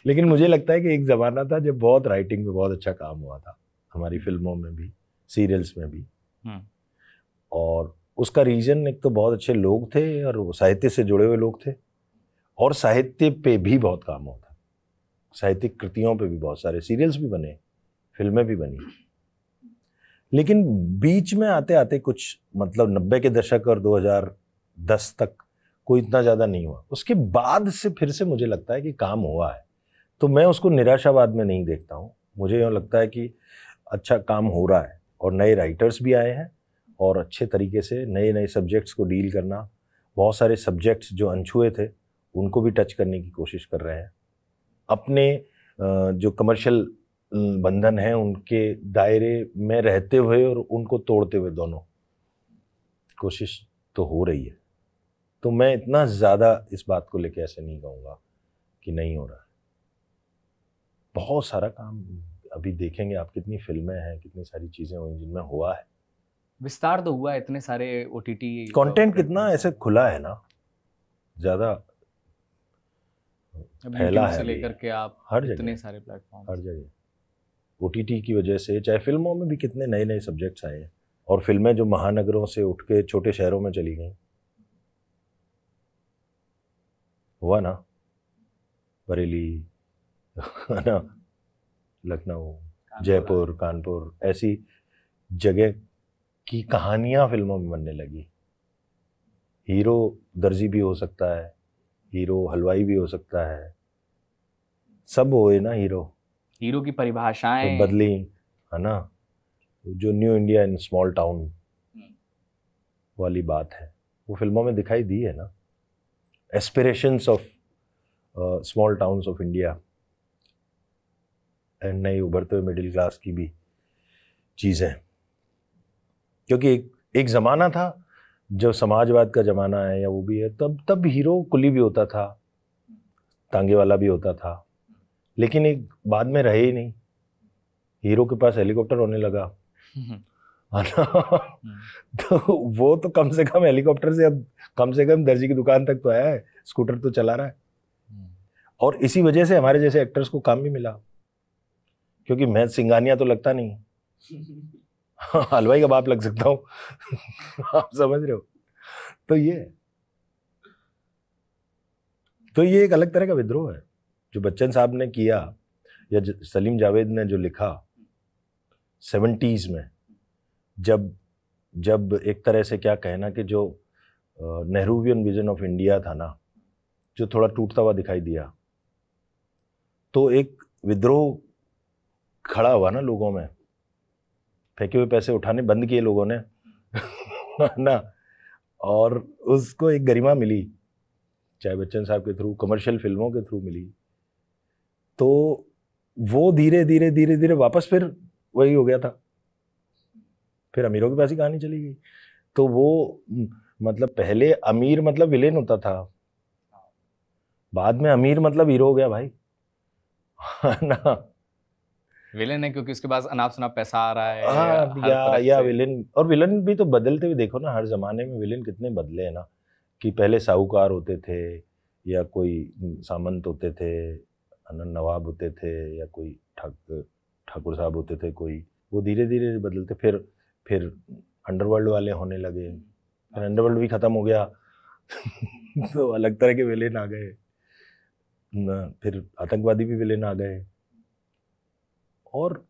लेकिन मुझे लगता है कि एक ज़माना था जब बहुत राइटिंग में बहुत अच्छा काम हुआ था हमारी फिल्मों में भी सीरियल्स में भी और उसका रीज़न एक तो बहुत अच्छे लोग थे और साहित्य से जुड़े हुए लोग थे और साहित्य पे भी बहुत काम होता साहित्यिक कृतियों पे भी बहुत सारे सीरियल्स भी बने फिल्में भी बनी लेकिन बीच में आते आते कुछ मतलब नब्बे के दशक और 2010 तक कोई इतना ज़्यादा नहीं हुआ उसके बाद से फिर से मुझे लगता है कि काम हुआ है तो मैं उसको निराशावाद में नहीं देखता हूँ मुझे यूँ लगता है कि अच्छा काम हो रहा है और नए राइटर्स भी आए हैं और अच्छे तरीके से नए नए सब्जेक्ट्स को डील करना बहुत सारे सब्जेक्ट्स जो अनछुए थे उनको भी टच करने की कोशिश कर रहे हैं अपने जो कमर्शियल बंधन हैं उनके दायरे में रहते हुए और उनको तोड़ते हुए दोनों कोशिश तो हो रही है तो मैं इतना ज़्यादा इस बात को लेकर ऐसे नहीं कहूँगा कि नहीं हो रहा है बहुत सारा काम अभी देखेंगे आप कितनी फिल्में हैं कितनी सारी चीज़ें हुई जिनमें हुआ है विस्तार तो हुआ है इतने सारे ओ टी टी कॉन्टेंट कितना ऐसे खुला है ना ज़्यादा फैला है लेकर के आप हर जगह इतने सारे प्लेटफॉर्म हर जगह ओ की वजह से चाहे फिल्मों में भी कितने नए नए सब्जेक्ट्स आए हैं और फिल्में जो महानगरों से उठ के छोटे शहरों में चली गई हुआ ना बरेली है ना लखनऊ जयपुर कानपुर ऐसी जगह की कहानियाँ फिल्मों में बनने लगी हीरो दर्जी भी हो सकता है हीरो हलवाई भी हो सकता है सब हो ना हीरो हीरो की परिभाषाएं तो बदली है ना जो new India in small town hmm. वाली बात है वो फिल्मों में दिखाई दी है ना aspirations of small towns of India and नई उभरते हुए मिडिल क्लास की भी चीज़ें क्योंकि एक एक ज़माना था जब समाजवाद का ज़माना है या वो भी है तब तब हीरो कुली भी होता था तांगे वाला भी होता था लेकिन एक बाद में रहे ही नहीं हीरो के पास हेलीकॉप्टर होने लगा हाँ हम्म। तो वो तो कम से कम हेलीकॉप्टर से अब कम से कम दर्जी की दुकान तक तो आया है स्कूटर तो चला रहा है हम्म। और इसी वजह से हमारे जैसे एक्टर्स को काम भी मिला क्योंकि मैं सिंगानिया तो लगता नहीं हलवाई का बाप लग सकता हूँ आप समझ रहे हो तो ये तो ये एक अलग तरह का विद्रोह है जो बच्चन साहब ने किया या सलीम जावेद ने जो लिखा सेवेंटीज़ में जब जब एक तरह से क्या कहना कि जो नेहरूवियन विजन ऑफ इंडिया था ना जो थोड़ा टूटता हुआ दिखाई दिया तो एक विद्रोह खड़ा हुआ ना लोगों में કે ક્યુ પૈસે ઉઠાને બંધ કીય લોગોને ના ઓર ઉસકો એક ગરિમા મિલી ચાહે બચ્ચન સાહેબ કે થ્રુ કમર્શિયલ ફિલ્મો કે થ્રુ મિલી તો વો ધીરે ધીરે ધીરે ધીરે વાપસ ફેર વહી હો ગયા થા ફેર અમીરો કે પાસી કહાની ચાલી ગઈ તો વો મતલબ પહેલે અમીર મતલબ વિલન હોતા થા બાદ મે અમીર મતલબ હીરો હો ગયા ભાઈ ના विलन है क्योंकि उसके पास अनाप सुनाप पैसा आ रहा है आ, हाँ, या या विलेन और विलन भी तो बदलते हुए देखो ना हर ज़माने में विलेन कितने बदले हैं ना कि पहले साहूकार होते थे या कोई सामंत होते थे अनन नवाब होते थे या कोई ठाक ठाकुर साहब होते थे कोई वो धीरे धीरे बदलते फिर फिर अंडरवर्ल्ड वाले होने लगे फिर अंडरवर्ल्ड भी ख़त्म हो गया तो अलग तरह के विलेन आ गए फिर आतंकवादी भी विलेन आ गए और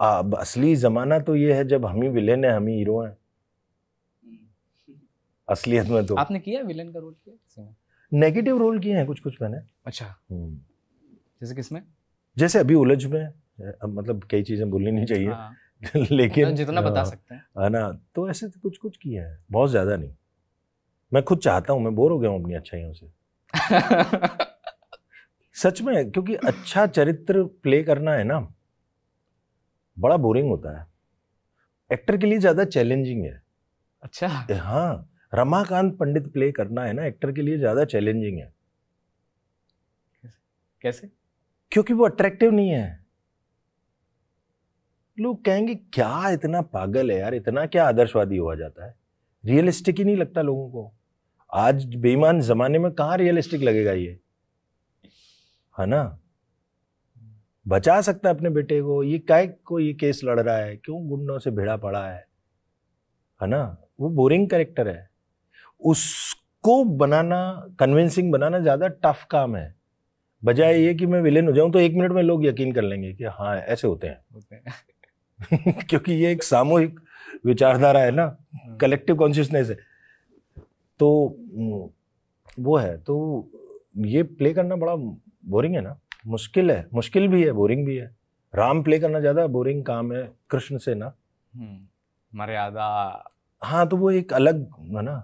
अब असली ज़माना तो ये है जब हम ही विलेन है हम ही हीरो हैं असलियत में तो आपने किया विलेन का रोल किया नेगेटिव रोल किए हैं कुछ कुछ मैंने अच्छा हम्म। जैसे किसमें जैसे अभी उलझ में अब मतलब कई चीज़ें बोलनी नहीं चाहिए हाँ। लेकिन जितना बता हाँ। सकते हैं ना तो ऐसे तो कुछ कुछ किया है बहुत ज़्यादा नहीं मैं खुद चाहता हूँ मैं बोर हो गया हूँ अपनी अच्छाइयों से सच में क्योंकि अच्छा चरित्र प्ले करना है ना बड़ा बोरिंग होता है एक्टर के लिए ज़्यादा चैलेंजिंग है अच्छा हाँ रमाकांत पंडित प्ले करना है ना एक्टर के लिए ज़्यादा चैलेंजिंग है कैसे क्योंकि वो अट्रैक्टिव नहीं है लोग कहेंगे क्या इतना पागल है यार इतना क्या आदर्शवादी हुआ जाता है रियलिस्टिक ही नहीं लगता लोगों को आज बेईमान जमाने में कहाँ रियलिस्टिक लगेगा ये है ना बचा सकता है अपने बेटे को ये काय को ये केस लड़ रहा है क्यों गुंडों से भिड़ा पड़ा है है ना वो बोरिंग करेक्टर है उसको बनाना कन्विंसिंग बनाना ज़्यादा टफ काम है बजाय ये कि मैं विलेन हो जाऊं तो एक मिनट में लोग यकीन कर लेंगे कि हाँ ऐसे होते हैं क्योंकि ये एक सामूहिक विचारधारा है ना कलेक्टिव हाँ। कॉन्शियसनेस है तो वो है तो ये प्ले करना बड़ा बोरिंग है ना मुश्किल है मुश्किल भी है बोरिंग भी है राम प्ले करना ज़्यादा बोरिंग काम है कृष्ण से ना मर्यादा हम्म, हाँ तो वो एक अलग है ना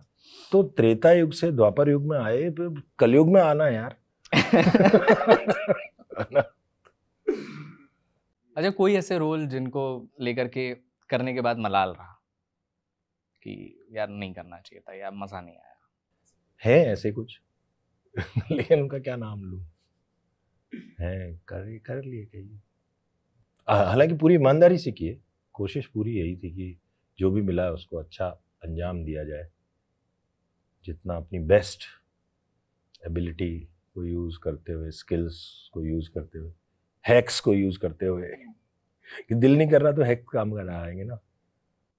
तो त्रेता युग से द्वापर युग में आए तो कलयुग में आना यार अच्छा कोई ऐसे रोल जिनको लेकर के करने के बाद मलाल रहा कि यार नहीं करना चाहिए था यार मज़ा नहीं आया है ऐसे कुछ लेकिन उनका क्या नाम लूँ है कर कर लिए कहिए हालांकि पूरी ईमानदारी से किए कोशिश पूरी यही थी कि जो भी मिला है उसको अच्छा अंजाम दिया जाए जितना अपनी बेस्ट एबिलिटी को यूज़ करते हुए स्किल्स को यूज़ करते हुए हैक्स को यूज़ करते हुए कि दिल नहीं कर रहा तो हैक काम करना आएंगे ना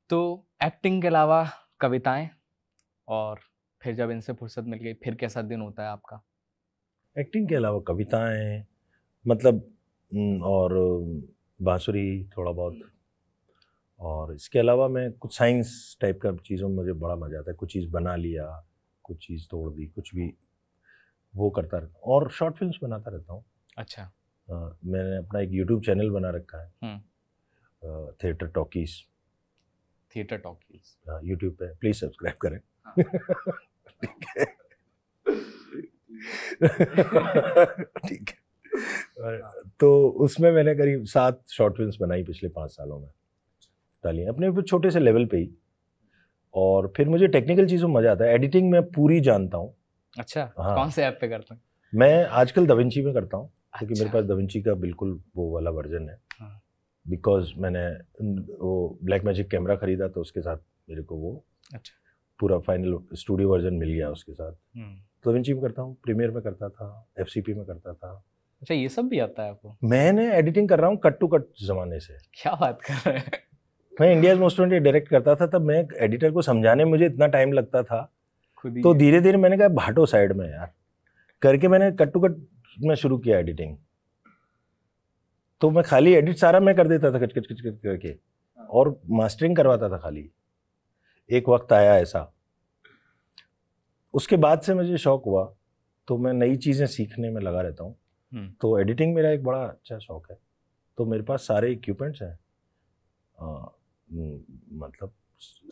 तो एक्टिंग के अलावा कविताएं और फिर जब इनसे फुर्सत मिल गई फिर कैसा दिन होता है आपका एक्टिंग के अलावा कविताएं मतलब और बांसुरी थोड़ा बहुत और इसके अलावा मैं कुछ साइंस टाइप का चीज़ों में मुझे बड़ा मज़ा आता है कुछ चीज़ बना लिया कुछ चीज़ तोड़ दी कुछ भी वो करता रहता हूँ और शॉर्ट फिल्म बनाता रहता हूँ अच्छा आ, मैंने अपना एक यूट्यूब चैनल बना रखा है theatre talkies theatre talkies YouTube हाँ, पे प्लीज़ सब्सक्राइब करें हाँ। ठीक है ठीक है तो उसमें मैंने करीब सात शॉर्ट फिल्म बनाई पिछले पाँच सालों में डाली अपने छोटे से लेवल पे ही और फिर मुझे टेक्निकल चीज़ों में मज़ा आता है एडिटिंग मैं पूरी जानता हूँ अच्छा हाँ। कौन से ऐप पे करता हूँ मैं आजकल दविंची में करता हूँ अच्छा। मेरे पास दविंची का बिल्कुल वो वाला वर्जन है बिकॉज हाँ। मैंने वो ब्लैक मैजिक कैमरा खरीदा तो उसके साथ मेरे को वो अच्छा पूरा फाइनल स्टूडियो वर्जन मिल गया उसके साथ हम्म। क्लवेंची में करता हूँ प्रीमियर में करता था एफ में करता था अच्छा ये सब भी आता है आपको मैंने एडिटिंग कर रहा हूँ कट टू कट जमाने से क्या बात कर रहे हैं मैं इंडिया मोस्ट वांटेड डायरेक्ट करता था तब मैं एडिटर को समझाने मुझे इतना टाइम लगता था तो धीरे धीरे मैंने कहा भाटो साइड में यार करके मैंने कट टू कट में शुरू किया एडिटिंग तो मैं खाली एडिट सारा मैं कर देता था कच कच कच करके और मास्टरिंग करवाता था खाली एक वक्त आया ऐसा उसके बाद से मुझे शौक हुआ तो मैं नई चीज़ें सीखने में लगा रहता हूँ हम्म। तो एडिटिंग मेरा एक बड़ा अच्छा शौक है तो मेरे पास सारे इक्विपमेंट्स हैं मतलब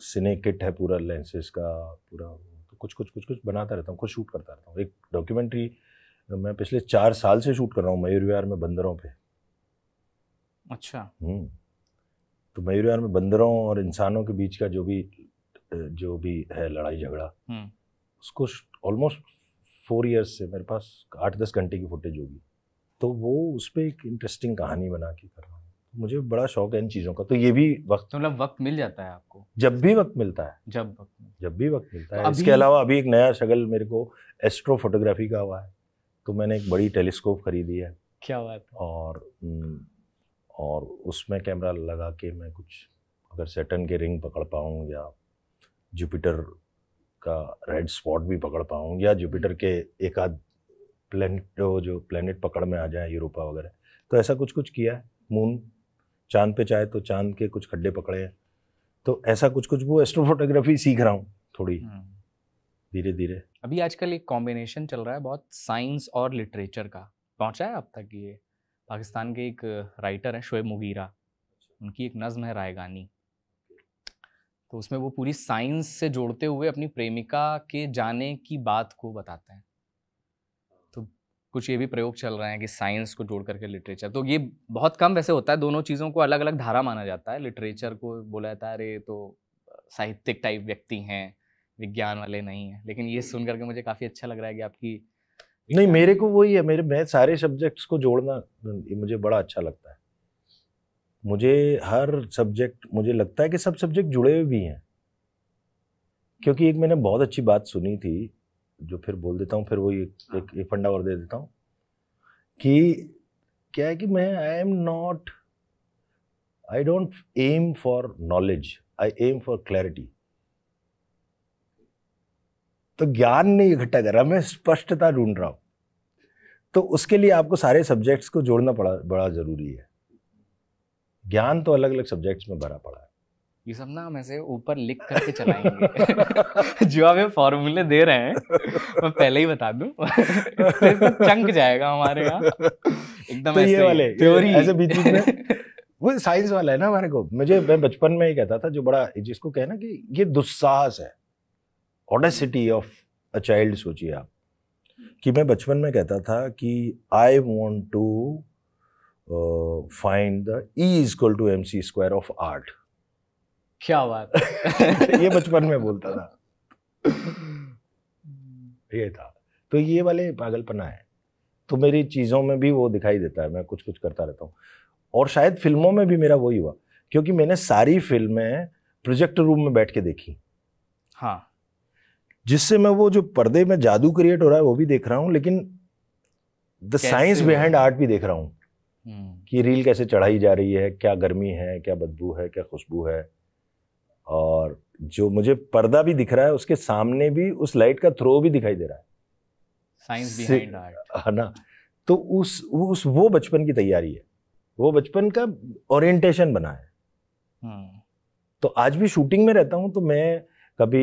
सिने किट है पूरा लेंसेज का पूरा तो कुछ कुछ कुछ कुछ बनाता रहता हूँ कुछ शूट करता रहता हूँ एक डॉक्यूमेंट्री मैं पिछले चार साल से शूट कर रहा हूँ मयूर विहार में बंदरों पे अच्छा हम्म। तो मयूर विहार में बंदरों और इंसानों के बीच का जो भी जो भी है लड़ाई झगड़ा हम्म। उसको ऑलमोस्ट फोर ईयर्स से मेरे पास आठ दस घंटे की फुटेज होगी तो वो उस पर एक इंटरेस्टिंग कहानी बना के कर रहा हूँ तो मुझे बड़ा शौक है इन चीज़ों का तो ये भी वक्त तो मतलब तो वक्त मिल जाता है आपको जब भी वक्त मिलता है जब वक्त जब भी वक्त मिलता है तो इसके अलावा अभी एक नया शगल मेरे को एस्ट्रो फोटोग्राफी का हुआ है तो मैंने एक बड़ी टेलीस्कोप खरीदी है क्या बात है और हम्म, और उसमें कैमरा लगा के मैं कुछ अगर सेटन के रिंग पकड़ पाऊँ या जुपिटर का रेड स्पॉट भी पकड़ पाऊँ या जुपिटर के एक आध प्लानट जो प्लानट पकड़ में आ जाए यूरोपा वगैरह तो ऐसा कुछ कुछ किया है मून चांद पे चाहे तो चांद के कुछ खड्डे पकड़े हैं तो ऐसा कुछ कुछ वो एस्ट्रोफोटोग्राफी सीख रहा हूँ थोड़ी हम्म। धीरे धीरे अभी आजकल एक कॉम्बिनेशन चल रहा है बहुत साइंस और लिटरेचर का पहुँचा है अब तक ये पाकिस्तान के एक राइटर हैं शुएब मुगीरा उनकी एक नज़म है रायगानी तो उसमें वो पूरी साइंस से जोड़ते हुए अपनी प्रेमिका के जाने की बात को बताते हैं तो कुछ ये भी प्रयोग चल रहे हैं कि साइंस को जोड़ करके लिटरेचर तो ये बहुत कम वैसे होता है दोनों चीज़ों को अलग अलग धारा माना जाता है लिटरेचर को बोला जाता है अरे तो साहित्यिक टाइप व्यक्ति हैं विज्ञान वाले नहीं हैं लेकिन ये सुन करके मुझे काफ़ी अच्छा लग रहा है कि आपकी नहीं मेरे को वही है मेरे मैं सारे सब्जेक्ट्स को जोड़ना मुझे बड़ा अच्छा लगता है मुझे हर सब्जेक्ट मुझे लगता है कि सब सब्जेक्ट जुड़े हुए भी हैं क्योंकि एक मैंने बहुत अच्छी बात सुनी थी जो फिर बोल देता हूँ फिर वो एक हाँ। एक, एक फंडा और दे देता हूँ कि क्या है कि मैं I am not I don't am for knowledge I am for clarity तो ज्ञान नहीं इकट्ठा कर रहा मैं स्पष्टता ढूंढ रहा हूँ तो उसके लिए आपको सारे सब्जेक्ट्स को जोड़ना बड़ा ज़रूरी है ज्ञान तो अलग अलग सब्जेक्ट्स में भरा पड़ा है ये सब ना हम ऐसे ऊपर लिख करके चलाएंगे जो आप ये फॉर्मूले दे रहे हैं मैं पहले ही बता दूं चंक तो जाएगा हमारे यहाँ एकदम तो ये वाले थ्योरी ऐसे बीच में वो साइंस वाला है ना हमारे को मुझे मैं बचपन में ही कहता था जो बड़ा जिसको कहे ना कि ये दुस्साहस है ऑडेसिटी ऑफ अ चाइल्ड सोचिए आप कि मैं बचपन में कहता था कि I want to find the E equal to M C square of art क्या बात ये बचपन में बोलता था ये था तो ये वाले पागलपना है तो मेरी चीज़ों में भी वो दिखाई देता है मैं कुछ कुछ करता रहता हूँ और शायद फिल्मों में भी मेरा वही हुआ क्योंकि मैंने सारी फिल्में प्रोजेक्ट रूम में बैठ के देखी हाँ जिससे मैं वो जो पर्दे में जादू क्रिएट हो रहा है वो भी देख रहा हूँ लेकिन द साइंस बिहाइंड आर्ट भी देख रहा हूँ हम्म। कि रील कैसे चढ़ाई जा रही है क्या गर्मी है क्या बदबू है क्या खुशबू है और जो मुझे पर्दा भी दिख रहा है उसके सामने भी उस लाइट का थ्रो भी दिखाई दे रहा है साइंस बिहाइंड है ना तो उस उस वो बचपन की तैयारी है वो बचपन का ओरिएंटेशन बना है हम्म। तो आज भी शूटिंग में रहता हूँ तो मैं कभी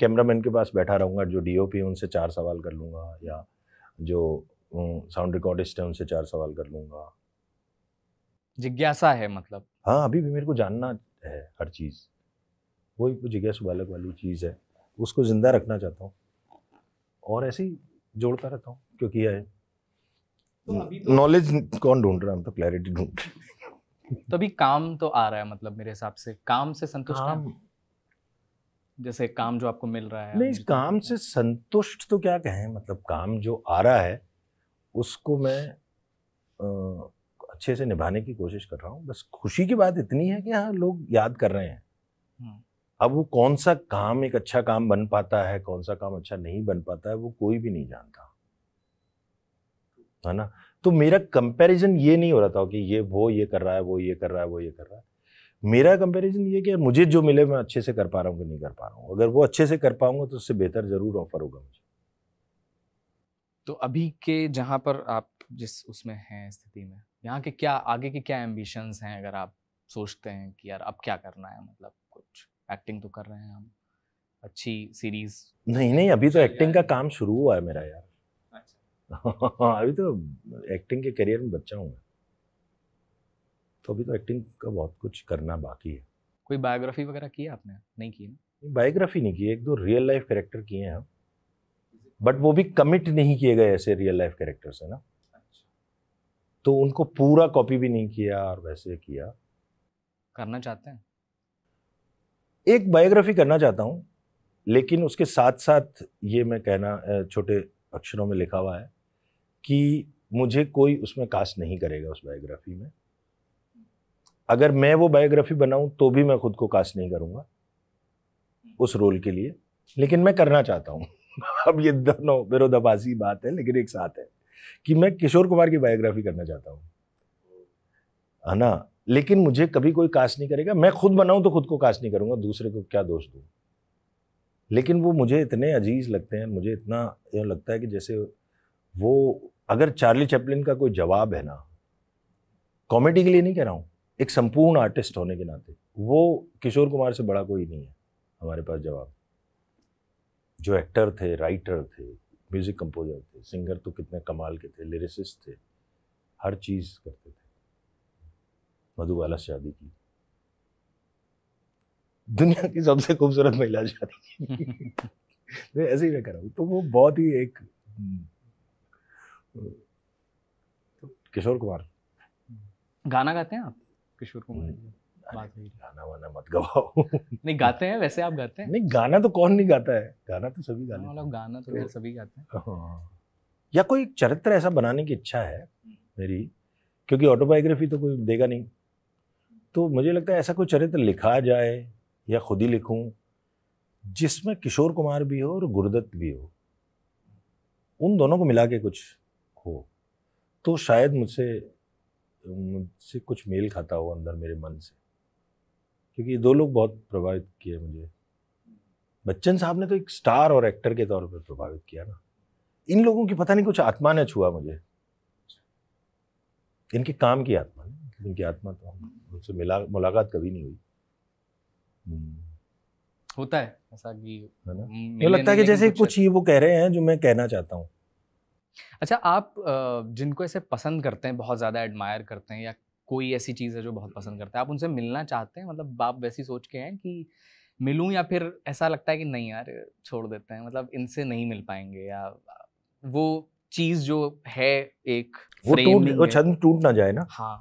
कैमरामैन के पास बैठा रहूंगा जो डीओपी उनसे चार सवाल कर लूंगा या जो साउंड रिकॉर्डिस्ट है उनसे चार सवाल कर लूंगा जिज्ञासा है मतलब हाँ अभी भी मेरे को जानना है हर चीज़ वही वो जिज्ञासु बालक वाली चीज़ है उसको ज़िंदा रखना चाहता हूँ और ऐसे ही जोड़ता रहता हूँ क्योंकि है नॉलेज तो, तो- कौन ढूंढ रहा है तो क्लैरिटी ढूंढ तो अभी काम तो आ रहा है मतलब मेरे हिसाब से काम से संतुष्ट काम जैसे काम जो आपको मिल रहा है नहीं काम से संतुष्ट तो क्या कहें मतलब काम जो आ रहा है उसको मैं आ, अच्छे से निभाने की कोशिश कर रहा हूँ बस खुशी की बात इतनी है कि हाँ लोग याद कर रहे हैं हम्म। अब वो कौन सा काम एक अच्छा काम बन पाता है कौन सा काम अच्छा नहीं बन पाता है वो कोई भी नहीं जानता है ना तो मेरा कंपैरिजन ये नहीं हो रहा था कि ये वो ये कर रहा है वो ये कर रहा है वो ये कर रहा है मेरा कंपैरिजन ये कि मुझे जो मिले मैं अच्छे से कर पा रहा हूँ कि नहीं कर पा रहा हूँ अगर वो अच्छे से कर पाऊंगा तो उससे बेहतर ज़रूर ऑफर होगा मुझे तो अभी के जहाँ पर आप जिस उसमें हैं स्थिति में यहाँ के क्या आगे के क्या एम्बिशंस हैं अगर आप सोचते हैं कि यार अब क्या करना है मतलब कुछ एक्टिंग तो कर रहे हैं हम अच्छी सीरीज नहीं नहीं अभी तो एक्टिंग का काम शुरू हुआ है मेरा यार अच्छा। अभी तो एक्टिंग के करियर में बच्चा हूँ तो अभी तो एक्टिंग का बहुत कुछ करना बाकी है कोई बायोग्राफी वगैरह की है आपने नहीं की बायोग्राफी नहीं की एक दो रियल लाइफ करेक्टर किए हैं हम बट वो भी कमिट नहीं किए गए ऐसे रियल लाइफ कैरेक्टर्स है ना तो उनको पूरा कॉपी भी नहीं किया और वैसे किया करना चाहते हैं एक बायोग्राफी करना चाहता हूँ लेकिन उसके साथ साथ ये मैं कहना छोटे अक्षरों में लिखा हुआ है कि मुझे कोई उसमें कास्ट नहीं करेगा उस बायोग्राफी में अगर मैं वो बायोग्राफी बनाऊं तो भी मैं खुद को कास्ट नहीं करूंगा उस रोल के लिए लेकिन मैं करना चाहता हूँ अब ये दोनों विरोधाभासी बात है लेकिन एक साथ है कि मैं किशोर कुमार की बायोग्राफी करना चाहता हूँ है ना लेकिन मुझे कभी कोई कास्ट नहीं करेगा मैं खुद बनाऊं तो खुद को कास्ट नहीं करूंगा दूसरे को क्या दोष दूँ लेकिन वो मुझे इतने अजीज लगते हैं मुझे इतना यह लगता है कि जैसे वो अगर चार्ली चैपलिन का कोई जवाब है ना कॉमेडी के लिए नहीं कह रहा हूँ एक संपूर्ण आर्टिस्ट होने के नाते वो किशोर कुमार से बड़ा कोई नहीं है हमारे पास जवाब जो एक्टर थे राइटर थे म्यूज़िक कंपोजर थे सिंगर तो कितने कमाल के थे लिरिसिस्ट थे हर चीज़ करते थे मधुबाला शादी की दुनिया की सबसे खूबसूरत महिला शादी मैं ऐसे ही मैं कर रहा हूँ तो वो बहुत ही एक हम्म, तो किशोर कुमार गाना गाते हैं आप किशोर कुमार गाना मत गवाओ नहीं गाते हैं वैसे आप गाते हैं नहीं गाना तो कौन नहीं गाता है गाना तो सभी गाने गाना तो सभी गाते हैं हाँ। या कोई चरित्र ऐसा बनाने की इच्छा है मेरी क्योंकि ऑटोबायोग्राफी तो कोई देगा नहीं तो मुझे लगता है ऐसा कोई चरित्र लिखा जाए या खुद ही लिखूं जिसमें किशोर कुमार भी हो और गुरुदत्त भी हो उन दोनों को मिला के कुछ हो तो शायद मुझसे मुझसे कुछ मेल खाता हो अंदर मेरे मन से क्योंकि ये दो लोग बहुत प्रभावित किए मुझे बच्चन साहब ने तो एक स्टार और एक्टर के तौर पर प्रभावित किया ना इन लोगों की पता नहीं कुछ आत्मा ने छुआ मुझे इनके काम की आत्मा ने इनकी आत्मा तो उनसे मिला मुलाकात कभी नहीं हुई हम्म। होता है ऐसा कि है ना लगता है कि जैसे कुछ, कुछ ही वो कह रहे हैं जो मैं कहना चाहता हूँ अच्छा आप जिनको ऐसे पसंद करते हैं बहुत ज़्यादा एडमायर करते हैं या कोई ऐसी चीज़ है जो बहुत पसंद करता है आप उनसे मिलना चाहते हैं मतलब आप वैसी सोच के हैं कि मिलूं या फिर ऐसा लगता है कि नहीं यार छोड़ देते हैं मतलब इनसे नहीं मिल पाएंगे या वो चीज़ जो है एक वो टूट वो छंद टूट ना जाए ना हाँ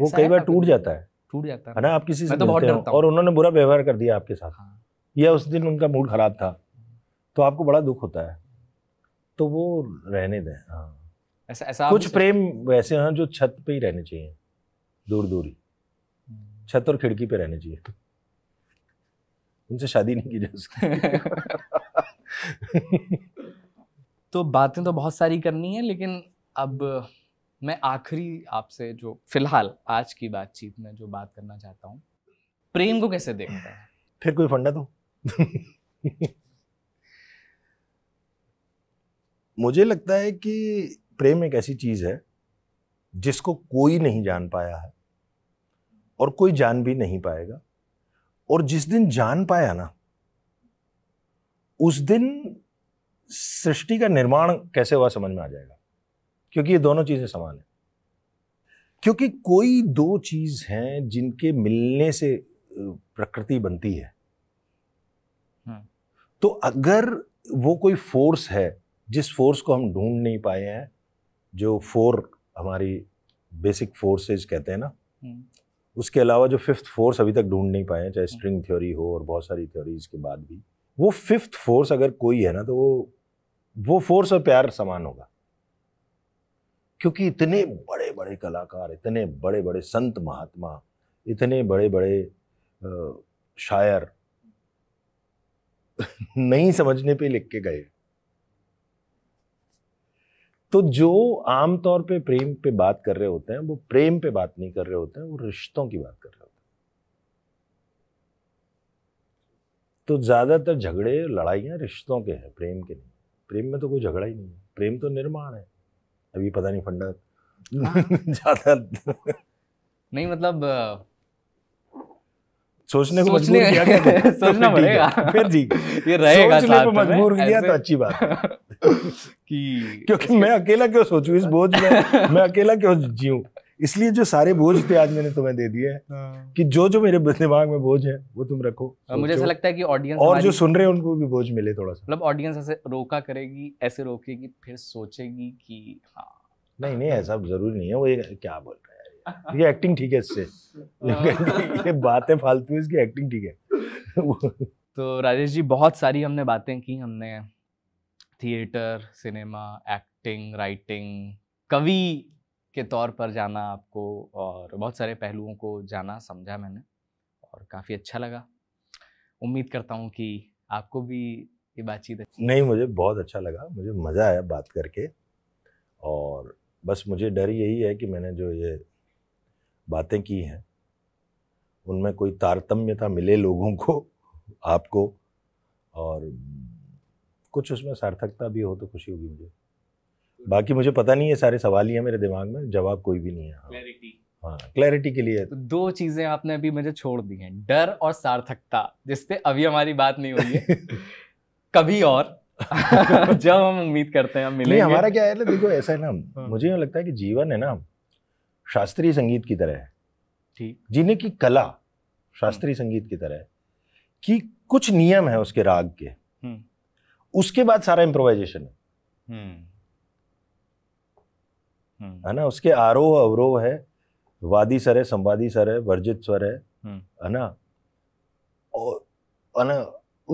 वो कई बार टूट जाता है टूट जाता है ना आप किसी से तो बहुत और उन्होंने बुरा व्यवहार कर दिया आपके साथ हाँ। या उस दिन उनका मूड ख़राब था तो आपको बड़ा दुख होता है तो वो रहने दें हाँ ऐसा ऐसा कुछ प्रेम वैसे हैं जो छत पे ही रहने चाहिए दूर दूरी छत और खिड़की पे रहने चाहिए उनसे शादी नहीं की जा सकती तो बातें तो बहुत सारी करनी है लेकिन अब मैं आखिरी आपसे जो फिलहाल आज की बातचीत में जो बात करना चाहता हूँ प्रेम को कैसे देखता है फिर कोई फंडा दो मुझे लगता है कि प्रेम एक ऐसी चीज़ है जिसको कोई नहीं जान पाया है और कोई जान भी नहीं पाएगा और जिस दिन जान पाया ना उस दिन सृष्टि का निर्माण कैसे हुआ समझ में आ जाएगा क्योंकि ये दोनों चीज़ें समान है क्योंकि कोई दो चीज़ हैं जिनके मिलने से प्रकृति बनती है हम्म। तो अगर वो कोई फोर्स है जिस फोर्स को हम ढूंढ नहीं पाए हैं जो फोर हमारी बेसिक फोर्सेज कहते हैं ना हम्म। उसके अलावा जो फिफ्थ फोर्स अभी तक ढूंढ नहीं पाए चाहे स्ट्रिंग हम्म। थ्योरी हो और बहुत सारी थ्योरीज के बाद भी वो फिफ्थ फोर्स अगर कोई है ना तो वो वो फोर्स और प्यार समान होगा क्योंकि इतने बड़े बड़े कलाकार इतने बड़े बड़े संत महात्मा इतने बड़े बड़े शायर नहीं समझने पे लिख के गए तो जो आमतौर पे प्रेम पे बात कर रहे होते हैं वो प्रेम पे बात नहीं कर रहे होते हैं वो रिश्तों की बात कर रहे होते हैं तो ज़्यादातर झगड़े लड़ाइया रिश्तों के हैं प्रेम के नहीं प्रेम में तो कोई झगड़ा ही नहीं है प्रेम तो निर्माण है अभी पता नहीं फंडा हाँ। ज़्यादा नहीं मतलब सोचने को सोचने किया गया तो सोचना पड़ेगा फिर जी ये रहेगा सोचने को मजबूर किया तो अच्छी बात कि क्योंकि मैं अकेला क्यों सोचूं इस बोझ में मैं अकेला क्यों जीऊं इसलिए जो सारे बोझ थे आज मैंने तुम्हें दे दिए हैं हाँ। कि जो जो मेरे दिमाग में बोझ है वो तुम रखो हाँ, मुझे ऐसा लगता है कि ऑडियंस और जो सुन रहे हैं उनको भी बोझ मिले थोड़ा सा मतलब ऑडियंस ऐसे रोका करेगी ऐसे रोकेगी फिर सोचेगी कि हाँ नहीं नहीं ऐसा जरूरी नहीं है वो ये क्या बोल ये एक्टिंग ठीक है इससे हाँ। ये बातें फालतू इसकी एक्टिंग ठीक है तो राजेश जी बहुत सारी हमने बातें की हमने थिएटर सिनेमा एक्टिंग राइटिंग कवि के तौर पर जाना आपको और बहुत सारे पहलुओं को जाना समझा मैंने और काफ़ी अच्छा लगा उम्मीद करता हूँ कि आपको भी ये बातचीत नहीं मुझे बहुत अच्छा लगा मुझे मज़ा आया बात करके और बस मुझे डर यही है कि मैंने जो ये बातें की हैं उनमें कोई तारतम्यता मिले लोगों को आपको और कुछ उसमें सार्थकता भी हो तो खुशी होगी मुझे बाकी मुझे पता नहीं है सारे सवाल ही है मेरे दिमाग में जवाब कोई भी नहीं है क्लैरिटी हाँ क्लैरिटी हाँ, के लिए तो दो चीज़ें आपने अभी मुझे छोड़ दी हैं डर और सार्थकता जिसपे अभी हमारी बात नहीं हुई है कभी और जब हम उम्मीद करते हैं हम मिलेंगे हमारा क्या है मतलब देखो ऐसा है ना हाँ। मुझे लगता है कि जीवन है ना शास्त्रीय संगीत की तरह है ठीक जीने की कला शास्त्रीय हम्म। संगीत की तरह है कि कुछ नियम है उसके राग के हम्म। उसके बाद सारा इम्प्रोवाइजेशन है हम्म। है ना उसके आरोह अवरोह है वादी सर है संवादी सर है वर्जित स्वर है है ना और है ना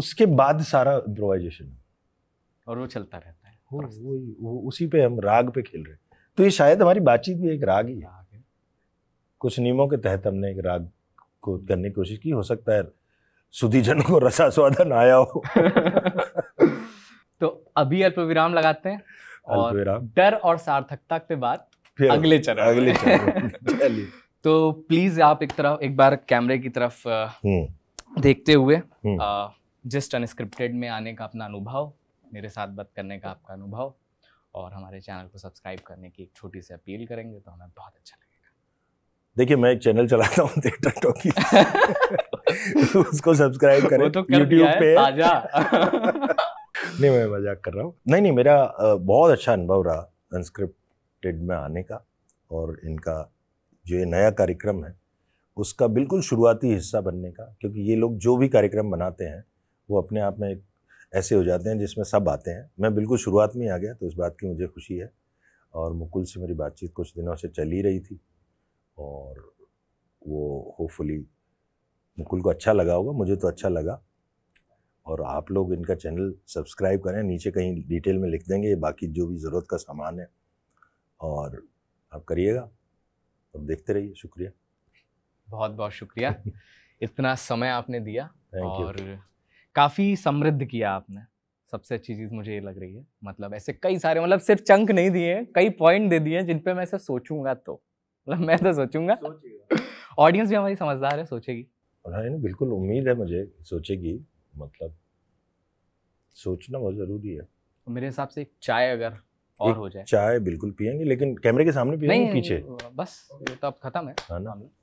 उसके बाद सारा इम्प्रोवाइजेशन और वो चलता रहता है वो, वो, वो उसी पे हम राग पे खेल रहे हैं तो ये शायद हमारी बातचीत भी एक राग ही है कुछ नियमों के तहत हमने एक राग को करने की कोशिश की हो सकता है सुधीजन को रसा स्वादन आया हो तो अभी अल्प विराम लगाते हैं और डर और सार्थकता के बाद अगले चरण अगले चरण तो प्लीज आप एक तरफ एक बार कैमरे की तरफ हम्म। देखते हुए जस्ट हम्म। अनस्क्रिप्टेड में आने का अपना अनुभव मेरे साथ बात करने का आपका अनुभव और हमारे चैनल को सब्सक्राइब करने की एक छोटी सी अपील करेंगे तो हमें बहुत अच्छा लगेगा देखिए मैं एक चैनल चलाता हूँ थिएटर टॉकी उसको सब्सक्राइब करें तो कर यूट्यूब पे नहीं मैं मजाक कर रहा हूँ नहीं नहीं मेरा बहुत अच्छा अनुभव रहा अनस्क्रिप्टेड में आने का और इनका जो ये नया कार्यक्रम है उसका बिल्कुल शुरुआती हिस्सा बनने का क्योंकि ये लोग जो भी कार्यक्रम बनाते हैं वो अपने आप में एक ऐसे हो जाते हैं जिसमें सब आते हैं मैं बिल्कुल शुरुआत में आ गया तो इस बात की मुझे खुशी है और मुकुल से मेरी बातचीत कुछ दिनों से चल ही रही थी और वो होपफुली मुकुल को अच्छा लगा होगा मुझे तो अच्छा लगा और आप लोग इनका चैनल सब्सक्राइब करें नीचे कहीं डिटेल में लिख देंगे बाकी जो भी ज़रूरत का सामान है और आप करिएगा और देखते रहिए शुक्रिया बहुत बहुत शुक्रिया इतना समय आपने दिया और काफ़ी समृद्ध किया आपने सबसे अच्छी चीज़ मुझे ये लग रही है मतलब ऐसे कई सारे मतलब सिर्फ चंक नहीं दिए कई पॉइंट दे दिए जिन पे मैं ऐसे सोचूंगा तो मैं तो सोचूंगा ऑडियंस भी हमारी समझदार है सोचेगी हाँ बिल्कुल उम्मीद है मुझे सोचेगी मतलब सोचना बहुत ज़रूरी है मेरे हिसाब से एक चाय अगर और हो जाए चाय बिल्कुल पियेंगे लेकिन कैमरे के सामने पीछे बस ये तो अब खत्म है हाँ ना हाँ,